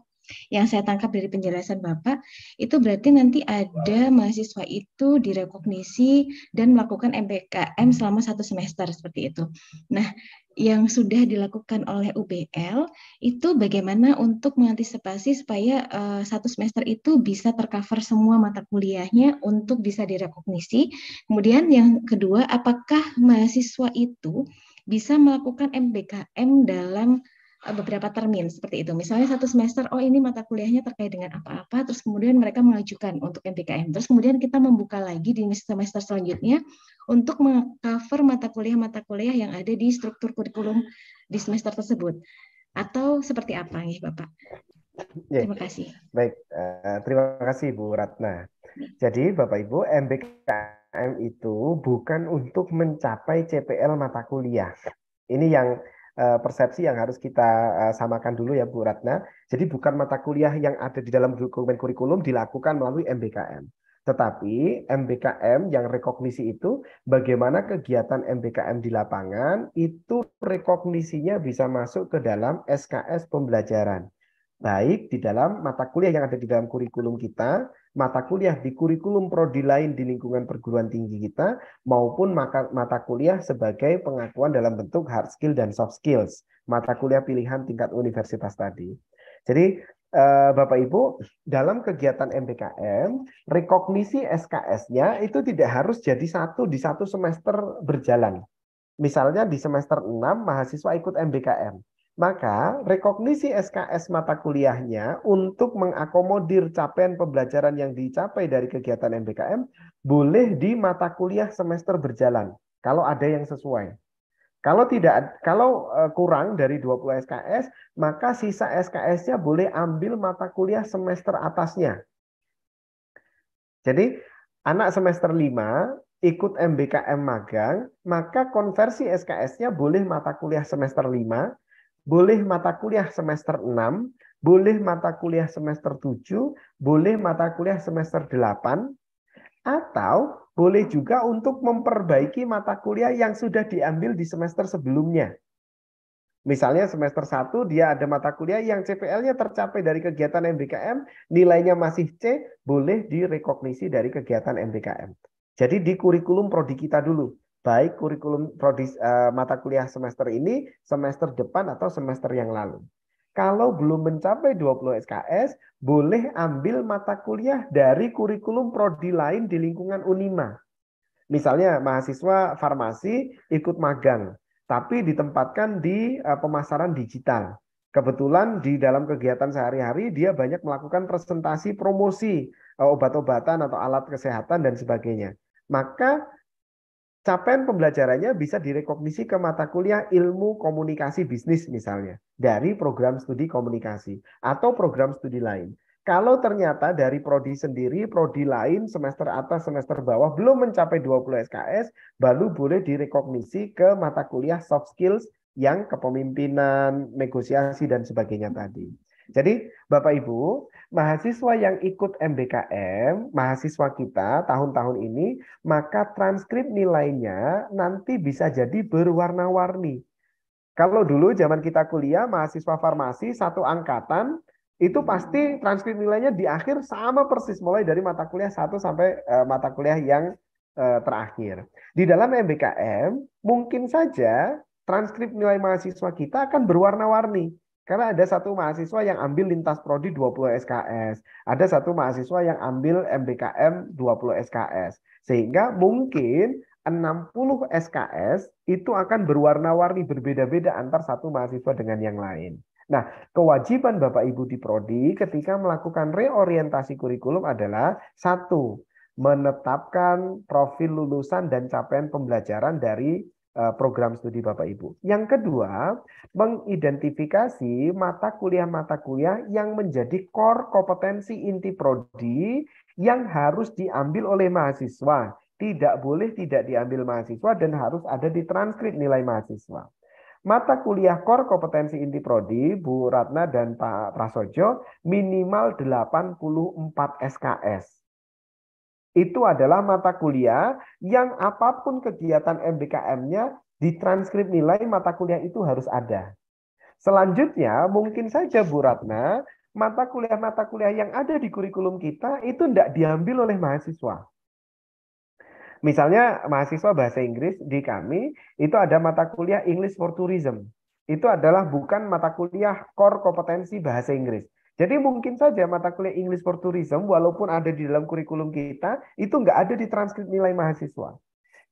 yang saya tangkap dari penjelasan Bapak, itu berarti nanti ada mahasiswa itu direkognisi dan melakukan MPKM selama satu semester seperti itu. Nah, yang sudah dilakukan oleh UBL itu bagaimana untuk mengantisipasi supaya uh, satu semester itu bisa tercover semua mata kuliahnya untuk bisa direkognisi. Kemudian yang kedua, apakah mahasiswa itu bisa melakukan MBKM dalam Eh, beberapa termin seperti itu. Misalnya satu semester, oh ini mata kuliahnya terkait dengan apa-apa, terus kemudian mereka mengajukan untuk MPKM. Terus kemudian kita membuka lagi di semester selanjutnya untuk mengcover mata kuliah-mata kuliah yang ada di struktur kurikulum di semester tersebut. Atau seperti apa nih Bapak? Ya. Terima kasih. Baik, eh, terima kasih Bu Ratna. Jadi Bapak Ibu, MBKM itu bukan untuk mencapai CPL mata kuliah. Ini yang Eh, persepsi yang harus kita eh, samakan dulu ya Bu Ratna. Jadi bukan mata kuliah yang ada di dalam dokumen kurikulum dilakukan melalui MBKM. Tetapi MBKM yang rekognisi itu bagaimana kegiatan MBKM di lapangan itu rekognisinya bisa masuk ke dalam SKS pembelajaran. Baik di dalam mata kuliah yang ada di dalam kurikulum kita mata kuliah di kurikulum prodi lain di lingkungan perguruan tinggi kita maupun mata kuliah sebagai pengakuan dalam bentuk hard skill dan soft skills, mata kuliah pilihan tingkat universitas tadi. Jadi eh, Bapak Ibu, dalam kegiatan MBKM rekognisi SKS-nya itu tidak harus jadi satu di satu semester berjalan. Misalnya di semester 6 mahasiswa ikut MBKM. Maka rekognisi SKS mata kuliahnya untuk mengakomodir capaian pembelajaran yang dicapai dari kegiatan MBKM boleh di mata kuliah semester berjalan kalau ada yang sesuai. Kalau tidak kalau e, kurang dari 20 SKS, maka sisa SKS-nya boleh ambil mata kuliah semester atasnya. Jadi anak semester 5 ikut MBKM magang, maka konversi SKS-nya boleh mata kuliah semester 5 boleh mata kuliah semester 6, boleh mata kuliah semester 7, boleh mata kuliah semester 8, atau boleh juga untuk memperbaiki mata kuliah yang sudah diambil di semester sebelumnya. Misalnya semester 1 dia ada mata kuliah yang CPL-nya tercapai dari kegiatan MBKM, nilainya masih C, boleh direkognisi dari kegiatan MBKM. Jadi di kurikulum prodi kita dulu baik kurikulum prodis, uh, mata kuliah semester ini, semester depan atau semester yang lalu. Kalau belum mencapai 20 SKS, boleh ambil mata kuliah dari kurikulum prodi lain di lingkungan Unima. Misalnya mahasiswa farmasi ikut magang, tapi ditempatkan di uh, pemasaran digital. Kebetulan di dalam kegiatan sehari-hari dia banyak melakukan presentasi promosi eh, obat-obatan atau alat kesehatan dan sebagainya. Maka capaian pembelajarannya bisa direkognisi ke mata kuliah ilmu komunikasi bisnis misalnya dari program studi komunikasi atau program studi lain. Kalau ternyata dari prodi sendiri, prodi lain semester atas, semester bawah belum mencapai 20 SKS, baru boleh direkognisi ke mata kuliah soft skills yang kepemimpinan, negosiasi dan sebagainya tadi. Jadi Bapak Ibu, mahasiswa yang ikut MBKM, mahasiswa kita tahun-tahun ini, maka transkrip nilainya nanti bisa jadi berwarna-warni. Kalau dulu zaman kita kuliah, mahasiswa farmasi satu angkatan, itu pasti transkrip nilainya di akhir sama persis, mulai dari mata kuliah satu sampai e, mata kuliah yang e, terakhir. Di dalam MBKM, mungkin saja transkrip nilai mahasiswa kita akan berwarna-warni karena ada satu mahasiswa yang ambil lintas prodi 20 SKS, ada satu mahasiswa yang ambil MBKM 20 SKS. Sehingga mungkin 60 SKS itu akan berwarna-warni berbeda-beda antar satu mahasiswa dengan yang lain. Nah, kewajiban Bapak Ibu di prodi ketika melakukan reorientasi kurikulum adalah satu, menetapkan profil lulusan dan capaian pembelajaran dari Eh, program studi Bapak Ibu. Yang kedua, mengidentifikasi mata kuliah-mata kuliah yang menjadi core kompetensi inti prodi yang harus diambil oleh mahasiswa. Tidak boleh tidak diambil mahasiswa dan harus ada di transkrip nilai mahasiswa. Mata kuliah core kompetensi inti prodi Bu Ratna dan Pak Prasojo minimal 84 SKS itu adalah mata kuliah yang apapun kegiatan mbkm nya di transkrip nilai mata kuliah itu harus ada. Selanjutnya, mungkin saja Bu Ratna, mata kuliah-mata kuliah yang ada di kurikulum kita itu tidak diambil oleh mahasiswa. Misalnya mahasiswa bahasa Inggris di kami itu ada mata kuliah English for Tourism. Itu adalah bukan mata kuliah core kompetensi bahasa Inggris. Jadi mungkin saja mata kuliah English for Tourism walaupun ada di dalam kurikulum kita itu nggak ada di transkrip nilai mahasiswa.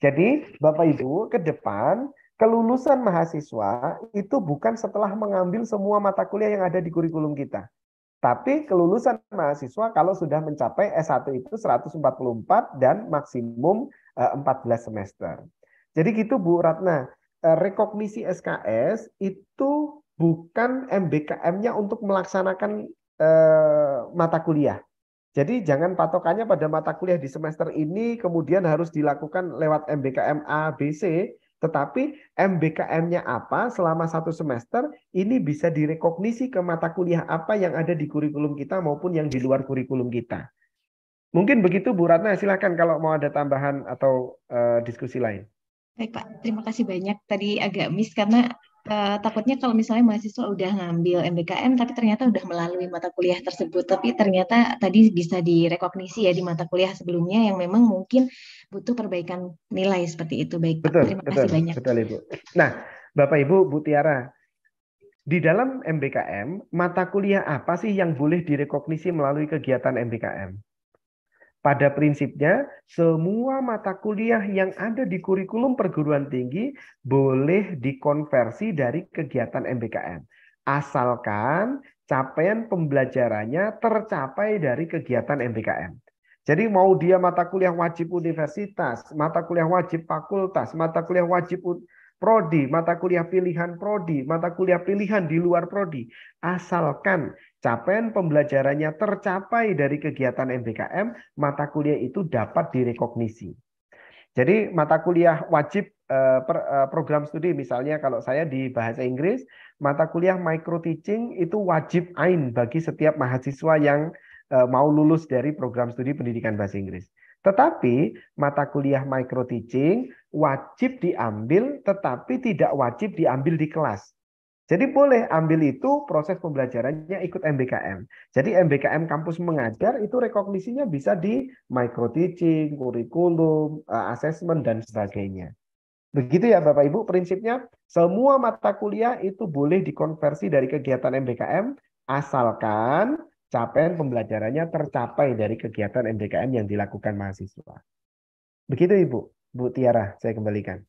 Jadi Bapak Ibu ke depan kelulusan mahasiswa itu bukan setelah mengambil semua mata kuliah yang ada di kurikulum kita. Tapi kelulusan mahasiswa kalau sudah mencapai S1 itu 144 dan maksimum 14 eh, semester. Jadi gitu Bu Ratna, eh, rekognisi SKS itu bukan MBKM-nya untuk melaksanakan Eh, mata kuliah. Jadi jangan patokannya pada mata kuliah di semester ini kemudian harus dilakukan lewat MBKM A, B, C, tetapi MBKM-nya apa selama satu semester ini bisa direkognisi ke mata kuliah apa yang ada di kurikulum kita maupun yang di luar kurikulum kita. Mungkin begitu Bu Ratna, silahkan kalau mau ada tambahan atau uh, diskusi lain. Baik Pak, terima kasih banyak. Tadi agak miss karena Eh, takutnya kalau misalnya mahasiswa udah ngambil MBKM tapi ternyata udah melalui mata kuliah tersebut tapi ternyata tadi bisa direkognisi ya di mata kuliah sebelumnya yang memang mungkin butuh perbaikan nilai seperti itu baik betul, terima betul, kasih banyak betul Ibu nah Bapak Ibu Bu Tiara di dalam MBKM mata kuliah apa sih yang boleh direkognisi melalui kegiatan MBKM pada prinsipnya, semua mata kuliah yang ada di kurikulum perguruan tinggi boleh dikonversi dari kegiatan MBKM. Asalkan capaian pembelajarannya tercapai dari kegiatan MBKM. Jadi mau dia mata kuliah wajib universitas, mata kuliah wajib fakultas, mata kuliah wajib prodi, mata kuliah pilihan prodi, mata kuliah pilihan di luar prodi. Asalkan capaian pembelajarannya tercapai dari kegiatan MBKM, mata kuliah itu dapat direkognisi. Jadi mata kuliah wajib eh, eh, program studi misalnya kalau saya di bahasa Inggris mata kuliah micro teaching itu wajib ain bagi setiap mahasiswa yang eh, mau lulus dari program studi pendidikan bahasa Inggris. Tetapi mata kuliah micro teaching wajib diambil tetapi tidak wajib diambil di kelas. Jadi boleh ambil itu proses pembelajarannya ikut MBKM. Jadi MBKM kampus mengajar itu rekognisinya bisa di micro teaching, kurikulum, eh, assessment dan sebagainya. Begitu ya Bapak Ibu prinsipnya semua mata kuliah itu boleh dikonversi dari kegiatan MBKM asalkan capaian pembelajarannya tercapai dari kegiatan MBKM yang dilakukan mahasiswa. Begitu Ibu. Bu Tiara, saya kembalikan.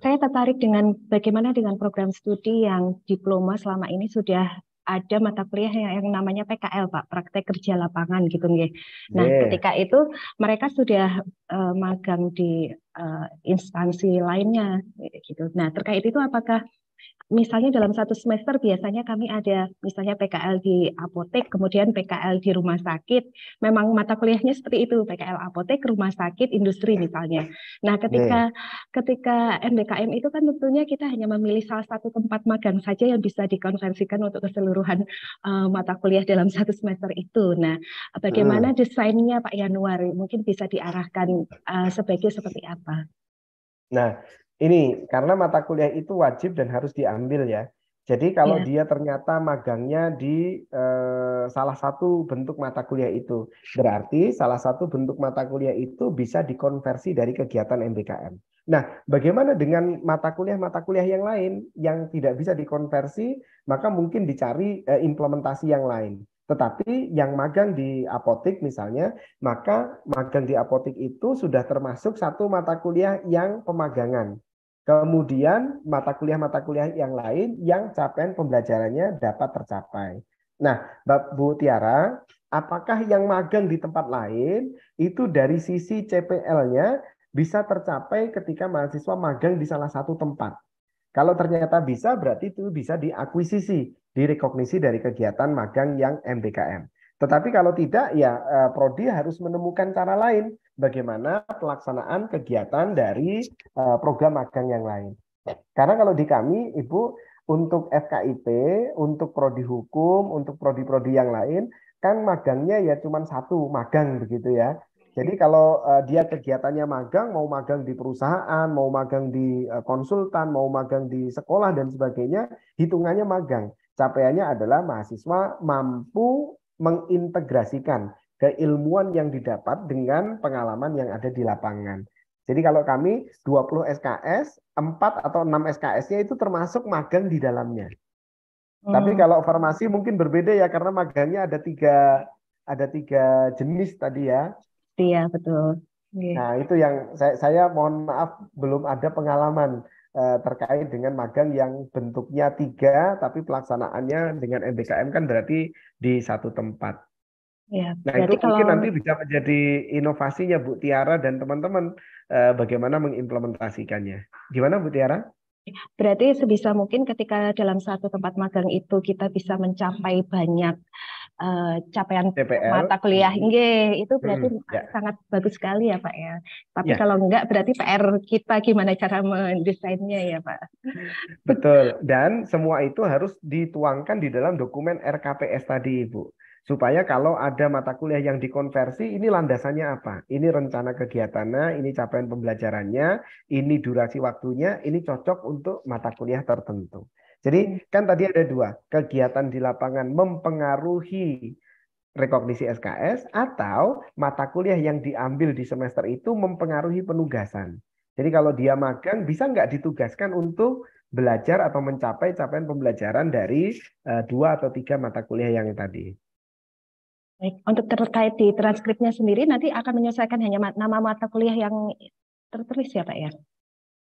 Saya tertarik dengan bagaimana dengan program studi yang diploma selama ini sudah ada mata kuliah yang, yang namanya PKL Pak, praktek kerja lapangan gitu nggih. Nah, yeah. ketika itu mereka sudah uh, magang di uh, instansi lainnya gitu. Nah, terkait itu apakah misalnya dalam satu semester biasanya kami ada misalnya PKL di apotek, kemudian PKL di rumah sakit. Memang mata kuliahnya seperti itu, PKL apotek, rumah sakit, industri misalnya. Nah, ketika yeah. Iya. ketika MBKM itu kan tentunya kita hanya memilih salah satu tempat magang saja yang bisa dikonversikan untuk keseluruhan uh, mata kuliah dalam satu semester itu. Nah, bagaimana hmm. desainnya Pak Yanuar? Mungkin bisa diarahkan uh, eh, sebagai seperti apa? Nah, ini karena mata kuliah itu wajib dan harus diambil ya. Jadi kalau yeah. dia ternyata magangnya di eh, salah satu bentuk mata kuliah itu, berarti salah satu bentuk mata kuliah itu bisa dikonversi dari kegiatan MBKM. Nah, bagaimana dengan mata kuliah-mata kuliah yang lain yang tidak bisa dikonversi, maka mungkin dicari eh, implementasi yang lain. Tetapi yang magang di apotik misalnya, maka magang di apotik itu sudah termasuk satu mata kuliah yang pemagangan Kemudian mata kuliah-mata kuliah yang lain yang capaian pembelajarannya dapat tercapai. Nah, Mbak Bu Tiara, apakah yang magang di tempat lain itu dari sisi CPL-nya bisa tercapai ketika mahasiswa magang di salah satu tempat? Kalau ternyata bisa, berarti itu bisa diakuisisi, direkognisi dari kegiatan magang yang MBKM. Tetapi kalau tidak, ya eh, Prodi harus menemukan cara lain bagaimana pelaksanaan kegiatan dari eh, program magang yang lain. Karena kalau di kami, Ibu, untuk FKIP, untuk prodi hukum, untuk prodi-prodi yang lain, kan magangnya ya cuma satu, magang begitu ya. Jadi kalau eh, dia kegiatannya magang, mau magang di perusahaan, mau magang di eh, konsultan, mau magang di sekolah dan sebagainya, hitungannya magang. Capaiannya adalah mahasiswa mampu mengintegrasikan keilmuan yang didapat dengan pengalaman yang ada di lapangan. Jadi kalau kami 20 SKS, 4 atau 6 SKS-nya itu termasuk magang di dalamnya. Hmm. Tapi kalau farmasi mungkin berbeda ya karena magangnya ada tiga ada tiga jenis tadi ya. Iya betul. Nah itu yang saya, saya mohon maaf belum ada pengalaman eh, terkait dengan magang yang bentuknya tiga tapi pelaksanaannya dengan MBKM kan berarti di satu tempat. Ya, nah itu kalau... mungkin nanti bisa menjadi inovasinya Bu Tiara dan teman-teman eh, bagaimana mengimplementasikannya. Gimana Bu Tiara? Berarti sebisa mungkin ketika dalam satu tempat magang itu kita bisa mencapai banyak uh, capaian CPL. mata kuliah. Hmm. Nge, itu hmm, berarti hmm, ya. sangat bagus sekali ya Pak ya. Tapi ya. kalau enggak berarti PR kita gimana cara mendesainnya ya Pak. Betul. Dan semua itu harus dituangkan di dalam dokumen RKPS tadi Ibu supaya kalau ada mata kuliah yang dikonversi ini landasannya apa ini rencana kegiatannya ini capaian pembelajarannya ini durasi waktunya ini cocok untuk mata kuliah tertentu jadi hmm. kan tadi ada dua kegiatan di lapangan mempengaruhi rekognisi SKS atau mata kuliah yang diambil di semester itu mempengaruhi penugasan jadi kalau dia magang bisa nggak ditugaskan untuk belajar atau mencapai capaian pembelajaran dari eh, dua atau tiga mata kuliah yang tadi. Baik, untuk terkait di transkripnya sendiri nanti akan menyelesaikan hanya nama mata kuliah yang tertulis ya Pak ya?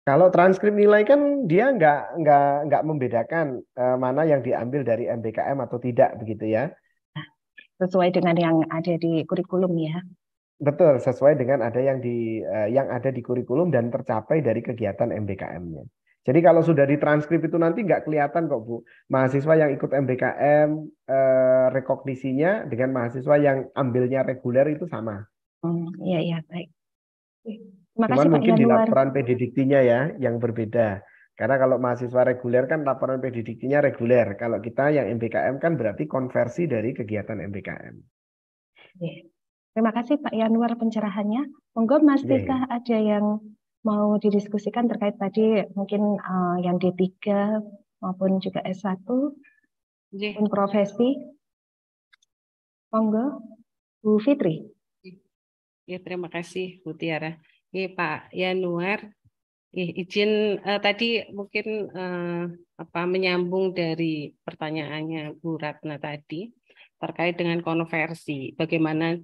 Kalau transkrip nilai kan dia nggak nggak nggak membedakan uh, mana yang diambil dari MBKM atau tidak begitu ya? Nah, sesuai dengan yang ada di kurikulum ya? Betul, sesuai dengan ada yang di uh, yang ada di kurikulum dan tercapai dari kegiatan MBKM-nya. Jadi kalau sudah ditranskrip itu nanti nggak kelihatan kok Bu. Mahasiswa yang ikut MBKM eh, rekognisinya dengan mahasiswa yang ambilnya reguler itu sama. Hmm, iya iya baik. Terima Cuman kasih, mungkin Pak di laporan pendidiknya ya yang berbeda. Karena kalau mahasiswa reguler kan laporan pendidiknya reguler. Kalau kita yang MBKM kan berarti konversi dari kegiatan MBKM. Terima kasih Pak Yanuar pencerahannya. Monggo Mas iya, iya. Tika ada yang mau didiskusikan terkait tadi mungkin uh, yang D3 maupun juga S1 pun profesi. Monggo, Bu Fitri. Ya, terima kasih Bu Tiara. Ya, Pak Yanuar, ya, izin uh, tadi mungkin uh, apa menyambung dari pertanyaannya Bu Ratna tadi terkait dengan konversi. Bagaimana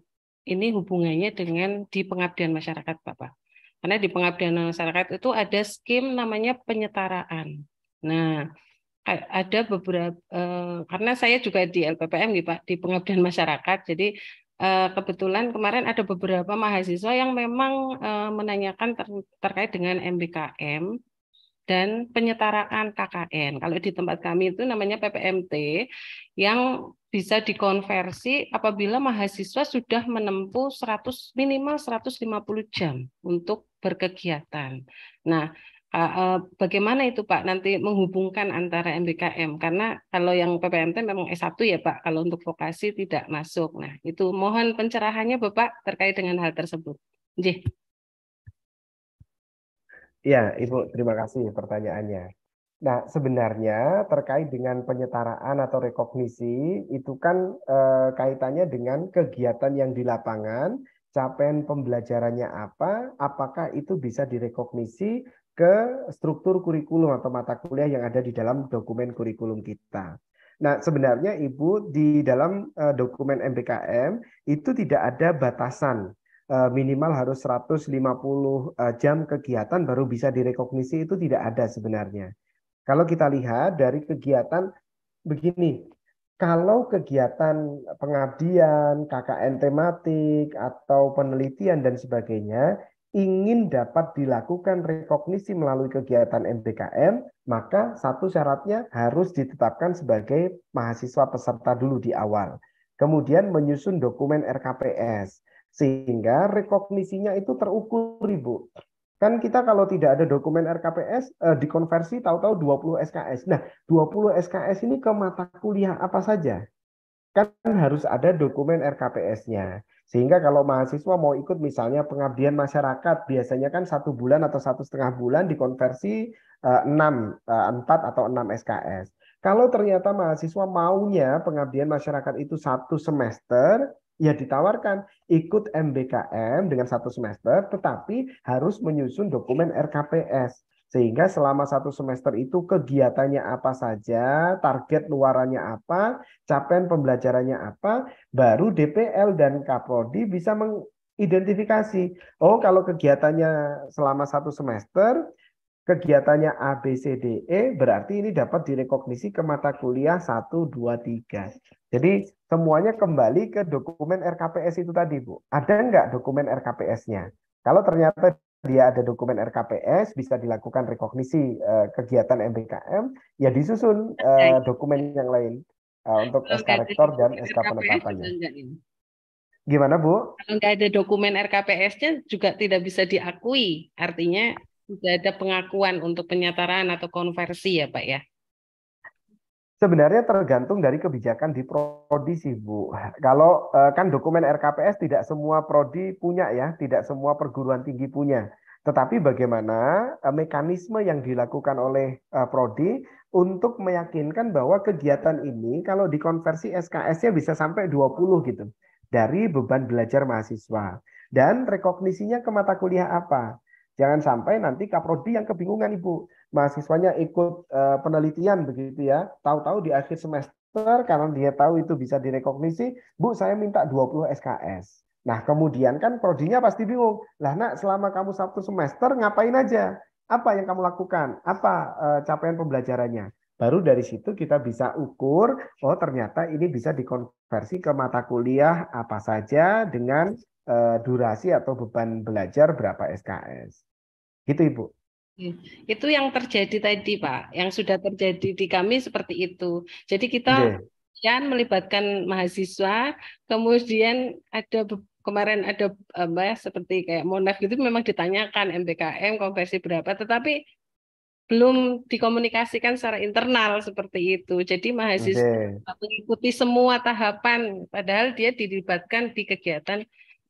ini hubungannya dengan di pengabdian masyarakat, Bapak? Karena di pengabdian masyarakat itu ada skim namanya penyetaraan. Nah, ada beberapa e, karena saya juga di LPPM nih Pak di pengabdian masyarakat jadi e, kebetulan kemarin ada beberapa mahasiswa yang memang e, menanyakan terkait dengan MBKM dan penyetaraan KKN. Kalau di tempat kami itu namanya PPMT yang bisa dikonversi apabila mahasiswa sudah menempuh 100 minimal 150 jam untuk berkegiatan. Nah, bagaimana itu Pak nanti menghubungkan antara MBKM karena kalau yang PPMT memang S1 ya Pak kalau untuk vokasi tidak masuk. Nah, itu mohon pencerahannya Bapak terkait dengan hal tersebut. Nggih. Ya, Ibu, terima kasih pertanyaannya. Nah, sebenarnya terkait dengan penyetaraan atau rekognisi itu kan eh, kaitannya dengan kegiatan yang di lapangan, capaian pembelajarannya apa, apakah itu bisa direkognisi ke struktur kurikulum atau mata kuliah yang ada di dalam dokumen kurikulum kita. Nah, sebenarnya Ibu di dalam eh, dokumen MBKM itu tidak ada batasan Eh, minimal harus 150 eh, jam kegiatan baru bisa direkognisi itu tidak ada sebenarnya. Kalau kita lihat dari kegiatan begini, kalau kegiatan pengabdian, KKN tematik atau penelitian dan sebagainya ingin dapat dilakukan rekognisi melalui kegiatan MBKM, maka satu syaratnya harus ditetapkan sebagai mahasiswa peserta dulu di awal. Kemudian menyusun dokumen RKPS sehingga rekognisinya itu terukur ibu kan kita kalau tidak ada dokumen RKPS eh, dikonversi tahu-tahu 20 SKS nah 20 SKS ini ke mata kuliah apa saja kan harus ada dokumen RKPS-nya sehingga kalau mahasiswa mau ikut misalnya pengabdian masyarakat biasanya kan satu bulan atau satu setengah bulan dikonversi eh, 6 eh, 4 atau 6 SKS kalau ternyata mahasiswa maunya pengabdian masyarakat itu satu semester ya ditawarkan ikut MBKM dengan satu semester, tetapi harus menyusun dokumen RKPS. Sehingga selama satu semester itu kegiatannya apa saja, target luarannya apa, capaian pembelajarannya apa, baru DPL dan Kaprodi bisa mengidentifikasi. Oh, kalau kegiatannya selama satu semester, kegiatannya A, B, C, D, E, berarti ini dapat direkognisi ke mata kuliah 1, 2, 3. Jadi semuanya kembali ke dokumen RKPS itu tadi, Bu. Ada nggak dokumen RKPS-nya? Kalau ternyata dia ada dokumen RKPS, bisa dilakukan rekognisi eh, kegiatan MBKM, ya disusun eh, dokumen yang lain eh, untuk Kalau SK Rektor dan SK penetapannya. Gimana, Bu? Kalau nggak ada dokumen RKPS-nya juga tidak bisa diakui. Artinya sudah ada pengakuan untuk penyataraan atau konversi ya, Pak ya? Sebenarnya tergantung dari kebijakan di prodi sih Bu. Kalau eh, kan dokumen RKPS tidak semua prodi punya ya, tidak semua perguruan tinggi punya. Tetapi bagaimana eh, mekanisme yang dilakukan oleh eh, prodi untuk meyakinkan bahwa kegiatan ini kalau dikonversi SKS-nya bisa sampai 20 gitu dari beban belajar mahasiswa. Dan rekognisinya ke mata kuliah apa? Jangan sampai nanti kaprodi yang kebingungan Ibu, mahasiswanya ikut eh, penelitian begitu ya, tahu-tahu di akhir semester karena dia tahu itu bisa direkognisi, Bu saya minta 20 SKS. Nah, kemudian kan prodinya pasti bingung. Lah, nak, selama kamu satu semester ngapain aja? Apa yang kamu lakukan? Apa eh, capaian pembelajarannya? Baru dari situ kita bisa ukur, oh ternyata ini bisa dikonversi ke mata kuliah apa saja dengan eh, durasi atau beban belajar berapa SKS. Gitu Ibu. Itu yang terjadi tadi Pak, yang sudah terjadi di kami seperti itu. Jadi kita okay. melibatkan mahasiswa, kemudian ada kemarin ada apa ya seperti kayak monaf gitu memang ditanyakan MBKM konversi berapa, tetapi belum dikomunikasikan secara internal seperti itu. Jadi mahasiswa okay. mengikuti semua tahapan, padahal dia dilibatkan di kegiatan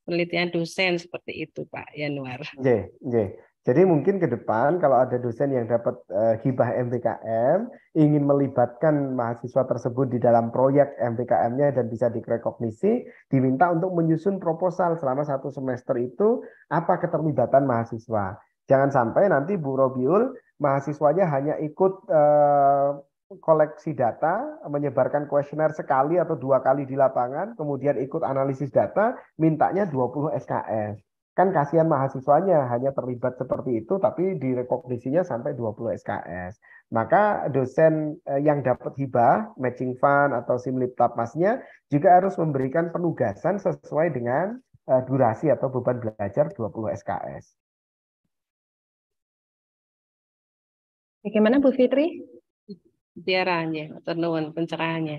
penelitian dosen seperti itu, Pak Yanuar. Okay. Okay. Jadi mungkin ke depan kalau ada dosen yang dapat uh, hibah MPKM ingin melibatkan mahasiswa tersebut di dalam proyek MPKM-nya dan bisa direkognisi, diminta untuk menyusun proposal selama satu semester itu apa keterlibatan mahasiswa. Jangan sampai nanti Bu Robiul mahasiswanya hanya ikut uh, koleksi data, menyebarkan kuesioner sekali atau dua kali di lapangan, kemudian ikut analisis data, mintanya 20 SKS. Kan kasihan mahasiswanya hanya terlibat seperti itu, tapi direkognisinya sampai 20 SKS. Maka dosen eh, yang dapat hibah, matching fund atau simlip tapasnya juga harus memberikan penugasan sesuai dengan eh, durasi atau beban belajar 20 SKS. Bagaimana Bu Fitri? Tiaranya atau nuan pencerahannya.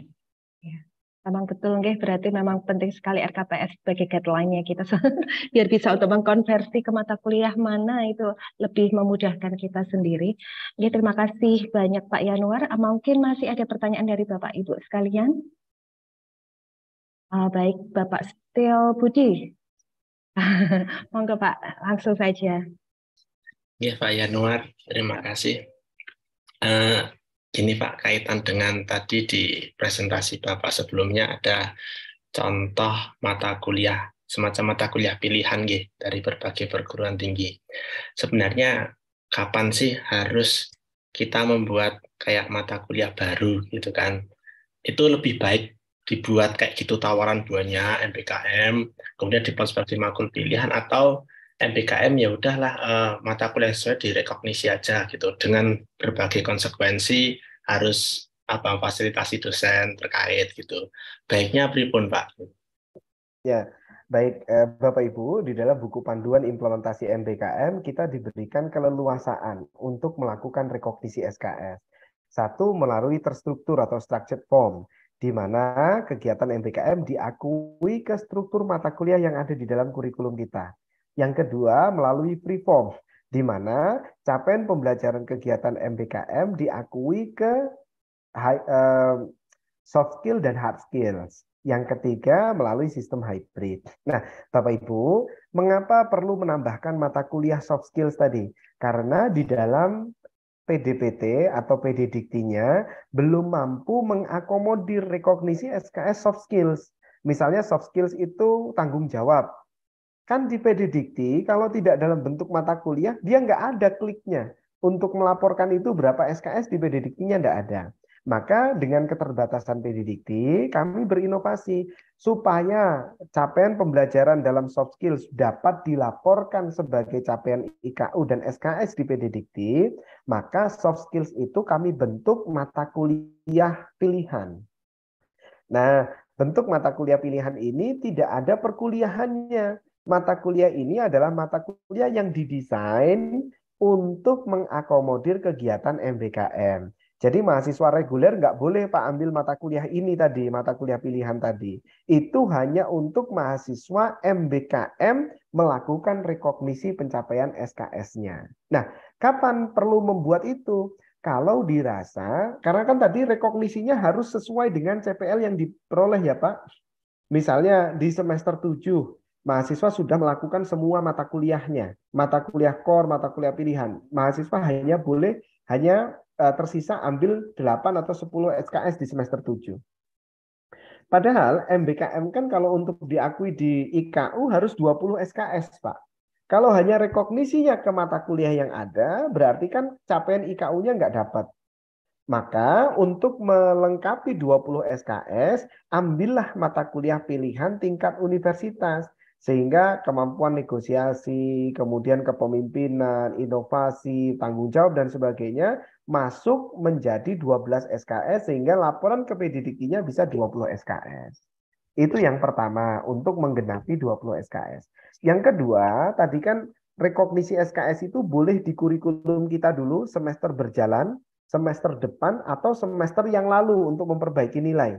Ya. Memang betul nggih berarti memang penting sekali RKPS sebagai guideline-nya kita gitu. biar bisa untuk mengkonversi ke mata kuliah mana itu lebih memudahkan kita sendiri. Ya, terima kasih banyak Pak Yanuar. Ah, mungkin masih ada pertanyaan dari Bapak Ibu sekalian. Oh, baik Bapak Setio Budi. Monggo Pak, langsung saja. Ya Pak Yanuar, terima kasih. Uh, ini Pak, kaitan dengan tadi di presentasi Bapak sebelumnya ada contoh mata kuliah, semacam mata kuliah pilihan gitu dari berbagai perguruan tinggi. Sebenarnya kapan sih harus kita membuat kayak mata kuliah baru gitu kan? Itu lebih baik dibuat kayak gitu tawaran banyak MPKM, kemudian di prospeksi makul pilihan atau MPKM ya udahlah uh, mata kuliah sesuai direkognisi aja gitu dengan berbagai konsekuensi harus apa fasilitasi dosen terkait gitu. Baiknya pripun Pak? Ya, baik eh, Bapak Ibu di dalam buku panduan implementasi MPKM kita diberikan keleluasaan untuk melakukan rekognisi SKS. Satu melalui terstruktur atau structured form di mana kegiatan MPKM diakui ke struktur mata kuliah yang ada di dalam kurikulum kita. Yang kedua, melalui preform, di mana capaian pembelajaran kegiatan MBKM diakui ke high, uh, soft skill dan hard skills. Yang ketiga, melalui sistem hybrid. Nah, Bapak Ibu, mengapa perlu menambahkan mata kuliah soft skills tadi? Karena di dalam PDPT atau PD Dikti-nya belum mampu mengakomodir rekognisi SKS soft skills. Misalnya soft skills itu tanggung jawab, Kan di PD Dikti, kalau tidak dalam bentuk mata kuliah, dia nggak ada kliknya. Untuk melaporkan itu berapa SKS di PD nya nggak ada. Maka dengan keterbatasan PD Dikti, kami berinovasi supaya capaian pembelajaran dalam soft skills dapat dilaporkan sebagai capaian IKU dan SKS di PD Dikti, maka soft skills itu kami bentuk mata kuliah pilihan. Nah, bentuk mata kuliah pilihan ini tidak ada perkuliahannya mata kuliah ini adalah mata kuliah yang didesain untuk mengakomodir kegiatan MBKM. Jadi mahasiswa reguler nggak boleh Pak ambil mata kuliah ini tadi, mata kuliah pilihan tadi. Itu hanya untuk mahasiswa MBKM melakukan rekognisi pencapaian SKS-nya. Nah, kapan perlu membuat itu? Kalau dirasa, karena kan tadi rekognisinya harus sesuai dengan CPL yang diperoleh ya Pak. Misalnya di semester 7 mahasiswa sudah melakukan semua mata kuliahnya, mata kuliah core, mata kuliah pilihan. Mahasiswa hanya boleh hanya e, tersisa ambil 8 atau 10 SKS di semester 7. Padahal MBKM kan kalau untuk diakui di IKU harus 20 SKS, Pak. Kalau hanya rekognisinya ke mata kuliah yang ada, berarti kan capaian IKU-nya nggak dapat. Maka untuk melengkapi 20 SKS, ambillah mata kuliah pilihan tingkat universitas. Sehingga kemampuan negosiasi, kemudian kepemimpinan, inovasi, tanggung jawab, dan sebagainya masuk menjadi 12 SKS sehingga laporan ke PDDK-nya bisa 20 SKS. Itu yang pertama untuk menggenapi 20 SKS. Yang kedua, tadi kan rekognisi SKS itu boleh di kurikulum kita dulu semester berjalan, semester depan atau semester yang lalu untuk memperbaiki nilai.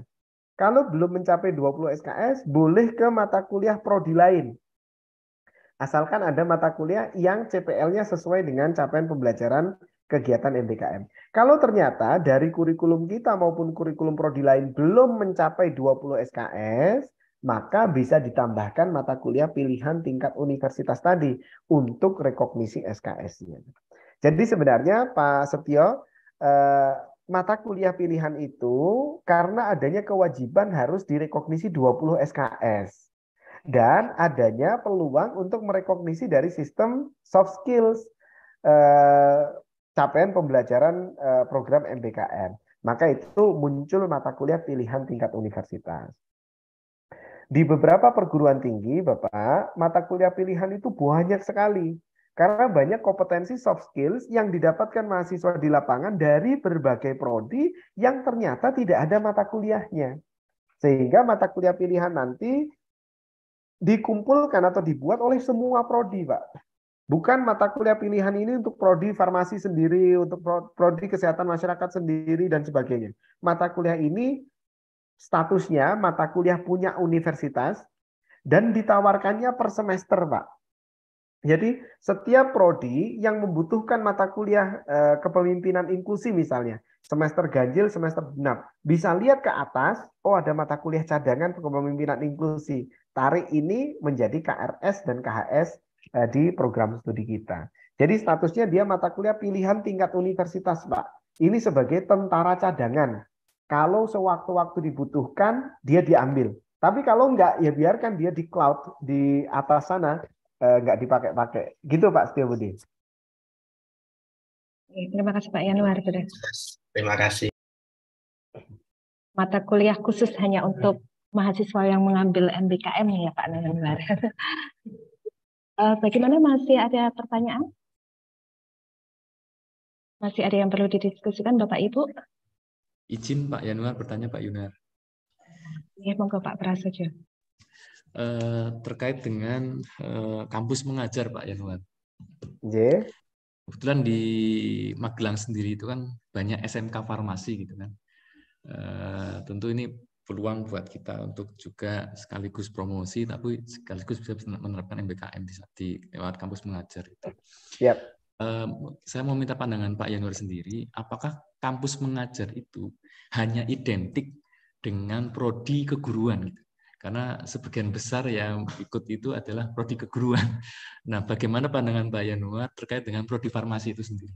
Kalau belum mencapai 20 SKS, boleh ke mata kuliah prodi lain. Asalkan ada mata kuliah yang CPL-nya sesuai dengan capaian pembelajaran kegiatan MBKM. Kalau ternyata dari kurikulum kita maupun kurikulum prodi lain belum mencapai 20 SKS, maka bisa ditambahkan mata kuliah pilihan tingkat universitas tadi untuk rekognisi SKS-nya. Jadi sebenarnya Pak Setio eh, mata kuliah pilihan itu karena adanya kewajiban harus direkognisi 20 SKS dan adanya peluang untuk merekognisi dari sistem soft skills eh, capaian pembelajaran eh, program MBKN Maka itu muncul mata kuliah pilihan tingkat universitas. Di beberapa perguruan tinggi, Bapak, mata kuliah pilihan itu banyak sekali. Karena banyak kompetensi soft skills yang didapatkan mahasiswa di lapangan dari berbagai prodi yang ternyata tidak ada mata kuliahnya. Sehingga mata kuliah pilihan nanti dikumpulkan atau dibuat oleh semua prodi, Pak. Bukan mata kuliah pilihan ini untuk prodi farmasi sendiri, untuk prodi kesehatan masyarakat sendiri, dan sebagainya. Mata kuliah ini statusnya mata kuliah punya universitas dan ditawarkannya per semester, Pak. Jadi setiap prodi yang membutuhkan mata kuliah eh, kepemimpinan inklusi misalnya, semester ganjil, semester genap, bisa lihat ke atas, oh ada mata kuliah cadangan kepemimpinan inklusi. Tarik ini menjadi KRS dan KHS eh, di program studi kita. Jadi statusnya dia mata kuliah pilihan tingkat universitas, Pak. Ini sebagai tentara cadangan. Kalau sewaktu-waktu dibutuhkan, dia diambil. Tapi kalau enggak, ya biarkan dia di cloud, di atas sana Eh, nggak eh, dipakai-pakai. Gitu Pak Setia Budi. Terima kasih Pak Yanuar sudah. Terima kasih. Mata kuliah khusus hanya untuk mahasiswa yang mengambil MBKM ya Pak Yanuar. Eh, bagaimana masih ada pertanyaan? Masih ada yang perlu didiskusikan Bapak Ibu? Izin Pak Yanuar bertanya Pak Yunar. Ya, monggo Pak Prasojo. Eh, terkait dengan eh, kampus mengajar Pak Yanuar. Iya. Kebetulan di Magelang sendiri itu kan banyak SMK farmasi gitu kan. Eh, tentu ini peluang buat kita untuk juga sekaligus promosi tapi sekaligus bisa menerapkan MBKM di, di lewat kampus mengajar gitu. Yep. Iya. saya mau minta pandangan Pak Yanuar sendiri, apakah kampus mengajar itu hanya identik dengan prodi keguruan? Gitu? Karena sebagian besar yang ikut itu adalah prodi keguruan. Nah, bagaimana pandangan Pak Yanua terkait dengan prodi farmasi itu sendiri?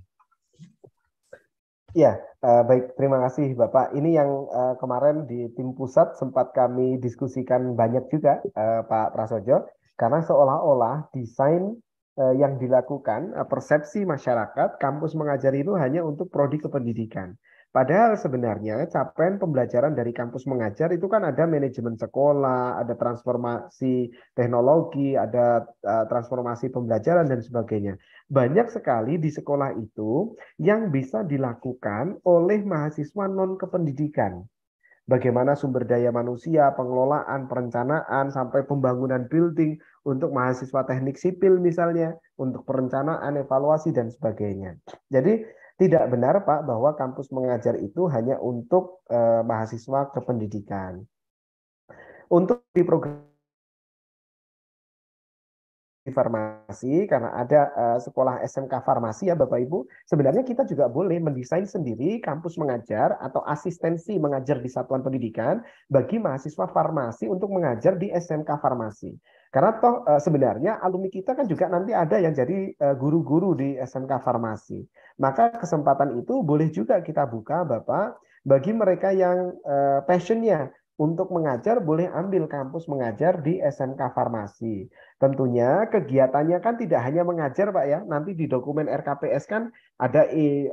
Ya, baik. Terima kasih, Bapak. Ini yang eh, kemarin di tim pusat sempat kami diskusikan banyak juga, eh, Pak Prasojo, karena seolah-olah desain yang dilakukan, persepsi masyarakat, kampus mengajar itu hanya untuk prodi kependidikan. Padahal sebenarnya capaian pembelajaran dari kampus mengajar itu kan ada manajemen sekolah, ada transformasi teknologi, ada eh, transformasi pembelajaran dan sebagainya. Banyak sekali di sekolah itu yang bisa dilakukan oleh mahasiswa non kependidikan. Bagaimana sumber daya manusia, pengelolaan, perencanaan sampai pembangunan building untuk mahasiswa teknik sipil misalnya, untuk perencanaan, evaluasi dan sebagainya. Jadi tidak benar Pak bahwa kampus mengajar itu hanya untuk uh, mahasiswa kependidikan. Untuk di program farmasi karena ada uh, sekolah SMK farmasi ya Bapak Ibu. Sebenarnya kita juga boleh mendesain sendiri kampus mengajar atau asistensi mengajar di satuan pendidikan bagi mahasiswa farmasi untuk mengajar di SMK farmasi. Karena toh eh, sebenarnya alumni kita kan juga nanti ada yang jadi eh, guru-guru di SMK Farmasi. Maka kesempatan itu boleh juga kita buka Bapak bagi mereka yang eh, passionnya untuk mengajar boleh ambil kampus mengajar di SMK Farmasi. Tentunya kegiatannya kan tidak hanya mengajar Pak ya. Nanti di dokumen RKPS kan ada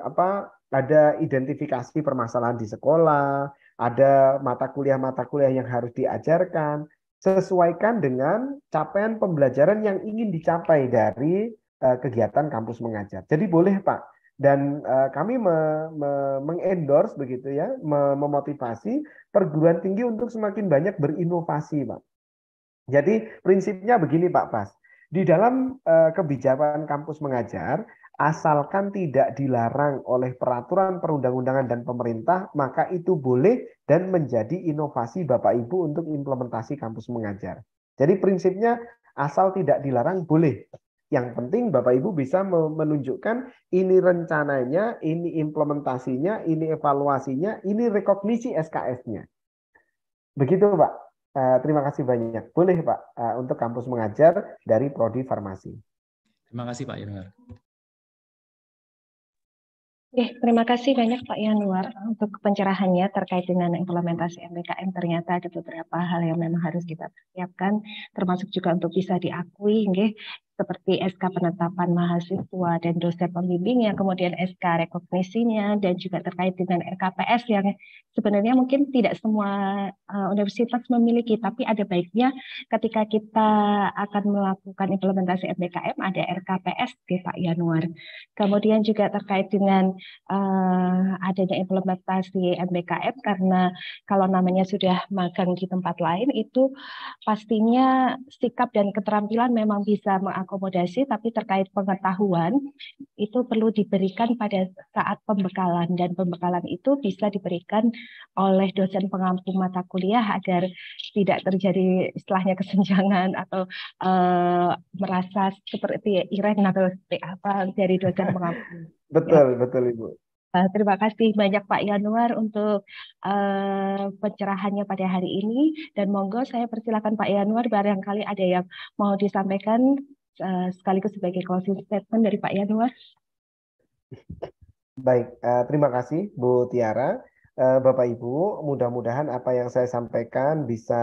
apa ada identifikasi permasalahan di sekolah, ada mata kuliah-mata kuliah yang harus diajarkan, sesuaikan dengan capaian pembelajaran yang ingin dicapai dari uh, kegiatan kampus mengajar. Jadi boleh Pak. Dan uh, kami me, me, mengendorse begitu ya, me, memotivasi perguruan tinggi untuk semakin banyak berinovasi, Pak. Jadi prinsipnya begini Pak pas Di dalam uh, kebijakan kampus mengajar asalkan tidak dilarang oleh peraturan perundang-undangan dan pemerintah, maka itu boleh dan menjadi inovasi Bapak Ibu untuk implementasi kampus mengajar. Jadi prinsipnya asal tidak dilarang boleh. Yang penting Bapak Ibu bisa menunjukkan ini rencananya, ini implementasinya, ini evaluasinya, ini rekognisi SKS-nya. Begitu Pak. Eh, terima kasih banyak. Boleh Pak eh, untuk kampus mengajar dari Prodi Farmasi. Terima kasih Pak Yunar. Oke, terima kasih banyak Pak Yanuar untuk pencerahannya terkait dengan implementasi MBKM. Ternyata ada beberapa hal yang memang harus kita persiapkan, termasuk juga untuk bisa diakui, Nge, seperti SK penetapan mahasiswa dan dosen yang kemudian SK rekognisinya, dan juga terkait dengan RKPS yang sebenarnya mungkin tidak semua uh, universitas memiliki, tapi ada baiknya ketika kita akan melakukan implementasi MBKM ada RKPS di Pak Januar. Kemudian juga terkait dengan uh, adanya implementasi MBKM karena kalau namanya sudah magang di tempat lain itu pastinya sikap dan keterampilan memang bisa mengakomodasi tapi terkait pengetahuan itu perlu diberikan pada saat pembekalan dan pembekalan itu bisa diberikan oleh dosen pengampu mata kuliah agar tidak terjadi setelahnya kesenjangan atau uh, merasa seperti Iren atau apa dari dosen pengampu. betul, ya. betul Ibu. Uh, terima kasih banyak Pak Yanuar untuk uh, pencerahannya pada hari ini dan monggo saya persilakan Pak Yanuar barangkali ada yang mau disampaikan uh, sekaligus sebagai closing statement dari Pak Yanuar. Baik, uh, terima kasih Bu Tiara. Uh, Bapak Ibu, mudah-mudahan apa yang saya sampaikan bisa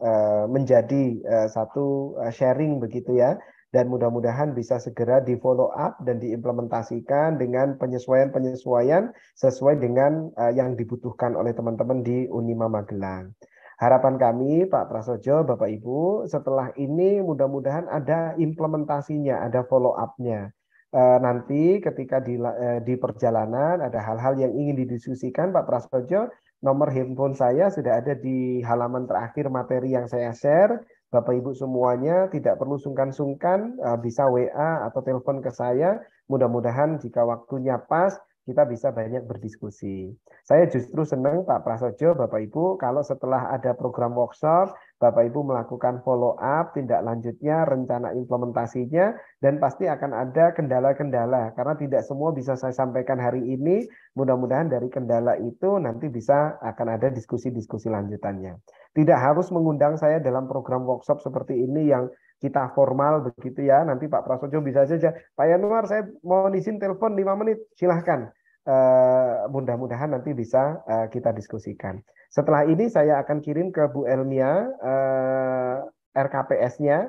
uh, menjadi uh, satu sharing begitu ya dan mudah-mudahan bisa segera di follow up dan diimplementasikan dengan penyesuaian-penyesuaian sesuai dengan uh, yang dibutuhkan oleh teman-teman di Unima Magelang. Harapan kami Pak Prasojo, Bapak Ibu, setelah ini mudah-mudahan ada implementasinya, ada follow up-nya. Eh, nanti ketika di, eh, di perjalanan ada hal-hal yang ingin didiskusikan Pak Prasojo, nomor handphone saya sudah ada di halaman terakhir materi yang saya share Bapak Ibu semuanya tidak perlu sungkan-sungkan eh, bisa WA atau telepon ke saya. Mudah-mudahan jika waktunya pas kita bisa banyak berdiskusi. Saya justru senang Pak Prasojo, Bapak Ibu, kalau setelah ada program workshop Bapak Ibu melakukan follow up, tindak lanjutnya, rencana implementasinya, dan pasti akan ada kendala-kendala karena tidak semua bisa saya sampaikan hari ini. Mudah-mudahan dari kendala itu nanti bisa akan ada diskusi-diskusi lanjutannya. Tidak harus mengundang saya dalam program workshop seperti ini yang kita formal begitu ya. Nanti Pak Prasojo bisa saja, Pak Yanuar saya mau izin telepon 5 menit, silahkan. Eh, mudah-mudahan nanti bisa eh, kita diskusikan. Setelah ini saya akan kirim ke Bu Elmia eh, RKPS-nya,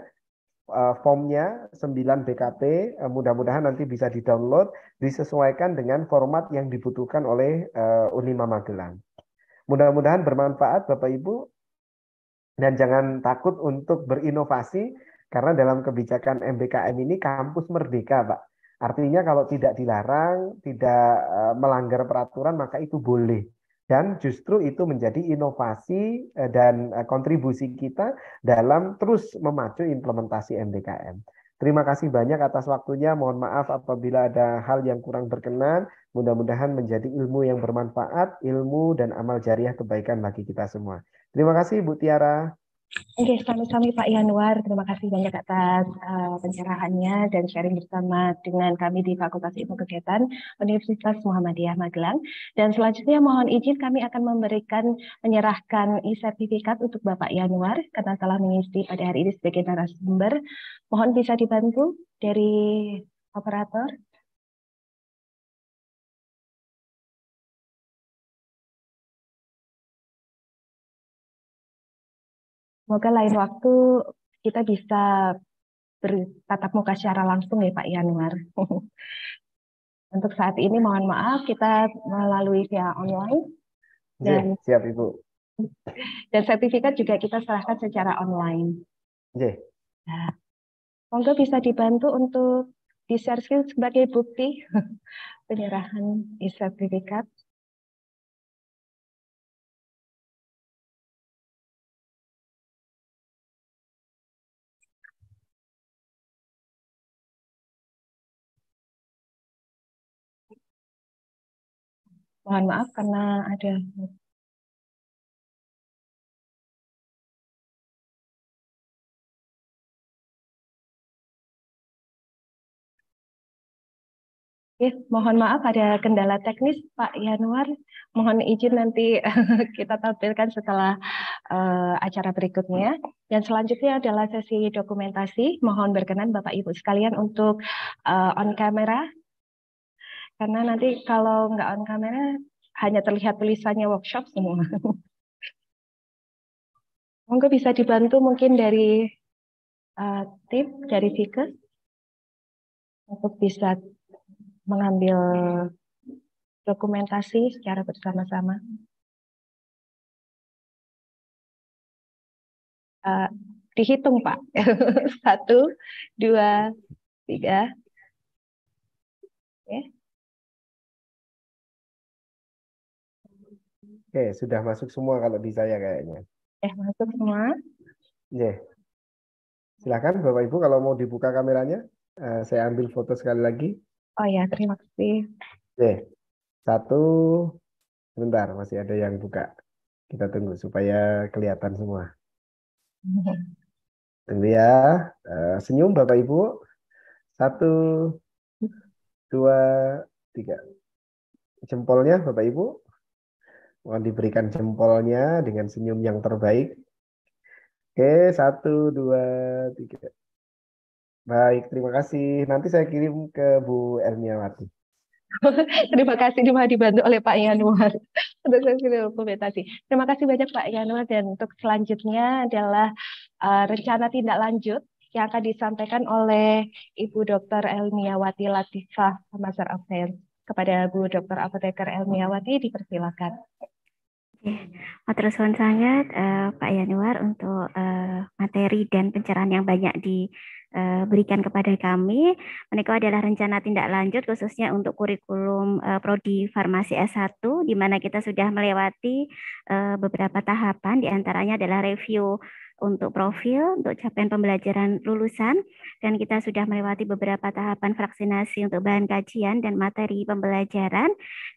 formnya 9 BKP, mudah-mudahan nanti bisa di-download, disesuaikan dengan format yang dibutuhkan oleh Unima Magelang. Mudah-mudahan bermanfaat Bapak Ibu, dan jangan takut untuk berinovasi, karena dalam kebijakan MBKM ini kampus merdeka, Pak Artinya kalau tidak dilarang, tidak eh, melanggar peraturan, maka itu boleh. Dan justru itu menjadi inovasi eh, dan eh, kontribusi kita dalam terus memacu implementasi MDKM. Terima kasih banyak atas waktunya. Mohon maaf apabila ada hal yang kurang berkenan. Mudah-mudahan menjadi ilmu yang bermanfaat, ilmu dan amal jariah kebaikan bagi kita semua. Terima kasih Bu Tiara. Oke, okay, sami Pak Yanuar. Terima kasih banyak atas uh, pencerahannya dan sharing bersama dengan kami di Fakultas Ilmu Kegiatan Universitas Muhammadiyah Magelang. Dan selanjutnya mohon izin kami akan memberikan menyerahkan e-sertifikat untuk Bapak Yanuar karena telah mengisi pada hari ini sebagai narasumber. Mohon bisa dibantu dari operator. Semoga lain waktu kita bisa bertatap muka secara langsung ya Pak Yanuar. Untuk saat ini mohon maaf kita melalui via online iya, dan siap Ibu. Dan sertifikat juga kita serahkan secara online. Jih. Iya. Nah, monggo bisa dibantu untuk di-share sebagai bukti penyerahan e sertifikat. Mohon maaf karena ada Ya, mohon maaf ada kendala teknis Pak Yanuar. Mohon izin nanti kita tampilkan setelah uh, acara berikutnya. Dan selanjutnya adalah sesi dokumentasi. Mohon berkenan Bapak Ibu sekalian untuk uh, on camera karena nanti kalau nggak on kamera hanya terlihat tulisannya workshop semua. Monggo bisa dibantu mungkin dari uh, eh, tim dari Vika untuk bisa mengambil dokumentasi secara bersama-sama. Uh, dihitung Pak. Satu, dua, tiga. Okay. Ya. Oke, sudah masuk semua kalau di saya kayaknya. Eh, masuk semua. Yeah. Silakan Bapak Ibu kalau mau dibuka kameranya, uh, saya ambil foto sekali lagi. Oh ya, terima kasih. Yeah. Satu, sebentar masih ada yang buka. Kita tunggu supaya kelihatan semua. Tunggu ya. Uh, senyum Bapak Ibu. Satu, dua, tiga. Jempolnya Bapak Ibu. Mohon diberikan jempolnya dengan senyum yang terbaik. Oke, satu, dua, tiga. Baik, terima kasih. Nanti saya kirim ke Bu Elmiawati. terima kasih cuma dibantu oleh Pak Yanuar untuk dokumentasi. Terima kasih banyak Pak Yanuar dan untuk selanjutnya adalah uh, rencana tindak lanjut yang akan disampaikan oleh Ibu Dr. Elmiawati Latifah Master of kepada Bu Dr. Apoteker Elmiawati dipersilakan. Matur suwun sangat uh, Pak Yanuar untuk uh, materi dan pencerahan yang banyak diberikan eh, uh, kepada kami. Menikah adalah rencana tindak lanjut khususnya untuk kurikulum uh, prodi farmasi S1 di mana kita sudah melewati uh, beberapa tahapan diantaranya adalah review untuk profil, untuk capaian pembelajaran lulusan, dan kita sudah melewati beberapa tahapan vaksinasi untuk bahan kajian dan materi pembelajaran,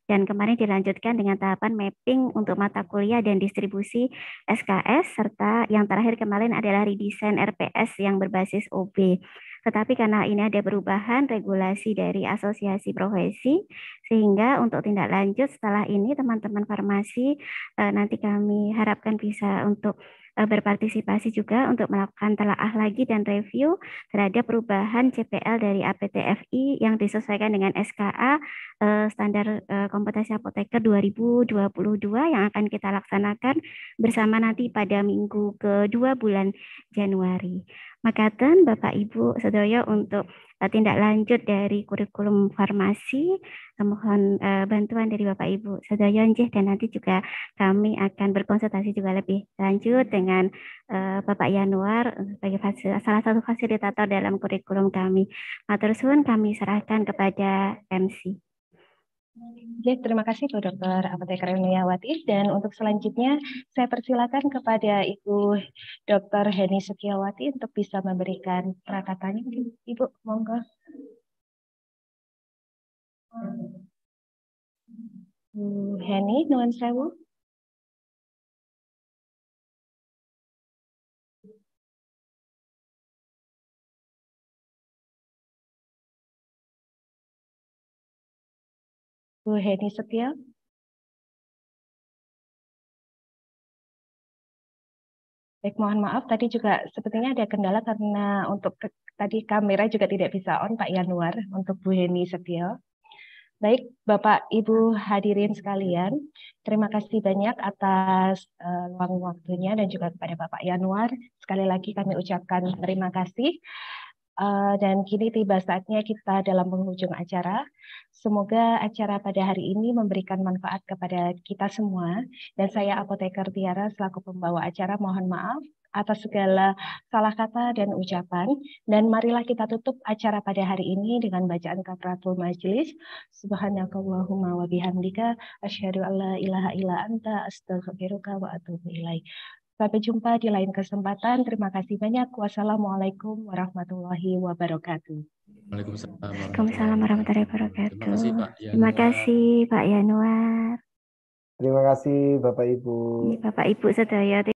dan kemarin dilanjutkan dengan tahapan mapping untuk mata kuliah dan distribusi SKS, serta yang terakhir kemarin adalah redesign RPS yang berbasis OB. Tetapi karena ini ada perubahan regulasi dari asosiasi profesi, sehingga untuk tindak lanjut setelah ini teman-teman farmasi eh, nanti kami harapkan bisa untuk Eh, berpartisipasi juga untuk melakukan telaah lagi dan review terhadap perubahan CPL dari APTFI yang disesuaikan dengan SKA eh, standar eh, Kompetensi apoteker 2022 yang akan kita laksanakan bersama nanti pada minggu kedua bulan Januari. Makatan, Bapak Ibu Sedoyo untuk uh, tindak lanjut dari kurikulum farmasi. Eh, mohon uh, bantuan dari Bapak Ibu Sedoyo dan nanti juga kami akan berkonsultasi juga lebih lanjut dengan uh, Bapak Yanuar sebagai salah satu fasilitator dalam kurikulum kami. Matur suwun kami serahkan kepada MC. Ya, terima kasih Bu Dr. Apoteker Yuniawati. Dan untuk selanjutnya, saya persilakan kepada Ibu Dr. Heni Sukiyawati untuk bisa memberikan peratatannya. Ibu, monggo. Bu Heni, nuan sewu. Bu Heni Setia. Baik, mohon maaf tadi juga sepertinya ada kendala karena untuk tadi kamera juga tidak bisa on Pak Yanuar untuk Bu Heni Setia. Baik, Bapak Ibu hadirin sekalian, terima kasih banyak atas uh, waktunya dan juga kepada Bapak Yanuar. Sekali lagi kami ucapkan terima kasih. Eh, dan kini tiba saatnya kita dalam penghujung acara. Semoga acara pada hari ini memberikan manfaat kepada kita semua. Dan saya apoteker Tiara selaku pembawa acara mohon maaf atas segala salah kata dan ucapan. Dan marilah kita tutup acara pada hari ini dengan bacaan kafaratul majlis. Subhanakallahumma wa bihamdika asyhadu alla ilaha illa anta astaghfiruka wa atubu ilaik. Sampai jumpa di lain kesempatan. Terima kasih banyak. Wassalamualaikum warahmatullahi wabarakatuh. Waalaikumsalam warahmatullahi, wabarakatuh. Terima kasih Pak Yanuar. Terima kasih Pak Yanuar. Terima kasih Bapak Ibu. Iya, Bapak Ibu sedaya.